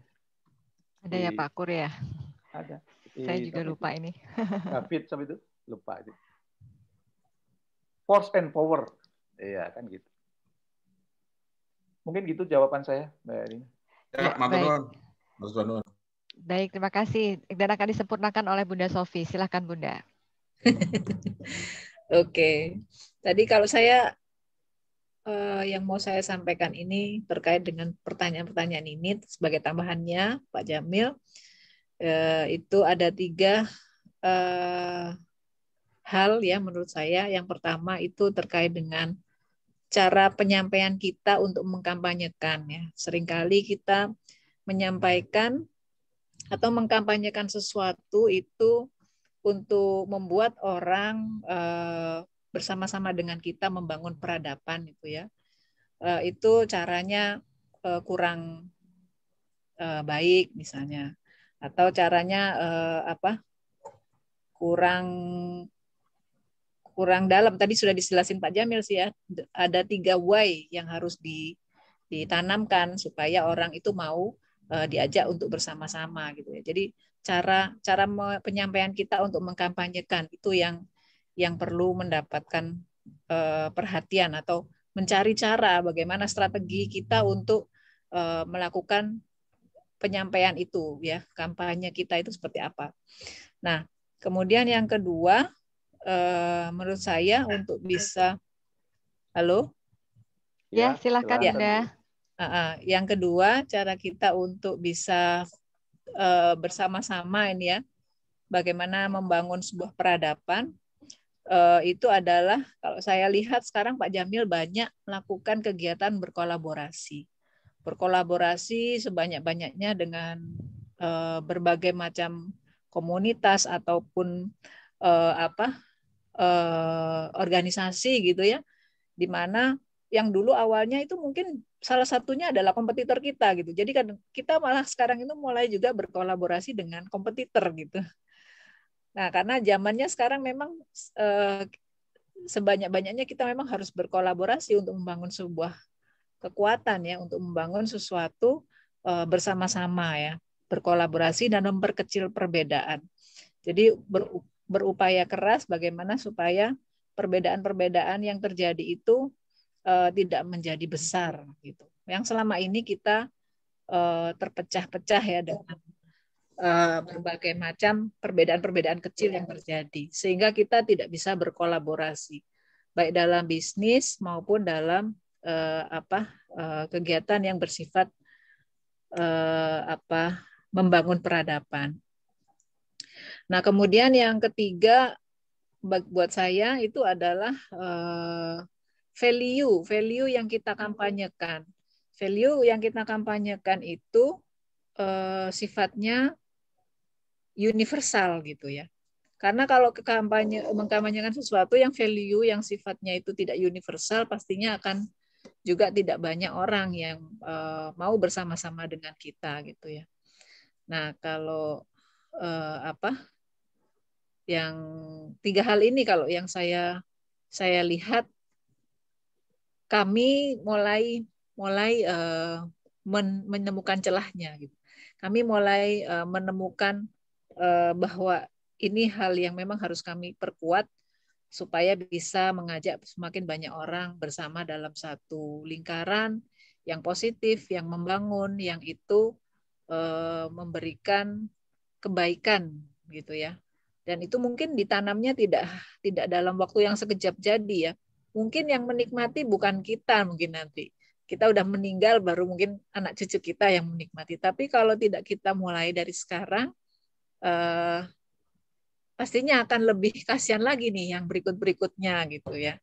ada ya Pak Kur ya ada. Saya eh, juga lupa ini. David nah, fit sama itu lupa itu. Force and power. Iya kan gitu. Mungkin gitu jawaban saya, Mbak Erina. Ya, ya Mas Nuwun. Baik, terima kasih. Dan akan disempurnakan oleh Bunda Sofi. Silahkan Bunda. Oke. okay. Tadi kalau saya eh, yang mau saya sampaikan ini terkait dengan pertanyaan-pertanyaan ini sebagai tambahannya Pak Jamil. Eh, itu ada tiga eh, hal ya menurut saya. Yang pertama itu terkait dengan cara penyampaian kita untuk mengkampanyekan ya. Seringkali kita menyampaikan atau mengkampanyekan sesuatu itu untuk membuat orang eh, bersama-sama dengan kita membangun peradaban itu ya. itu caranya kurang baik misalnya atau caranya eh, apa kurang kurang dalam tadi sudah dijelasin Pak Jamil sih ya ada tiga why yang harus di, ditanamkan supaya orang itu mau eh, diajak untuk bersama-sama gitu ya jadi cara cara penyampaian kita untuk mengkampanyekan itu yang yang perlu mendapatkan eh, perhatian atau mencari cara bagaimana strategi kita untuk eh, melakukan penyampaian itu ya kampanye kita itu seperti apa. Nah kemudian yang kedua eh, menurut saya untuk bisa halo ya, ya silahkan ya. Anda. Eh, eh, yang kedua cara kita untuk bisa bersama-sama ini ya bagaimana membangun sebuah peradaban itu adalah kalau saya lihat sekarang Pak Jamil banyak melakukan kegiatan berkolaborasi berkolaborasi sebanyak-banyaknya dengan uh, berbagai macam komunitas ataupun uh, apa uh, organisasi gitu ya di mana yang dulu awalnya itu mungkin salah satunya adalah kompetitor kita gitu. Jadi kan kita malah sekarang itu mulai juga berkolaborasi dengan kompetitor gitu. Nah, karena zamannya sekarang memang uh, sebanyak-banyaknya kita memang harus berkolaborasi untuk membangun sebuah kekuatan ya untuk membangun sesuatu eh, bersama-sama ya berkolaborasi dan memperkecil perbedaan. Jadi berupaya keras bagaimana supaya perbedaan-perbedaan yang terjadi itu eh, tidak menjadi besar gitu. Yang selama ini kita eh, terpecah-pecah ya dengan berbagai macam perbedaan-perbedaan kecil yang terjadi sehingga kita tidak bisa berkolaborasi baik dalam bisnis maupun dalam eh, apa eh, kegiatan yang bersifat eh, apa membangun peradaban. Nah, kemudian yang ketiga buat saya itu adalah eh, value, value yang kita kampanyekan. Value yang kita kampanyekan itu eh, sifatnya universal gitu ya. Karena kalau kampanye mengkampanyekan sesuatu yang value yang sifatnya itu tidak universal pastinya akan juga tidak banyak orang yang uh, mau bersama-sama dengan kita gitu ya. Nah kalau uh, apa yang tiga hal ini kalau yang saya saya lihat kami mulai mulai uh, men, menemukan celahnya gitu. Kami mulai uh, menemukan uh, bahwa ini hal yang memang harus kami perkuat supaya bisa mengajak semakin banyak orang bersama dalam satu lingkaran yang positif, yang membangun, yang itu eh, memberikan kebaikan gitu ya. Dan itu mungkin ditanamnya tidak tidak dalam waktu yang sekejap jadi ya. Mungkin yang menikmati bukan kita mungkin nanti. Kita udah meninggal baru mungkin anak cucu kita yang menikmati. Tapi kalau tidak kita mulai dari sekarang eh, pastinya akan lebih kasihan lagi nih yang berikut-berikutnya gitu ya.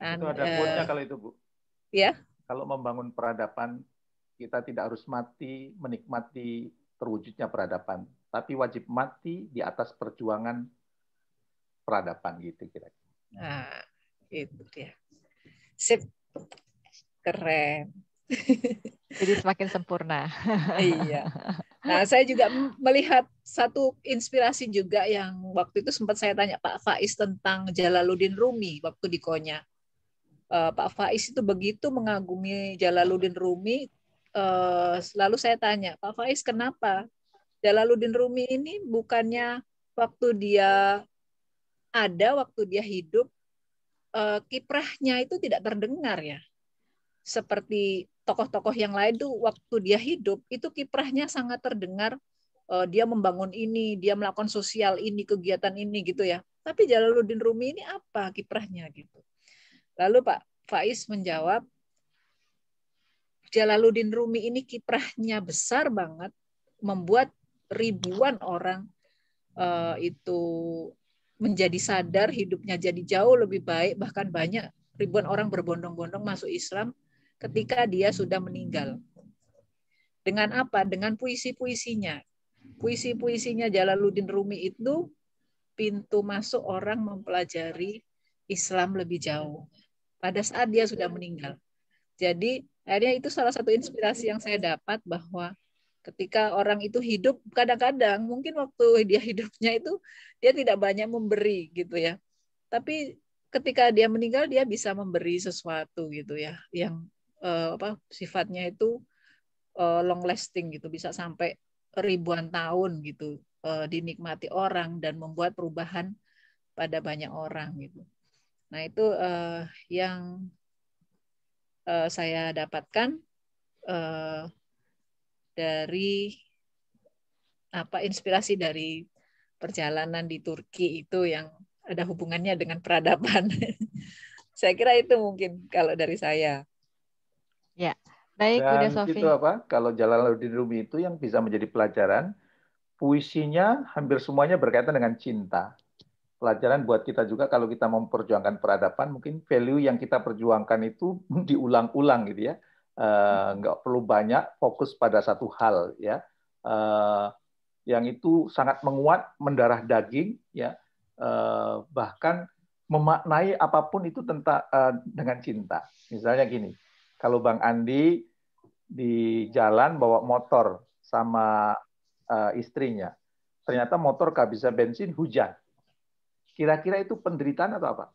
Dan, itu ada eh, quote-nya kalau itu, Bu. Ya. Kalau membangun peradaban, kita tidak harus mati menikmati terwujudnya peradaban, tapi wajib mati di atas perjuangan peradaban gitu kira-kira. Nah, itu dia. Sip. Keren. Jadi semakin sempurna. iya. Nah, saya juga melihat satu inspirasi juga yang waktu itu sempat saya tanya Pak Faiz tentang Jalaluddin Rumi waktu di Konya. Uh, Pak Faiz itu begitu mengagumi Jalaluddin Rumi. Uh, lalu saya tanya, Pak Faiz kenapa Jalaluddin Rumi ini bukannya waktu dia ada, waktu dia hidup, uh, kiprahnya itu tidak terdengar ya? Seperti tokoh-tokoh yang lain tuh waktu dia hidup itu kiprahnya sangat terdengar uh, dia membangun ini, dia melakukan sosial ini, kegiatan ini gitu ya. Tapi Jalaluddin Rumi ini apa kiprahnya gitu. Lalu Pak Faiz menjawab, Jalaluddin Rumi ini kiprahnya besar banget, membuat ribuan orang uh, itu menjadi sadar hidupnya jadi jauh lebih baik, bahkan banyak ribuan orang berbondong-bondong masuk Islam ketika dia sudah meninggal. Dengan apa? Dengan puisi-puisinya. Puisi-puisinya Jalaluddin Rumi itu pintu masuk orang mempelajari Islam lebih jauh. Pada saat dia sudah meninggal. Jadi akhirnya itu salah satu inspirasi yang saya dapat bahwa ketika orang itu hidup kadang-kadang mungkin waktu dia hidupnya itu dia tidak banyak memberi gitu ya tapi ketika dia meninggal dia bisa memberi sesuatu gitu ya yang uh, apa sifatnya itu uh, long lasting gitu bisa sampai ribuan tahun gitu uh, dinikmati orang dan membuat perubahan pada banyak orang gitu. Nah itu uh, yang uh, saya dapatkan uh, dari apa inspirasi dari perjalanan di Turki itu yang ada hubungannya dengan peradaban. saya kira itu mungkin kalau dari saya. Ya, baik Dan Uda Sofi. itu apa? Kalau jalan Laudin Rumi itu yang bisa menjadi pelajaran, puisinya hampir semuanya berkaitan dengan cinta. Pelajaran buat kita juga kalau kita memperjuangkan peradaban, mungkin value yang kita perjuangkan itu diulang-ulang gitu ya. Enggak eh, uh, perlu banyak fokus pada satu hal ya. Uh, yang itu sangat menguat, mendarah daging ya. Uh, bahkan memaknai apapun itu tentang uh, dengan cinta. Misalnya gini, kalau Bang Andi di jalan bawa motor sama uh, istrinya. Ternyata motor kehabisan bensin, hujan. Kira-kira itu penderitaan atau apa?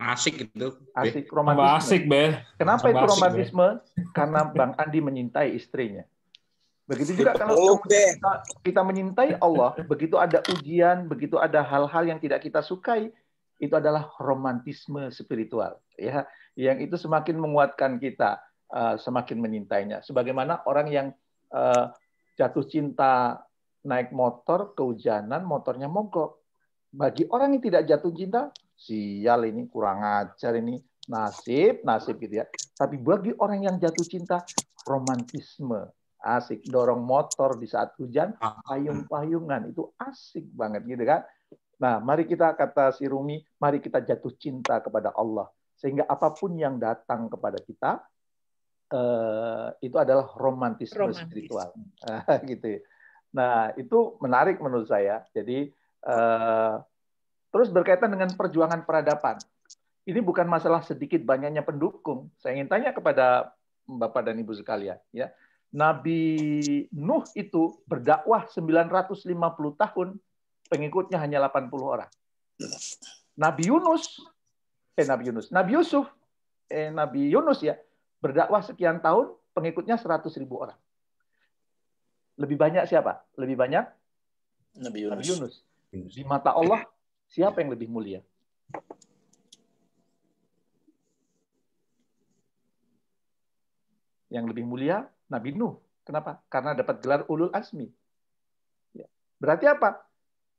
Asik itu. Asik romantisme. Tambah asik, Be. Kenapa Tambah itu romantisme? Asik, Karena Bang Andi menyintai istrinya. Begitu juga kalau kita, kita menyintai Allah, begitu ada ujian, begitu ada hal-hal yang tidak kita sukai, itu adalah romantisme spiritual ya yang itu semakin menguatkan kita eh, semakin menyintainya sebagaimana orang yang eh, jatuh cinta naik motor kehujanan motornya mogok bagi orang yang tidak jatuh cinta sial ini kurang ajar ini nasib nasib gitu ya tapi bagi orang yang jatuh cinta romantisme asik dorong motor di saat hujan ah. payung-payungan itu asik banget gitu kan Nah, mari kita kata si Rumi, mari kita jatuh cinta kepada Allah sehingga apapun yang datang kepada kita eh, itu adalah romantisme Romantis. spiritual, gitu. Ya. Nah, itu menarik menurut saya. Jadi eh, terus berkaitan dengan perjuangan peradaban. Ini bukan masalah sedikit banyaknya pendukung. Saya ingin tanya kepada Bapak dan Ibu sekalian, ya. Nabi Nuh itu berdakwah 950 tahun pengikutnya hanya 80 orang. Nabi Yunus, eh Nabi Yunus, Nabi Yusuf, eh Nabi Yunus ya, berdakwah sekian tahun, pengikutnya 100 ribu orang. Lebih banyak siapa? Lebih banyak Nabi Yunus. Nabi Yunus. Di mata Allah, siapa yang lebih mulia? Yang lebih mulia Nabi Nuh. Kenapa? Karena dapat gelar ulul Azmi. Ya. Berarti apa?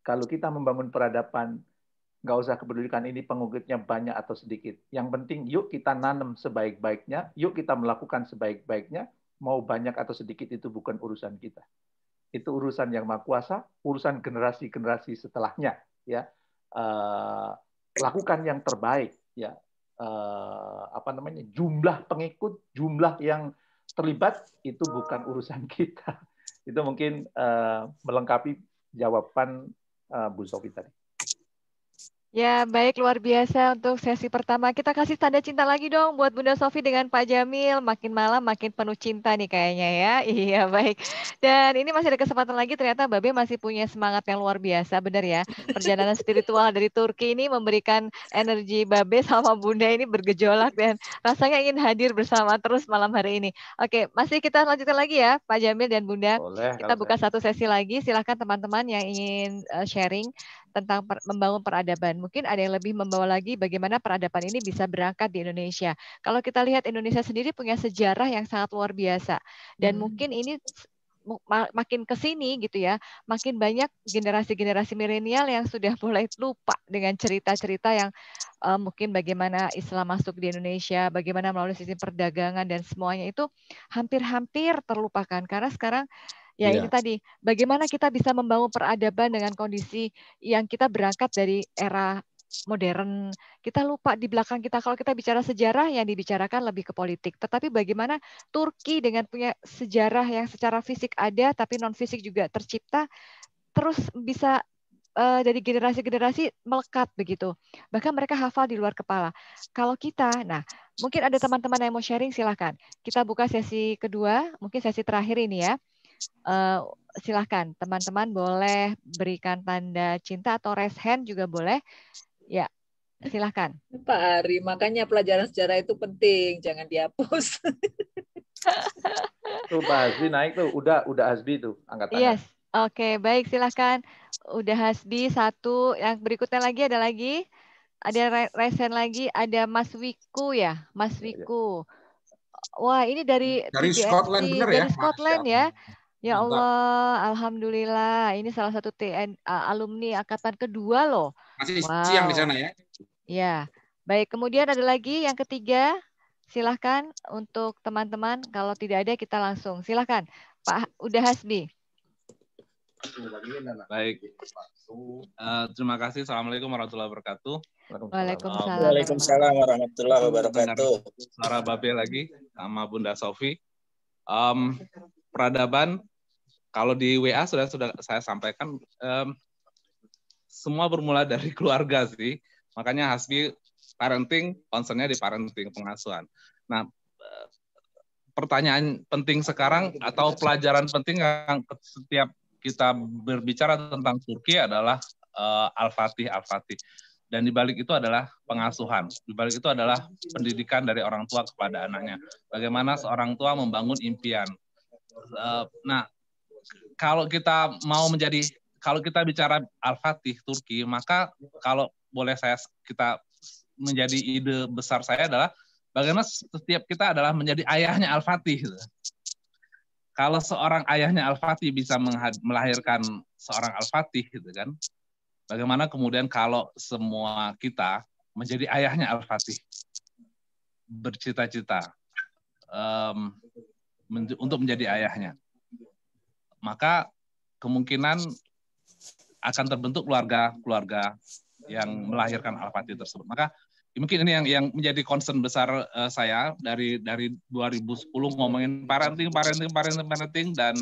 Kalau kita membangun peradaban, nggak usah kepedulikan ini pengungkitnya banyak atau sedikit. Yang penting yuk kita nanam sebaik-baiknya, yuk kita melakukan sebaik-baiknya, mau banyak atau sedikit itu bukan urusan kita. Itu urusan yang maha kuasa, urusan generasi-generasi setelahnya. Ya, uh, lakukan yang terbaik. Ya, uh, apa namanya jumlah pengikut, jumlah yang terlibat itu bukan urusan kita. Itu mungkin uh, melengkapi jawaban Eh, Bu Sofi tadi. Ya, baik luar biasa untuk sesi pertama. Kita kasih tanda cinta lagi dong buat Bunda Sofi dengan Pak Jamil. Makin malam makin penuh cinta nih kayaknya ya. Iya, baik. Dan ini masih ada kesempatan lagi ternyata Babe masih punya semangat yang luar biasa, benar ya. Perjalanan spiritual dari Turki ini memberikan energi Babe sama Bunda ini bergejolak dan rasanya ingin hadir bersama terus malam hari ini. Oke, masih kita lanjutkan lagi ya Pak Jamil dan Bunda. Boleh, kita buka saya. satu sesi lagi. Silahkan teman-teman yang ingin eh, sharing tentang per, membangun peradaban. Mungkin ada yang lebih membawa lagi bagaimana peradaban ini bisa berangkat di Indonesia. Kalau kita lihat Indonesia sendiri punya sejarah yang sangat luar biasa dan hmm. mungkin ini makin ke sini gitu ya, makin banyak generasi-generasi milenial yang sudah mulai lupa dengan cerita-cerita yang uh, mungkin bagaimana Islam masuk di Indonesia, bagaimana melalui sistem perdagangan dan semuanya itu hampir-hampir terlupakan karena sekarang Ya, ya, ini tadi bagaimana kita bisa membangun peradaban dengan kondisi yang kita berangkat dari era modern. Kita lupa di belakang kita kalau kita bicara sejarah yang dibicarakan lebih ke politik. Tetapi bagaimana Turki dengan punya sejarah yang secara fisik ada tapi non fisik juga tercipta terus bisa uh, dari generasi-generasi melekat begitu. Bahkan mereka hafal di luar kepala. Kalau kita, nah mungkin ada teman-teman yang mau sharing silahkan. Kita buka sesi kedua, mungkin sesi terakhir ini ya. Eh, silahkan teman-teman boleh berikan tanda cinta atau raise hand juga boleh. Ya, silahkan. Pak Ari, makanya pelajaran sejarah itu penting, jangan dihapus. tuh Pak Hasbi naik tuh, udah udah Hasbi tuh angkat tangan. Yes, oke okay, baik silahkan. Udah Hasbi satu, yang berikutnya lagi ada lagi, ada resen lagi, ada Mas Wiku ya, Mas iya, iya. Wiku. Wah ini dari dari Scotland ya? dari Scotland ya. ya. Ya Allah, alhamdulillah. Ini salah satu TN alumni angkatan kedua loh. Masih wow. siang di sana ya. Ya. Baik, kemudian ada lagi yang ketiga. Silahkan untuk teman-teman kalau tidak ada kita langsung. Silahkan Pak Uda Hasbi. Baik. Uh, terima kasih. Assalamualaikum warahmatullahi wabarakatuh. Waalaikumsalam. Waalaikumsalam warahmatullahi wabarakatuh. Suara Babe lagi sama Bunda Sofi. Um, peradaban kalau di WA sudah sudah saya sampaikan um, semua bermula dari keluarga sih. Makanya Hasbi parenting, concernnya di parenting pengasuhan. Nah, eh, pertanyaan penting sekarang atau pelajaran penting yang setiap kita berbicara tentang Turki adalah uh, Al-Fatih, Al-Fatih. Dan di balik itu adalah pengasuhan. Di balik itu adalah pendidikan dari orang tua kepada anaknya. Bagaimana seorang tua membangun impian. Eh, nah, kalau kita mau menjadi kalau kita bicara Al-Fatih Turki, maka kalau boleh saya kita menjadi ide besar saya adalah bagaimana setiap kita adalah menjadi ayahnya Al-Fatih. Gitu. Kalau seorang ayahnya Al-Fatih bisa melahirkan seorang Al-Fatih gitu kan. Bagaimana kemudian kalau semua kita menjadi ayahnya Al-Fatih? Bercita-cita um, untuk menjadi ayahnya maka kemungkinan akan terbentuk keluarga-keluarga yang melahirkan al-fatih tersebut. Maka mungkin ini yang yang menjadi concern besar uh, saya dari dari 2010 ngomongin parenting, parenting, parenting, parenting dan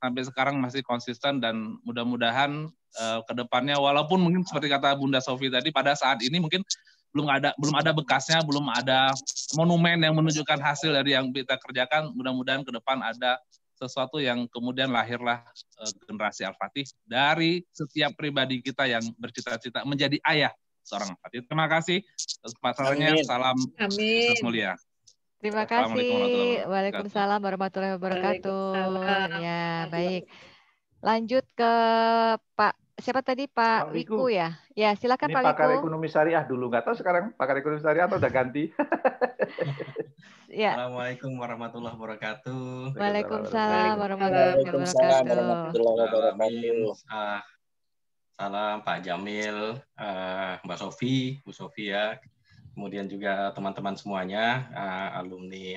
sampai sekarang masih konsisten dan mudah-mudahan uh, depannya walaupun mungkin seperti kata Bunda Sofi tadi pada saat ini mungkin belum ada belum ada bekasnya, belum ada monumen yang menunjukkan hasil dari yang kita kerjakan. Mudah-mudahan ke depan ada sesuatu yang kemudian lahirlah e, generasi Al-Fatih dari setiap pribadi kita yang bercita-cita menjadi ayah seorang Al-Fatih. Terima kasih pasalnya Salam Amin. mulia. Terima kasih. Waalaikumsalam warahmatullahi wabarakatuh. Ya, baik. Lanjut ke Pak siapa tadi Pak, Pak Wiku. Wiku ya? Ya, silakan Ini Pak Wiku. Pakar ekonomi syariah dulu nggak tahu sekarang pakar ekonomi syariah atau udah ganti? ya. Assalamualaikum warahmatullahi wabarakatuh. Waalaikumsalam warahmatullahi wabarakatuh. salam Pak Jamil, uh, Mbak Sofi, Bu Sofia, ya. kemudian juga teman-teman semuanya, uh, alumni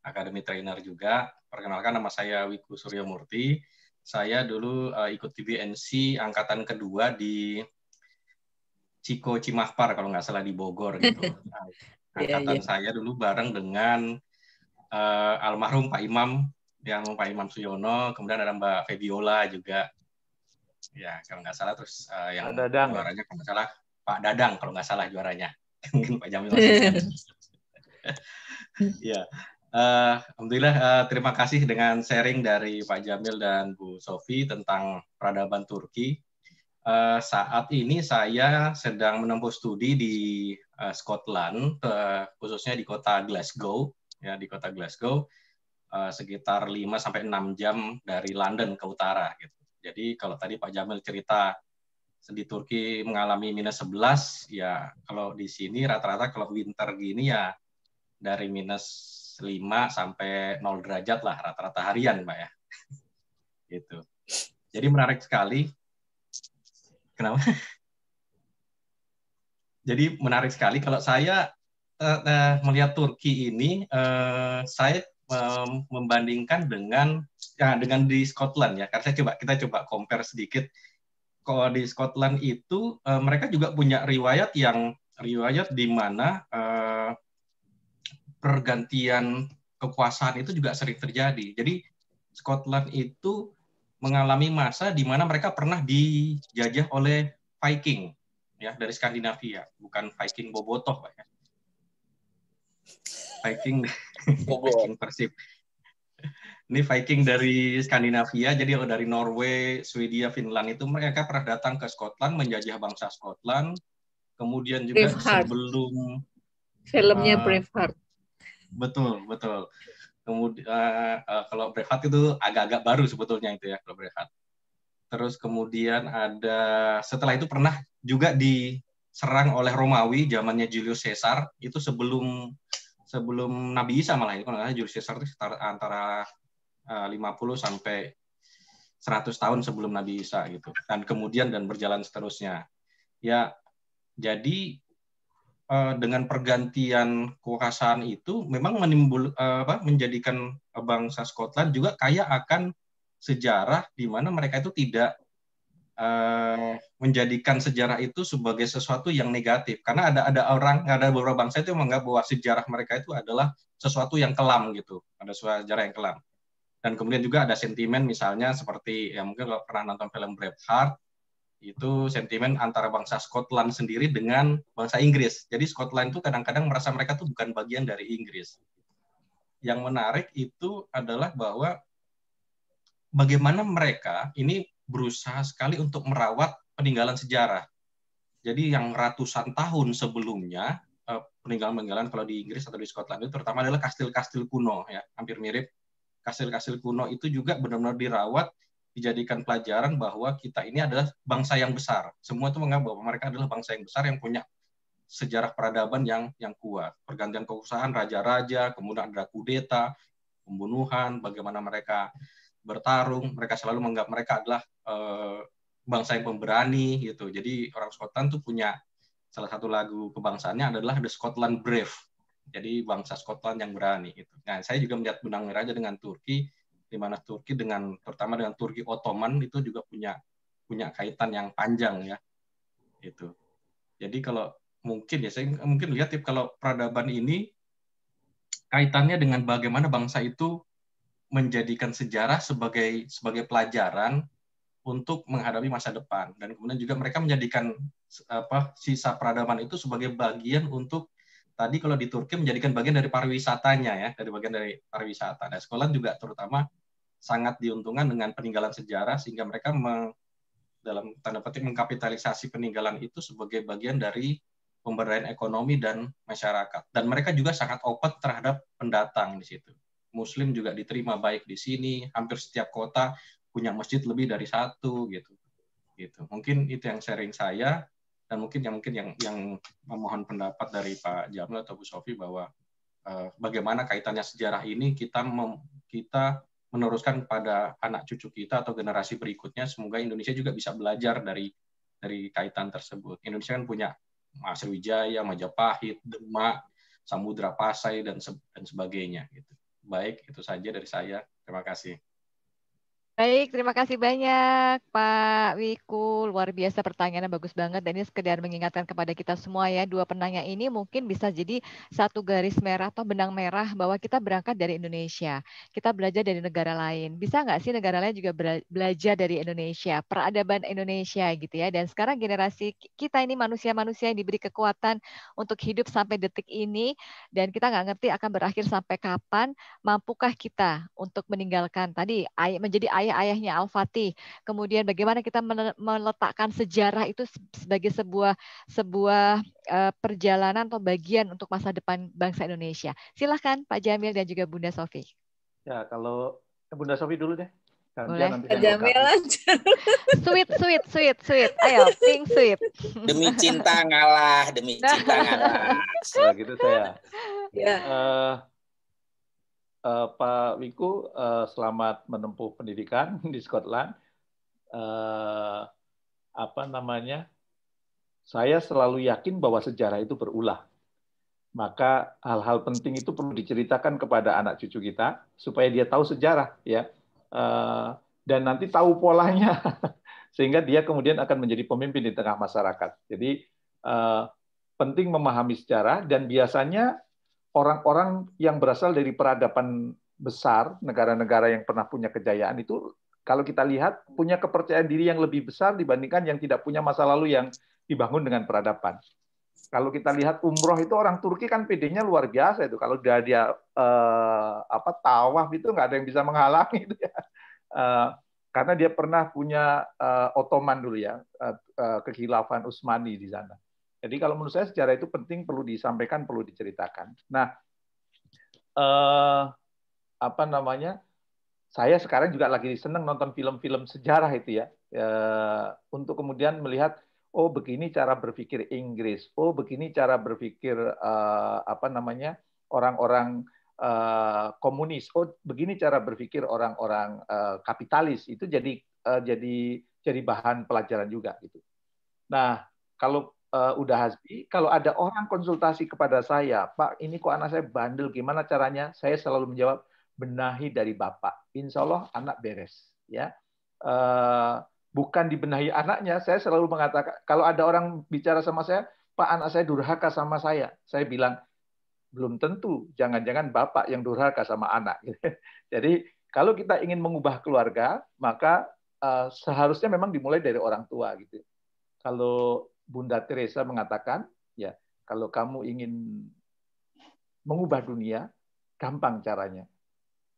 Akademi Trainer juga. Perkenalkan nama saya Wiku Suryo Murti saya dulu uh, ikut TBNC angkatan kedua di Ciko Cimahpar kalau nggak salah di Bogor gitu. Nah, iya, iya. angkatan yeah, yeah. saya dulu bareng dengan uh, almarhum Pak Imam yang Pak Imam Suyono, kemudian ada Mbak Febiola juga. Ya kalau nggak salah terus uh, yang Dadang. juaranya kalau nggak salah Pak Dadang kalau nggak salah juaranya mungkin Pak Jamil. ya. Uh, Alhamdulillah, uh, terima kasih dengan sharing dari Pak Jamil dan Bu Sofi tentang peradaban Turki. Uh, saat ini saya sedang menempuh studi di uh, Scotland, uh, khususnya di kota Glasgow, ya di kota Glasgow, uh, sekitar 5 sampai 6 jam dari London ke utara. Gitu. Jadi kalau tadi Pak Jamil cerita di Turki mengalami minus 11, ya kalau di sini rata-rata kalau winter gini ya dari minus 5 sampai 0 derajat lah rata-rata harian Mbak ya. Gitu. Jadi menarik sekali. Kenapa? Jadi menarik sekali kalau saya uh, uh, melihat Turki ini uh, saya uh, membandingkan dengan ya, dengan di Scotland ya. Karena saya coba kita coba compare sedikit kalau di Scotland itu uh, mereka juga punya riwayat yang riwayat di mana uh, pergantian kekuasaan itu juga sering terjadi. Jadi Scotland itu mengalami masa di mana mereka pernah dijajah oleh Viking ya dari Skandinavia, bukan Viking Bobotoh Pak ya. Viking Viking Persib. Ini Viking dari Skandinavia, jadi dari Norway, Swedia, Finland itu mereka pernah datang ke Scotland menjajah bangsa Scotland. Kemudian juga Braveheart. sebelum filmnya uh, Braveheart betul betul kemudian uh, eh, uh, eh, kalau Braveheart itu agak-agak baru sebetulnya itu ya kalau Braveheart terus kemudian ada setelah itu pernah juga diserang oleh Romawi zamannya Julius Caesar itu sebelum sebelum Nabi Isa malah itu kan Julius Caesar itu sekitar antara eh, uh, 50 sampai 100 tahun sebelum Nabi Isa gitu dan kemudian dan berjalan seterusnya ya jadi Eh, dengan pergantian kekuasaan itu memang menimbul eh, apa, menjadikan eh, bangsa Skotland juga kaya akan sejarah di mana mereka itu tidak uh, menjadikan sejarah itu sebagai sesuatu yang negatif karena ada ada orang ada beberapa bangsa itu menganggap bahwa sejarah mereka itu adalah sesuatu yang kelam gitu ada sejarah yang kelam dan kemudian juga ada sentimen misalnya seperti ya mungkin kalau pernah nonton film Braveheart itu sentimen antara bangsa Scotland sendiri dengan bangsa Inggris. Jadi Scotland itu kadang-kadang merasa mereka tuh bukan bagian dari Inggris. Yang menarik itu adalah bahwa bagaimana mereka ini berusaha sekali untuk merawat peninggalan sejarah. Jadi yang ratusan tahun sebelumnya eh, peninggalan-peninggalan kalau di Inggris atau di Scotland itu terutama adalah kastil-kastil kuno ya, hampir mirip. Kastil-kastil kuno itu juga benar-benar dirawat dijadikan pelajaran bahwa kita ini adalah bangsa yang besar. Semua itu menganggap bahwa mereka adalah bangsa yang besar yang punya sejarah peradaban yang yang kuat. Pergantian kekuasaan raja-raja, kemudian ada kudeta, pembunuhan, bagaimana mereka bertarung, mereka selalu menganggap mereka adalah e, bangsa yang pemberani gitu. Jadi orang Scotland tuh punya salah satu lagu kebangsaannya adalah The Scotland Brave. Jadi bangsa Skotland yang berani gitu. Nah, saya juga melihat benang merahnya dengan Turki di mana Turki dengan terutama dengan Turki Ottoman itu juga punya punya kaitan yang panjang ya itu jadi kalau mungkin ya saya mungkin lihat tip ya, kalau peradaban ini kaitannya dengan bagaimana bangsa itu menjadikan sejarah sebagai sebagai pelajaran untuk menghadapi masa depan dan kemudian juga mereka menjadikan apa sisa peradaban itu sebagai bagian untuk tadi kalau di Turki menjadikan bagian dari pariwisatanya ya, dari bagian dari pariwisata. Nah, sekolah juga terutama sangat diuntungkan dengan peninggalan sejarah sehingga mereka meng, dalam tanda petik mengkapitalisasi peninggalan itu sebagai bagian dari pemberdayaan ekonomi dan masyarakat. Dan mereka juga sangat open terhadap pendatang di situ. Muslim juga diterima baik di sini, hampir setiap kota punya masjid lebih dari satu gitu. Gitu. Mungkin itu yang sharing saya dan mungkin yang mungkin yang yang memohon pendapat dari Pak Jamil atau Bu Sofi bahwa uh, bagaimana kaitannya sejarah ini kita mem, kita meneruskan pada anak cucu kita atau generasi berikutnya semoga Indonesia juga bisa belajar dari dari kaitan tersebut. Indonesia kan punya Masriwijaya, Majapahit, Demak, Samudra Pasai dan se dan sebagainya gitu. Baik, itu saja dari saya. Terima kasih. Baik, terima kasih banyak Pak Wiku. Luar biasa pertanyaannya bagus banget. Dan ini sekedar mengingatkan kepada kita semua ya, dua penanya ini mungkin bisa jadi satu garis merah atau benang merah bahwa kita berangkat dari Indonesia. Kita belajar dari negara lain. Bisa nggak sih negara lain juga belajar dari Indonesia, peradaban Indonesia gitu ya. Dan sekarang generasi kita ini manusia-manusia yang diberi kekuatan untuk hidup sampai detik ini. Dan kita nggak ngerti akan berakhir sampai kapan. Mampukah kita untuk meninggalkan tadi menjadi ayah ayah-ayahnya Al-Fatih. Kemudian bagaimana kita meletakkan sejarah itu sebagai sebuah sebuah eh, perjalanan atau bagian untuk masa depan bangsa Indonesia. Silahkan Pak Jamil dan juga Bunda Sofi. Ya, kalau eh, Bunda Sofi dulu deh. Boleh. Jamil aja. Sweet, sweet, sweet, sweet. Ayo, sing sweet. Demi cinta ngalah, demi cinta ngalah. Nah, gitu saya. Ya. Uh, uh, Pak Wiku uh, eh, selamat menempuh pendidikan di Scotland. Uh, apa namanya? Saya selalu yakin bahwa sejarah itu berulah. Maka hal-hal penting itu perlu diceritakan kepada anak cucu kita supaya dia tahu sejarah, ya. Uh, dan nanti tahu polanya sehingga dia kemudian akan menjadi pemimpin di tengah masyarakat. Jadi uh, penting memahami sejarah dan biasanya orang-orang yang berasal dari peradaban besar, negara-negara yang pernah punya kejayaan itu kalau kita lihat punya kepercayaan diri yang lebih besar dibandingkan yang tidak punya masa lalu yang dibangun dengan peradaban. Kalau kita lihat umroh itu orang Turki kan PD-nya luar biasa itu. Kalau dia dia eh, apa tawaf itu nggak ada yang bisa menghalangi itu ya. Eh, karena dia pernah punya eh, Ottoman dulu ya, eh, eh, kekhilafan Utsmani di sana jadi kalau menurut saya sejarah itu penting, perlu disampaikan, perlu diceritakan. Nah, eh, apa namanya? Saya sekarang juga lagi seneng nonton film-film sejarah itu ya, eh, untuk kemudian melihat oh begini cara berpikir Inggris, oh begini cara berpikir eh, apa namanya orang-orang eh, komunis, oh begini cara berpikir orang-orang eh, kapitalis itu jadi eh, jadi jadi bahan pelajaran juga gitu. Nah kalau uh, eh, udah hasbi, kalau ada orang konsultasi kepada saya, Pak, ini kok anak saya bandel, gimana caranya? Saya selalu menjawab, benahi dari bapak. Insya Allah anak beres. Ya, uh, bukan dibenahi anaknya. Saya selalu mengatakan, kalau ada orang bicara sama saya, Pak, anak saya durhaka sama saya. Saya bilang, belum tentu. Jangan-jangan bapak yang durhaka sama anak. Jadi kalau kita ingin mengubah keluarga, maka uh, seharusnya memang dimulai dari orang tua gitu. Kalau Bunda Teresa mengatakan, ya, kalau kamu ingin mengubah dunia, gampang caranya.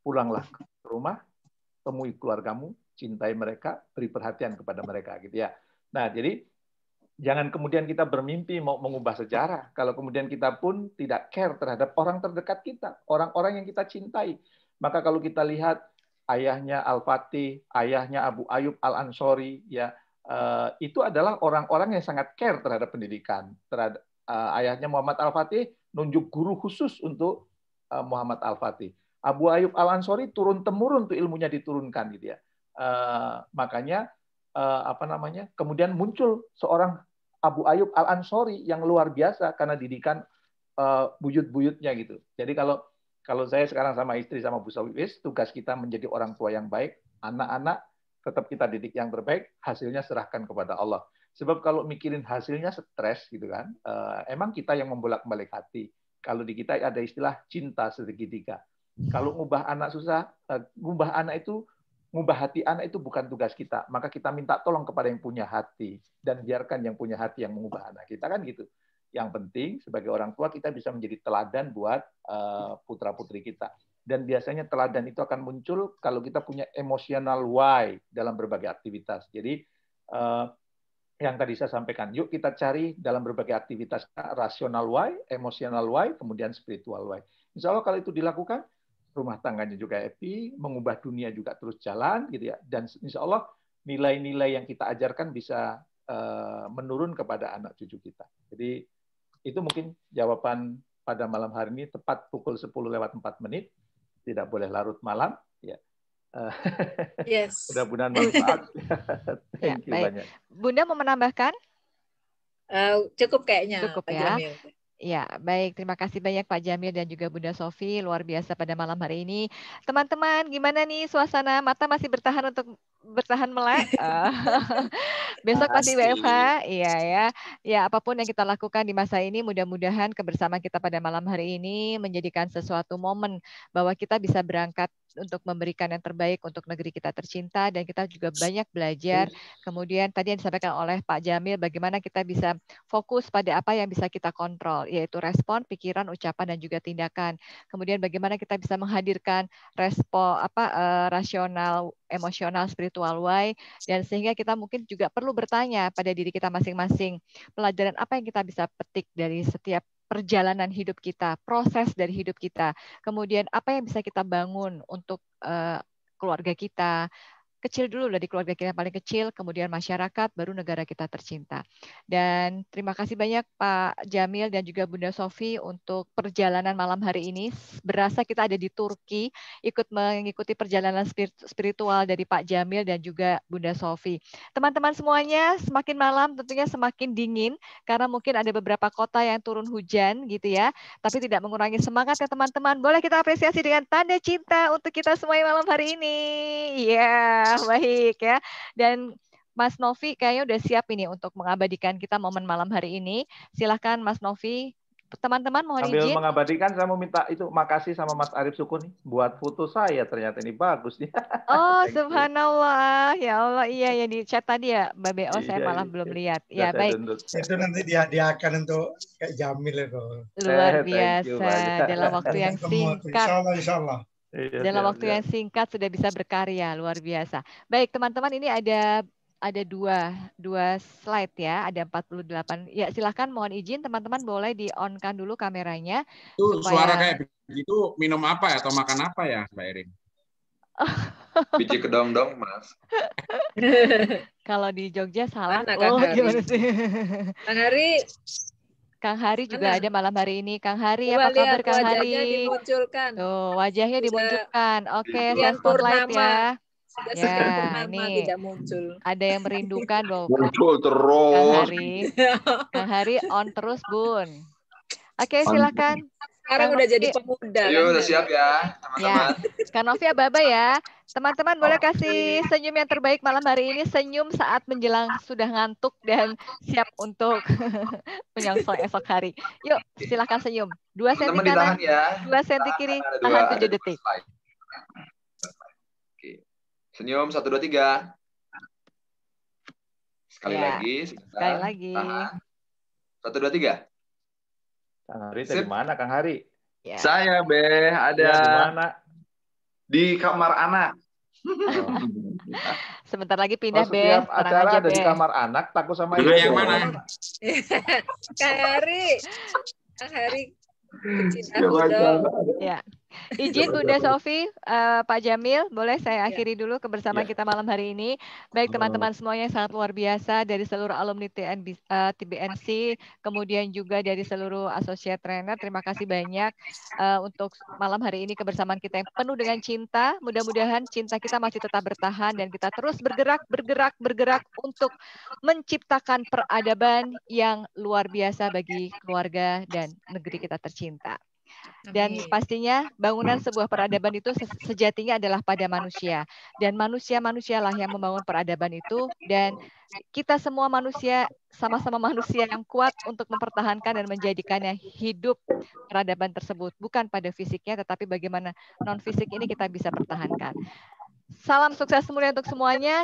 Pulanglah ke rumah, temui keluargamu, cintai mereka, beri perhatian kepada mereka gitu ya. Nah, jadi jangan kemudian kita bermimpi mau mengubah sejarah kalau kemudian kita pun tidak care terhadap orang terdekat kita, orang-orang yang kita cintai. Maka kalau kita lihat ayahnya Al-Fatih, ayahnya Abu Ayub Al-Ansori ya, Eh, itu adalah orang-orang yang sangat care terhadap pendidikan. Terhadap, uh, eh, ayahnya Muhammad Al-Fatih nunjuk guru khusus untuk uh, Muhammad Al-Fatih. Abu Ayub Al-Ansori turun-temurun tuh ilmunya diturunkan gitu ya. Uh, makanya uh, apa namanya? kemudian muncul seorang Abu Ayub Al-Ansori yang luar biasa karena didikan uh, buyut-buyutnya gitu. Jadi kalau kalau saya sekarang sama istri sama Bu Sawiwis, tugas kita menjadi orang tua yang baik, anak-anak tetap kita didik yang terbaik, hasilnya serahkan kepada Allah. Sebab kalau mikirin hasilnya stres gitu kan, eh, emang kita yang membolak-balik hati. Kalau di kita ada istilah cinta segitiga. Kalau ngubah anak susah, eh, ngubah anak itu ngubah hati anak itu bukan tugas kita. Maka kita minta tolong kepada yang punya hati dan biarkan yang punya hati yang mengubah anak kita kan gitu. Yang penting sebagai orang tua kita bisa menjadi teladan buat eh, putra-putri kita dan biasanya teladan itu akan muncul kalau kita punya emosional why dalam berbagai aktivitas. Jadi eh, yang tadi saya sampaikan, yuk kita cari dalam berbagai aktivitas rasional why, emosional why, kemudian spiritual why. Insya Allah kalau itu dilakukan, rumah tangganya juga happy, mengubah dunia juga terus jalan, gitu ya. Dan insya Allah nilai-nilai yang kita ajarkan bisa eh, menurun kepada anak cucu kita. Jadi itu mungkin jawaban pada malam hari ini tepat pukul 10 lewat 4 menit tidak boleh larut malam. Ya. Eh, yes. Mudah-mudahan bermanfaat. Thank ya, you baik. banyak. Bunda mau menambahkan? Uh, cukup kayaknya. Cukup ya. Ya, baik. Terima kasih banyak Pak Jamil dan juga Bunda Sofi. Luar biasa pada malam hari ini. Teman-teman, gimana nih suasana? Mata masih bertahan untuk bertahan melek. Eh, besok pasti WFH, iya ya. Ya apapun yang kita lakukan di masa ini, mudah-mudahan kebersamaan kita pada malam hari ini menjadikan sesuatu momen bahwa kita bisa berangkat untuk memberikan yang terbaik untuk negeri kita tercinta dan kita juga banyak belajar. Kemudian tadi yang disampaikan oleh Pak Jamil, bagaimana kita bisa fokus pada apa yang bisa kita kontrol, yaitu respon, pikiran, ucapan, dan juga tindakan. Kemudian bagaimana kita bisa menghadirkan respon apa uh, rasional, emosional, spiritual spiritual why dan sehingga kita mungkin juga perlu bertanya pada diri kita masing-masing pelajaran apa yang kita bisa petik dari setiap perjalanan hidup kita, proses dari hidup kita. Kemudian apa yang bisa kita bangun untuk uh, keluarga kita, kecil dulu dari keluarga kita yang paling kecil, kemudian masyarakat, baru negara kita tercinta. Dan terima kasih banyak Pak Jamil dan juga Bunda Sofi untuk perjalanan malam hari ini. Berasa kita ada di Turki, ikut mengikuti perjalanan spiritual dari Pak Jamil dan juga Bunda Sofi. Teman-teman semuanya, semakin malam tentunya semakin dingin, karena mungkin ada beberapa kota yang turun hujan gitu ya, tapi tidak mengurangi semangat ya teman-teman. Boleh kita apresiasi dengan tanda cinta untuk kita semua malam hari ini. Ya. Yeah baik ya. Dan Mas Novi kayaknya udah siap ini untuk mengabadikan kita momen malam hari ini. Silahkan Mas Novi, teman-teman mohon Sambil izin. Sambil mengabadikan, saya mau minta itu makasih sama Mas Arif Suku buat foto saya. Ternyata ini bagus nih. Oh, subhanallah. Ya Allah, iya ya di chat tadi ya, Mbak Beo, oh, iya, saya iya, malah iya. belum lihat. Ya, saya baik. Dendut. Itu nanti dia dia akan untuk kayak Jamil itu. Luar eh, biasa, you, dalam waktu yang singkat. Insya Allah, insya Allah. Iya, Dalam iya, waktu iya. yang singkat sudah bisa berkarya, luar biasa. Baik, teman-teman ini ada ada dua, dua slide ya, ada 48. Ya, silahkan mohon izin teman-teman boleh di-on-kan dulu kameranya. Itu supaya... suara kayak begitu minum apa ya atau makan apa ya Mbak Erin? Biji kedong-dong, Mas. Kalau di Jogja salah. Nah, oh, gimana sih? Kang Kang Hari juga Mana? ada malam hari ini. Kang Hari, Coba apa kabar Kang Hari? Wajahnya dimunculkan. Tuh, wajahnya Bisa dimunculkan. Oke, saya spotlight ya. Sudah ya, ini Ada yang merindukan loh. Muncul terus. Kang Hari. Kang Hari on terus, Bun. Oke, silakan. Sekarang udah jadi pemuda. Yuk, iya, udah siap ya, ya teman-teman. Ya. Kang Novi, bye ya. Teman-teman boleh oh, kasih iya. senyum yang terbaik malam hari ini, senyum saat menjelang sudah ngantuk dan siap untuk menyongsong esok hari. Yuk, silahkan senyum. Dua senti kanan, ya. dua senti kiri, tahan tujuh detik. Senyum, satu, dua, tiga. Sekali ya. lagi. Sekali lagi. Satu, dua, tiga. Kang Hari, dari mana Kang Hari? Ya. Saya, Beh. Ada. Ya, di mana? di kamar anak. Sebentar lagi pindah oh, setiap be, acara ada be. di kamar anak, takut sama Dulu yang mana? Kak Hari, Kak Hari, kecil Ya. Izin iya, Bunda Sofi, uh, Pak Jamil, boleh saya iya. akhiri ya. dulu kebersamaan ya. kita malam hari ini. Baik teman-teman semuanya sangat luar biasa dari seluruh alumni TNB, uh, eh, TBNC, kemudian juga dari seluruh associate trainer. Terima kasih banyak uh, untuk malam hari ini kebersamaan kita yang penuh dengan cinta. Mudah-mudahan cinta kita masih tetap bertahan dan kita terus bergerak, bergerak, bergerak untuk menciptakan peradaban yang luar biasa bagi keluarga dan negeri kita tercinta. Dan pastinya bangunan sebuah peradaban itu sejatinya adalah pada manusia. Dan manusia-manusialah yang membangun peradaban itu. Dan kita semua manusia, sama-sama manusia yang kuat untuk mempertahankan dan menjadikannya hidup peradaban tersebut. Bukan pada fisiknya, tetapi bagaimana non-fisik ini kita bisa pertahankan. Salam sukses semuanya untuk semuanya,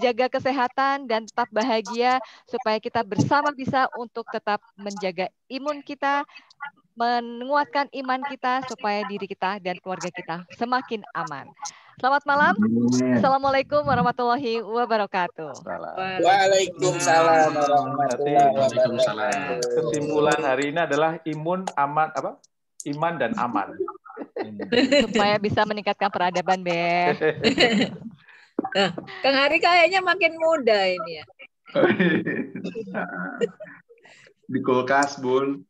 jaga kesehatan dan tetap bahagia supaya kita bersama bisa untuk tetap menjaga imun kita, menguatkan iman kita supaya diri kita dan keluarga kita semakin aman. Selamat malam. Assalamualaikum warahmatullahi wabarakatuh. Waalaikumsalam warahmatullahi wabarakatuh. Kesimpulan hari ini adalah imun aman apa? Iman dan aman supaya bisa meningkatkan peradaban be Nah, Kang Ari kayaknya makin muda ini ya. di kulkas, Bun.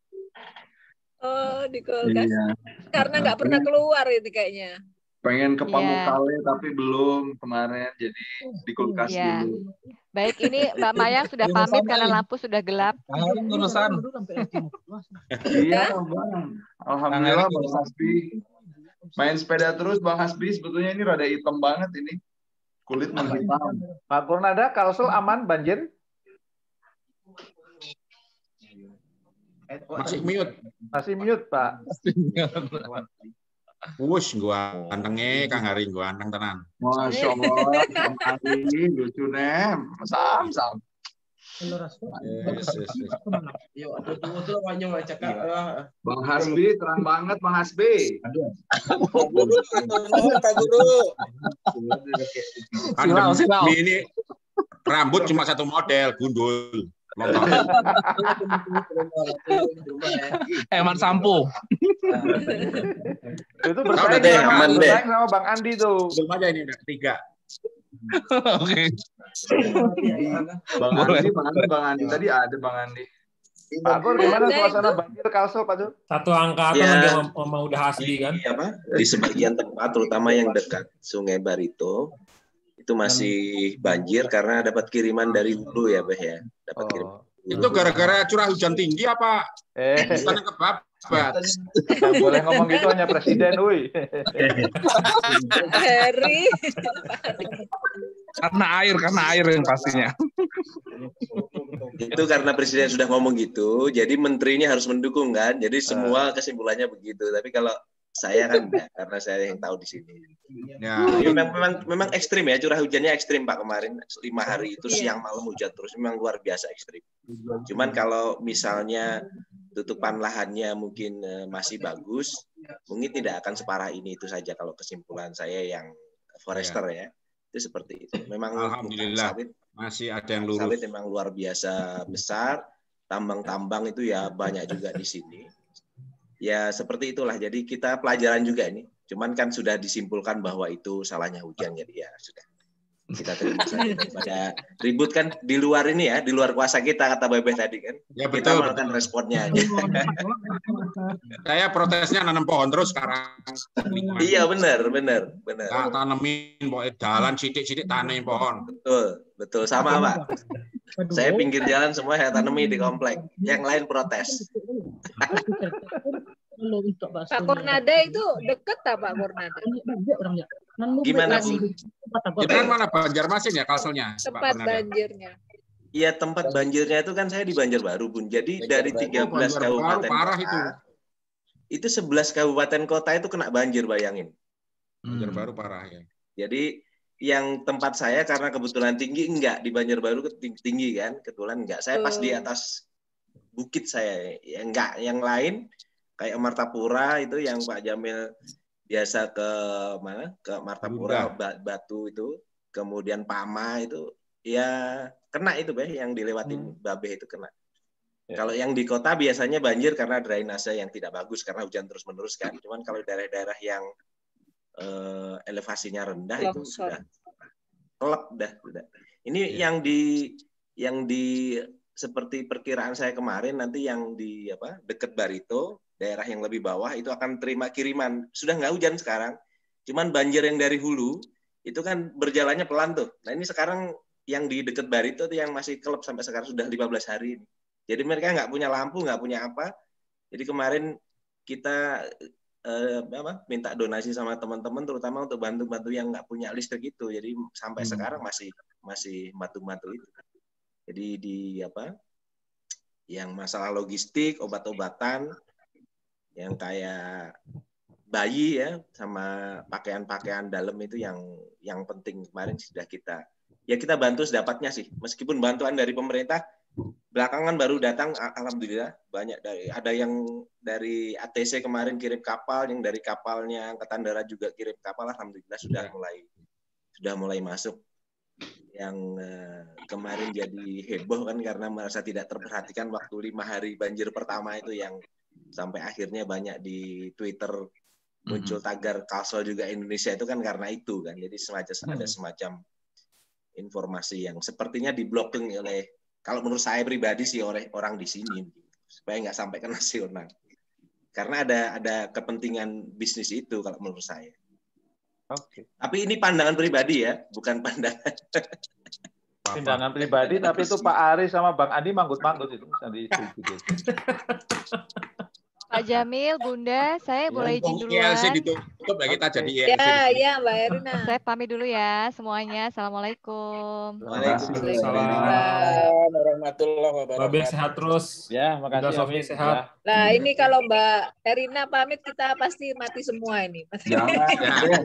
Oh, di kulkas. Iya. Karena nggak nah, pernah keluar itu kayaknya. Pengen ke iya. Pamukkale yeah. tapi belum kemarin, jadi di kulkas yeah. dulu. Baik, ini Mbak Maya sudah iya, pamit karena lampu sudah gelap. Urusan. iya, Bang. Alhamdulillah, Bang Sasbi. Main sepeda terus Bang Hasbi, sebetulnya ini rada hitam banget ini. Kulit menghitam. Pak kalau kalsel aman banjir? Masih mute. Masih mute, Pak. Masih gue Wush, gua antengnya Kang Hari, gua anteng tenang. Masya Allah, Kang Hari, lucu nih. Sam, sam. Bang Hasbi terang banget Bang Hasbi. Kan ini rambut cuma satu model, gundul. Eman eh, sampo. itu bersaing, sama, Bang Andi tuh. Belum aja ini udah ketiga. Oke. Bang Andi, Bang Andi, Bang Andi tadi ada Bang Andi. Pak Gur, iya, gimana suasana banjir Kalso, Pak Gur? Satu atau ya, lagi sama, udah hasbi iya, kan? Iya, Pak. Di sebagian tempat, terutama yang dekat Sungai Barito, itu masih hmm. banjir karena dapat kiriman dari dulu ya, Beh ya. Dapat oh. kiriman itu gara-gara curah hujan tinggi apa? Eh, Bukannya kebab. Nggak boleh ngomong gitu hanya presiden, woi. Harry. karena air, karena air yang pastinya. itu karena presiden sudah ngomong gitu, jadi menterinya harus mendukung kan. Jadi semua eh. kesimpulannya begitu. Tapi kalau saya kan karena saya yang tahu di sini. Ya. Memang, memang memang ekstrim ya curah hujannya ekstrim pak kemarin lima hari itu iya. siang malam hujan terus memang luar biasa ekstrim. Cuman kalau misalnya tutupan lahannya mungkin eh, masih bagus, mungkin tidak akan separah ini itu saja kalau kesimpulan saya yang forester ya. ya. Itu seperti itu. Memang alhamdulillah sawit, masih ada yang lurus. Sawit memang luar biasa besar. Tambang-tambang itu ya banyak juga di sini ya seperti itulah. Jadi kita pelajaran juga ini. Cuman kan sudah disimpulkan bahwa itu salahnya hujan jadi ya sudah kita terima saja pada ribut kan di luar ini ya di luar kuasa kita kata Bebe tadi kan ya, betul. kita melakukan responnya aja. Iya, iya, iya, saya protesnya nanam pohon terus sekarang iya benar benar benar nah, tanemin pohon jalan cicit sidik tanemin pohon betul betul sama pak saya pinggir jalan semua saya tanami di komplek yang lain protes belum untuk bahasa. Pak Kornada itu dekat tak Pak Kornada? Banjir orangnya. Gimana Bu? Gimana mana Pak Jarmasin ya kalselnya? Tempat banjirnya. Iya tempat banjirnya itu kan saya di Banjarbaru pun. Jadi dari 13 kabupaten parah itu. Ah. Itu 11 kabupaten kota itu kena banjir bayangin. Hmm. Banjarbaru parah ya. Jadi yang tempat saya karena kebetulan tinggi enggak di Banjarbaru tinggi kan kebetulan enggak saya pas di atas bukit saya ya enggak yang lain kayak Martapura itu yang Pak Jamil biasa ke mana ke Martapura Bunda. Batu itu kemudian Pama itu ya kena itu beh yang dilewatin hmm. Babe itu kena ya. kalau yang di kota biasanya banjir karena drainase yang tidak bagus karena hujan terus menerus kan cuman kalau daerah-daerah yang eh, elevasinya rendah itu sudah kelep dah sudah ini ya. yang di yang di seperti perkiraan saya kemarin nanti yang di apa dekat Barito daerah yang lebih bawah itu akan terima kiriman. Sudah nggak hujan sekarang, cuman banjir yang dari hulu itu kan berjalannya pelan tuh. Nah ini sekarang yang di dekat Barito itu yang masih kelep sampai sekarang sudah 15 hari Jadi mereka nggak punya lampu, nggak punya apa. Jadi kemarin kita eh, apa, minta donasi sama teman-teman, terutama untuk bantu-bantu yang nggak punya listrik itu. Jadi sampai hmm. sekarang masih masih bantu-bantu itu. Jadi di apa? Yang masalah logistik, obat-obatan, yang kayak bayi ya sama pakaian-pakaian dalam itu yang yang penting kemarin sudah kita ya kita bantu sedapatnya sih meskipun bantuan dari pemerintah belakangan baru datang alhamdulillah banyak dari ada yang dari ATC kemarin kirim kapal yang dari kapalnya angkatan darat juga kirim kapal alhamdulillah sudah iya. mulai sudah mulai masuk yang eh, kemarin jadi heboh kan karena merasa tidak terperhatikan waktu lima hari banjir pertama itu yang sampai akhirnya banyak di Twitter mm-hmm. muncul tagar Kalsel juga Indonesia itu kan karena itu kan. Jadi semacam hmm ada semacam informasi yang sepertinya diblocking oleh kalau menurut saya pribadi sih oleh orang di sini supaya nggak sampai ke nasional. Karena ada ada kepentingan bisnis itu kalau menurut saya. Oke. Okay. Tapi ini pandangan pribadi ya, bukan pandangan. Pandangan pribadi, tapi itu Pak Ari sama Bang Andi manggut-manggut itu. Pak Jamil, Bunda, saya ya boleh izin dulu. Ya, saya ditutup ya kita jadi ya. Ya, ya Mbak Erina. Nah, saya pamit dulu ya semuanya. Assalamualaikum. Waalaikumsalam warahmatullahi wabarakatuh. Mbak sehat terus. Ya, makasih. Mbak Sofi sehat. Ya. Nah, ini kalau Mbak Erina pamit kita pasti mati semua ini. Jangan. ya.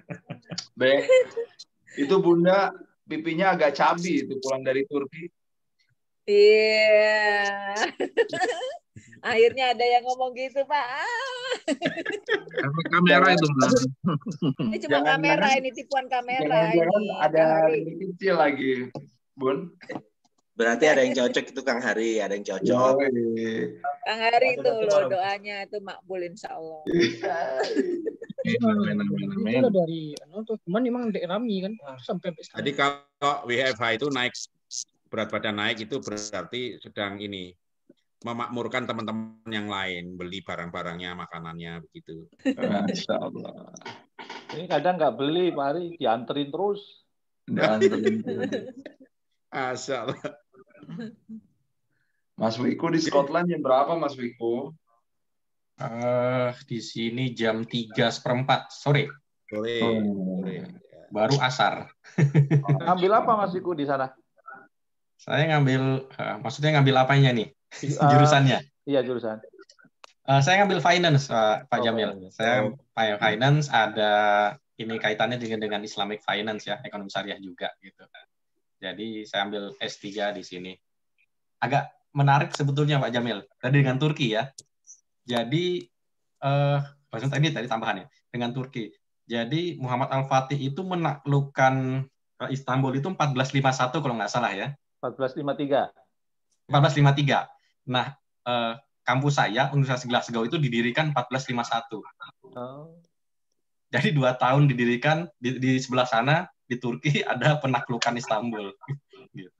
Be, itu Bunda pipinya agak cabi itu pulang dari Turki. Iya. Yeah. Akhirnya ada yang ngomong gitu, Pak. Ah. kamera itu, Mbak. Ini cuma jangan, kamera, ini tipuan kamera. Jangan, ini. ada yang kecil lagi, Bun. Berarti ada yang cocok itu Kang Hari, ada yang cocok. Kang Hari itu loh doanya itu makbul insya Allah. Itu dari, anu cuman emang dari Rami kan ah. sampai Jadi kalau WFH itu naik berat badan naik itu berarti sedang ini memakmurkan teman-teman yang lain, beli barang-barangnya, makanannya, begitu. Allah. Ini kadang nggak beli, mari dianterin terus. Dianterin terus. Mas Wiku di Scotland jam berapa, Mas Wiku? Uh, di sini jam tiga seperempat sore. Sore. Oh. Ya. Baru asar. Ambil apa Mas Wiku di sana? Saya ngambil, uh, maksudnya ngambil apanya nih? jurusannya. Eh, iya jurusan. Uh, saya ngambil finance uh, Pak okay. Oh, Jamil. Saya okay. Oh. finance ada ini kaitannya dengan dengan Islamic finance ya, ekonomi syariah juga gitu. Jadi saya ambil S3 di sini. Agak menarik sebetulnya Pak Jamil. Tadi dengan Turki ya. Jadi eh uh, tadi tadi tambahan ya, dengan Turki. Jadi Muhammad Al-Fatih itu menaklukkan eh, Istanbul itu 1451 kalau nggak salah ya. 1453. 1453. Nah, eh, kampus saya, Universitas Glasgow itu didirikan 1451. Oh. Jadi dua tahun didirikan di, di sebelah sana di Turki ada penaklukan Istanbul. gitu.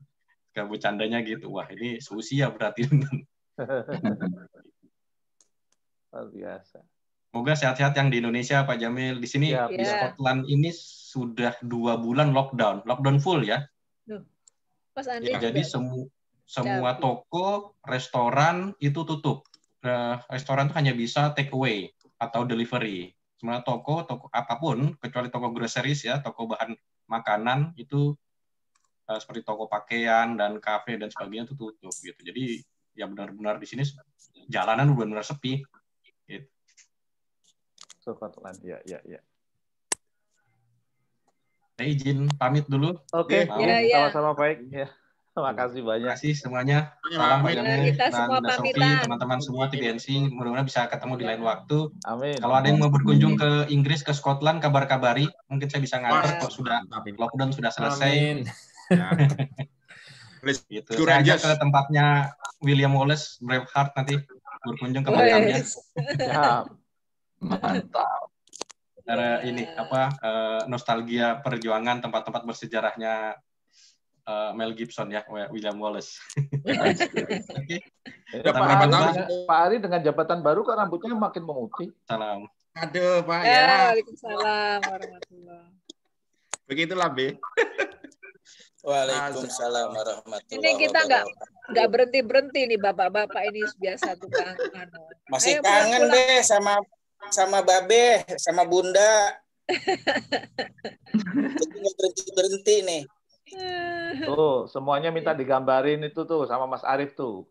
Gak bercandanya gitu. Wah ini susi ya berarti. Luar biasa. Semoga sehat-sehat yang di Indonesia Pak Jamil. Di sini yeah. di Scotland ini sudah dua bulan lockdown, lockdown full ya. Pas ya, jadi semua semua toko, restoran itu tutup. Uh, restoran itu hanya bisa take away atau delivery. semua toko, toko apapun, kecuali toko groceries ya, toko bahan makanan itu uh, seperti toko pakaian dan kafe dan sebagainya itu tutup gitu. Jadi ya benar-benar di sini jalanan benar-benar sepi. Gitu. Scotland, ya, ya, ya. Saya izin pamit dulu. Oke, ya, okay. Mau. ya, ya. sama-sama baik. Ya. Terima iya. kasih banyak. Terima semuanya. Salam Pak Jamil dan Mbak Sofi, teman-teman semua TBNC. Mudah-mudahan bisa ketemu di lain iya. waktu. Amin. Kalau ada yang mau berkunjung ke Inggris, ke Scotland, kabar-kabari. Mungkin saya bisa nganter iya. kok sudah lockdown sudah selesai. Amin. Ya. gitu. Saya ajak ke tempatnya William Wallace, Braveheart nanti berkunjung ke makamnya. Mantap. Karena ini apa eh, nostalgia perjuangan tempat-tempat bersejarahnya uh, Mel Gibson ya, William Wallace. okay. ya, Pak, Ari, Pak Ari dengan jabatan baru kok rambutnya makin memutih. Salam. Aduh, Pak. Ya, Waalaikumsalam warahmatullahi Begitulah, B. Waalaikumsalam warahmatullahi Ini kita nggak nggak berhenti berhenti nih bapak-bapak ini biasa tukang anu. Masih Ayo, kangen deh sama sama babe, sama bunda. Jadi berhenti berhenti nih. Tuh, semuanya minta iya. digambarin itu tuh sama Mas Arief tuh.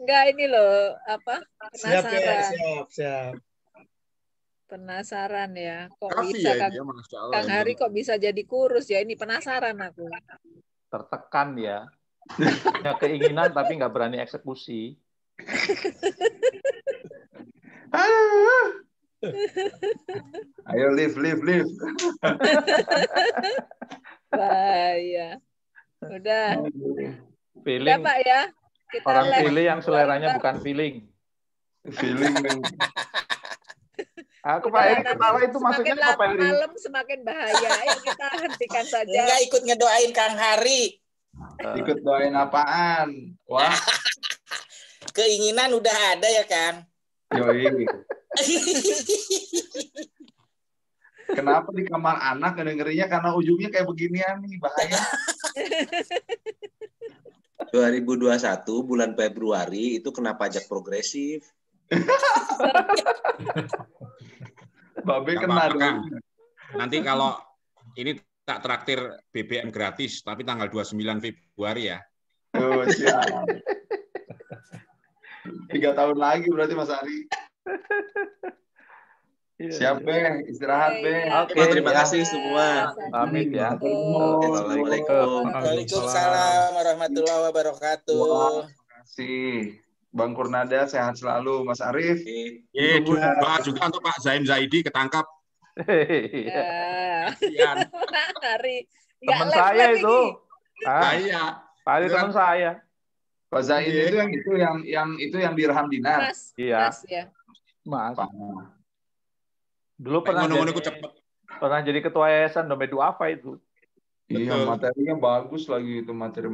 Enggak ini loh, apa? Penasaran. Siap ya, siap, siap. Penasaran ya, kok Kasih bisa ya, Kang, dia, Allah, Kang Hari kok bisa jadi kurus ya? Ini penasaran aku. Tertekan ya. Punya keinginan tapi nggak berani eksekusi. Ayo live, live, live. Bahaya. Udah. Feeling. apa Pak ya. Kita orang live. pilih yang seleranya bukan feeling. Feeling. Aku Pak Eri ketawa itu maksudnya apa Pak Malam semakin bahaya. Ayo kita hentikan saja. Enggak ikut ngedoain Kang Hari. Uh. Ikut doain apaan? Wah. Keinginan udah ada ya, Kang? Kenapa di kamar anak dengerinnya karena ujungnya kayak beginian nih bahaya. 2021 bulan Februari itu kena pajak progresif. Babe kena dong. Nanti kalau ini tak traktir BBM gratis tapi tanggal 29 Februari ya. Oh, Tiga tahun lagi berarti Mas Ari. Iya, iya. Siap, Be. Istirahat, Be. Oke, iya. okay, terima kasih semua. Amin ya. Assalamualaikum. Waalaikumsalam warahmatullahi wabarakatuh. terima kasih. Bang Kurnada sehat selalu, Mas Arif. Iya, juga, juga untuk Pak Zaim Zaidi ketangkap. Iya. Teman saya itu. Nah, ah, iya. Pak teman saya. Kozain iya. itu yang itu yang yang itu yang dirham dinar. Mas, iya. Mas, ya. Mas. Dulu eh, pernah Pengen jadi, cepet. pernah jadi ketua yayasan dompet apa itu. Iya, materinya bagus lagi itu materi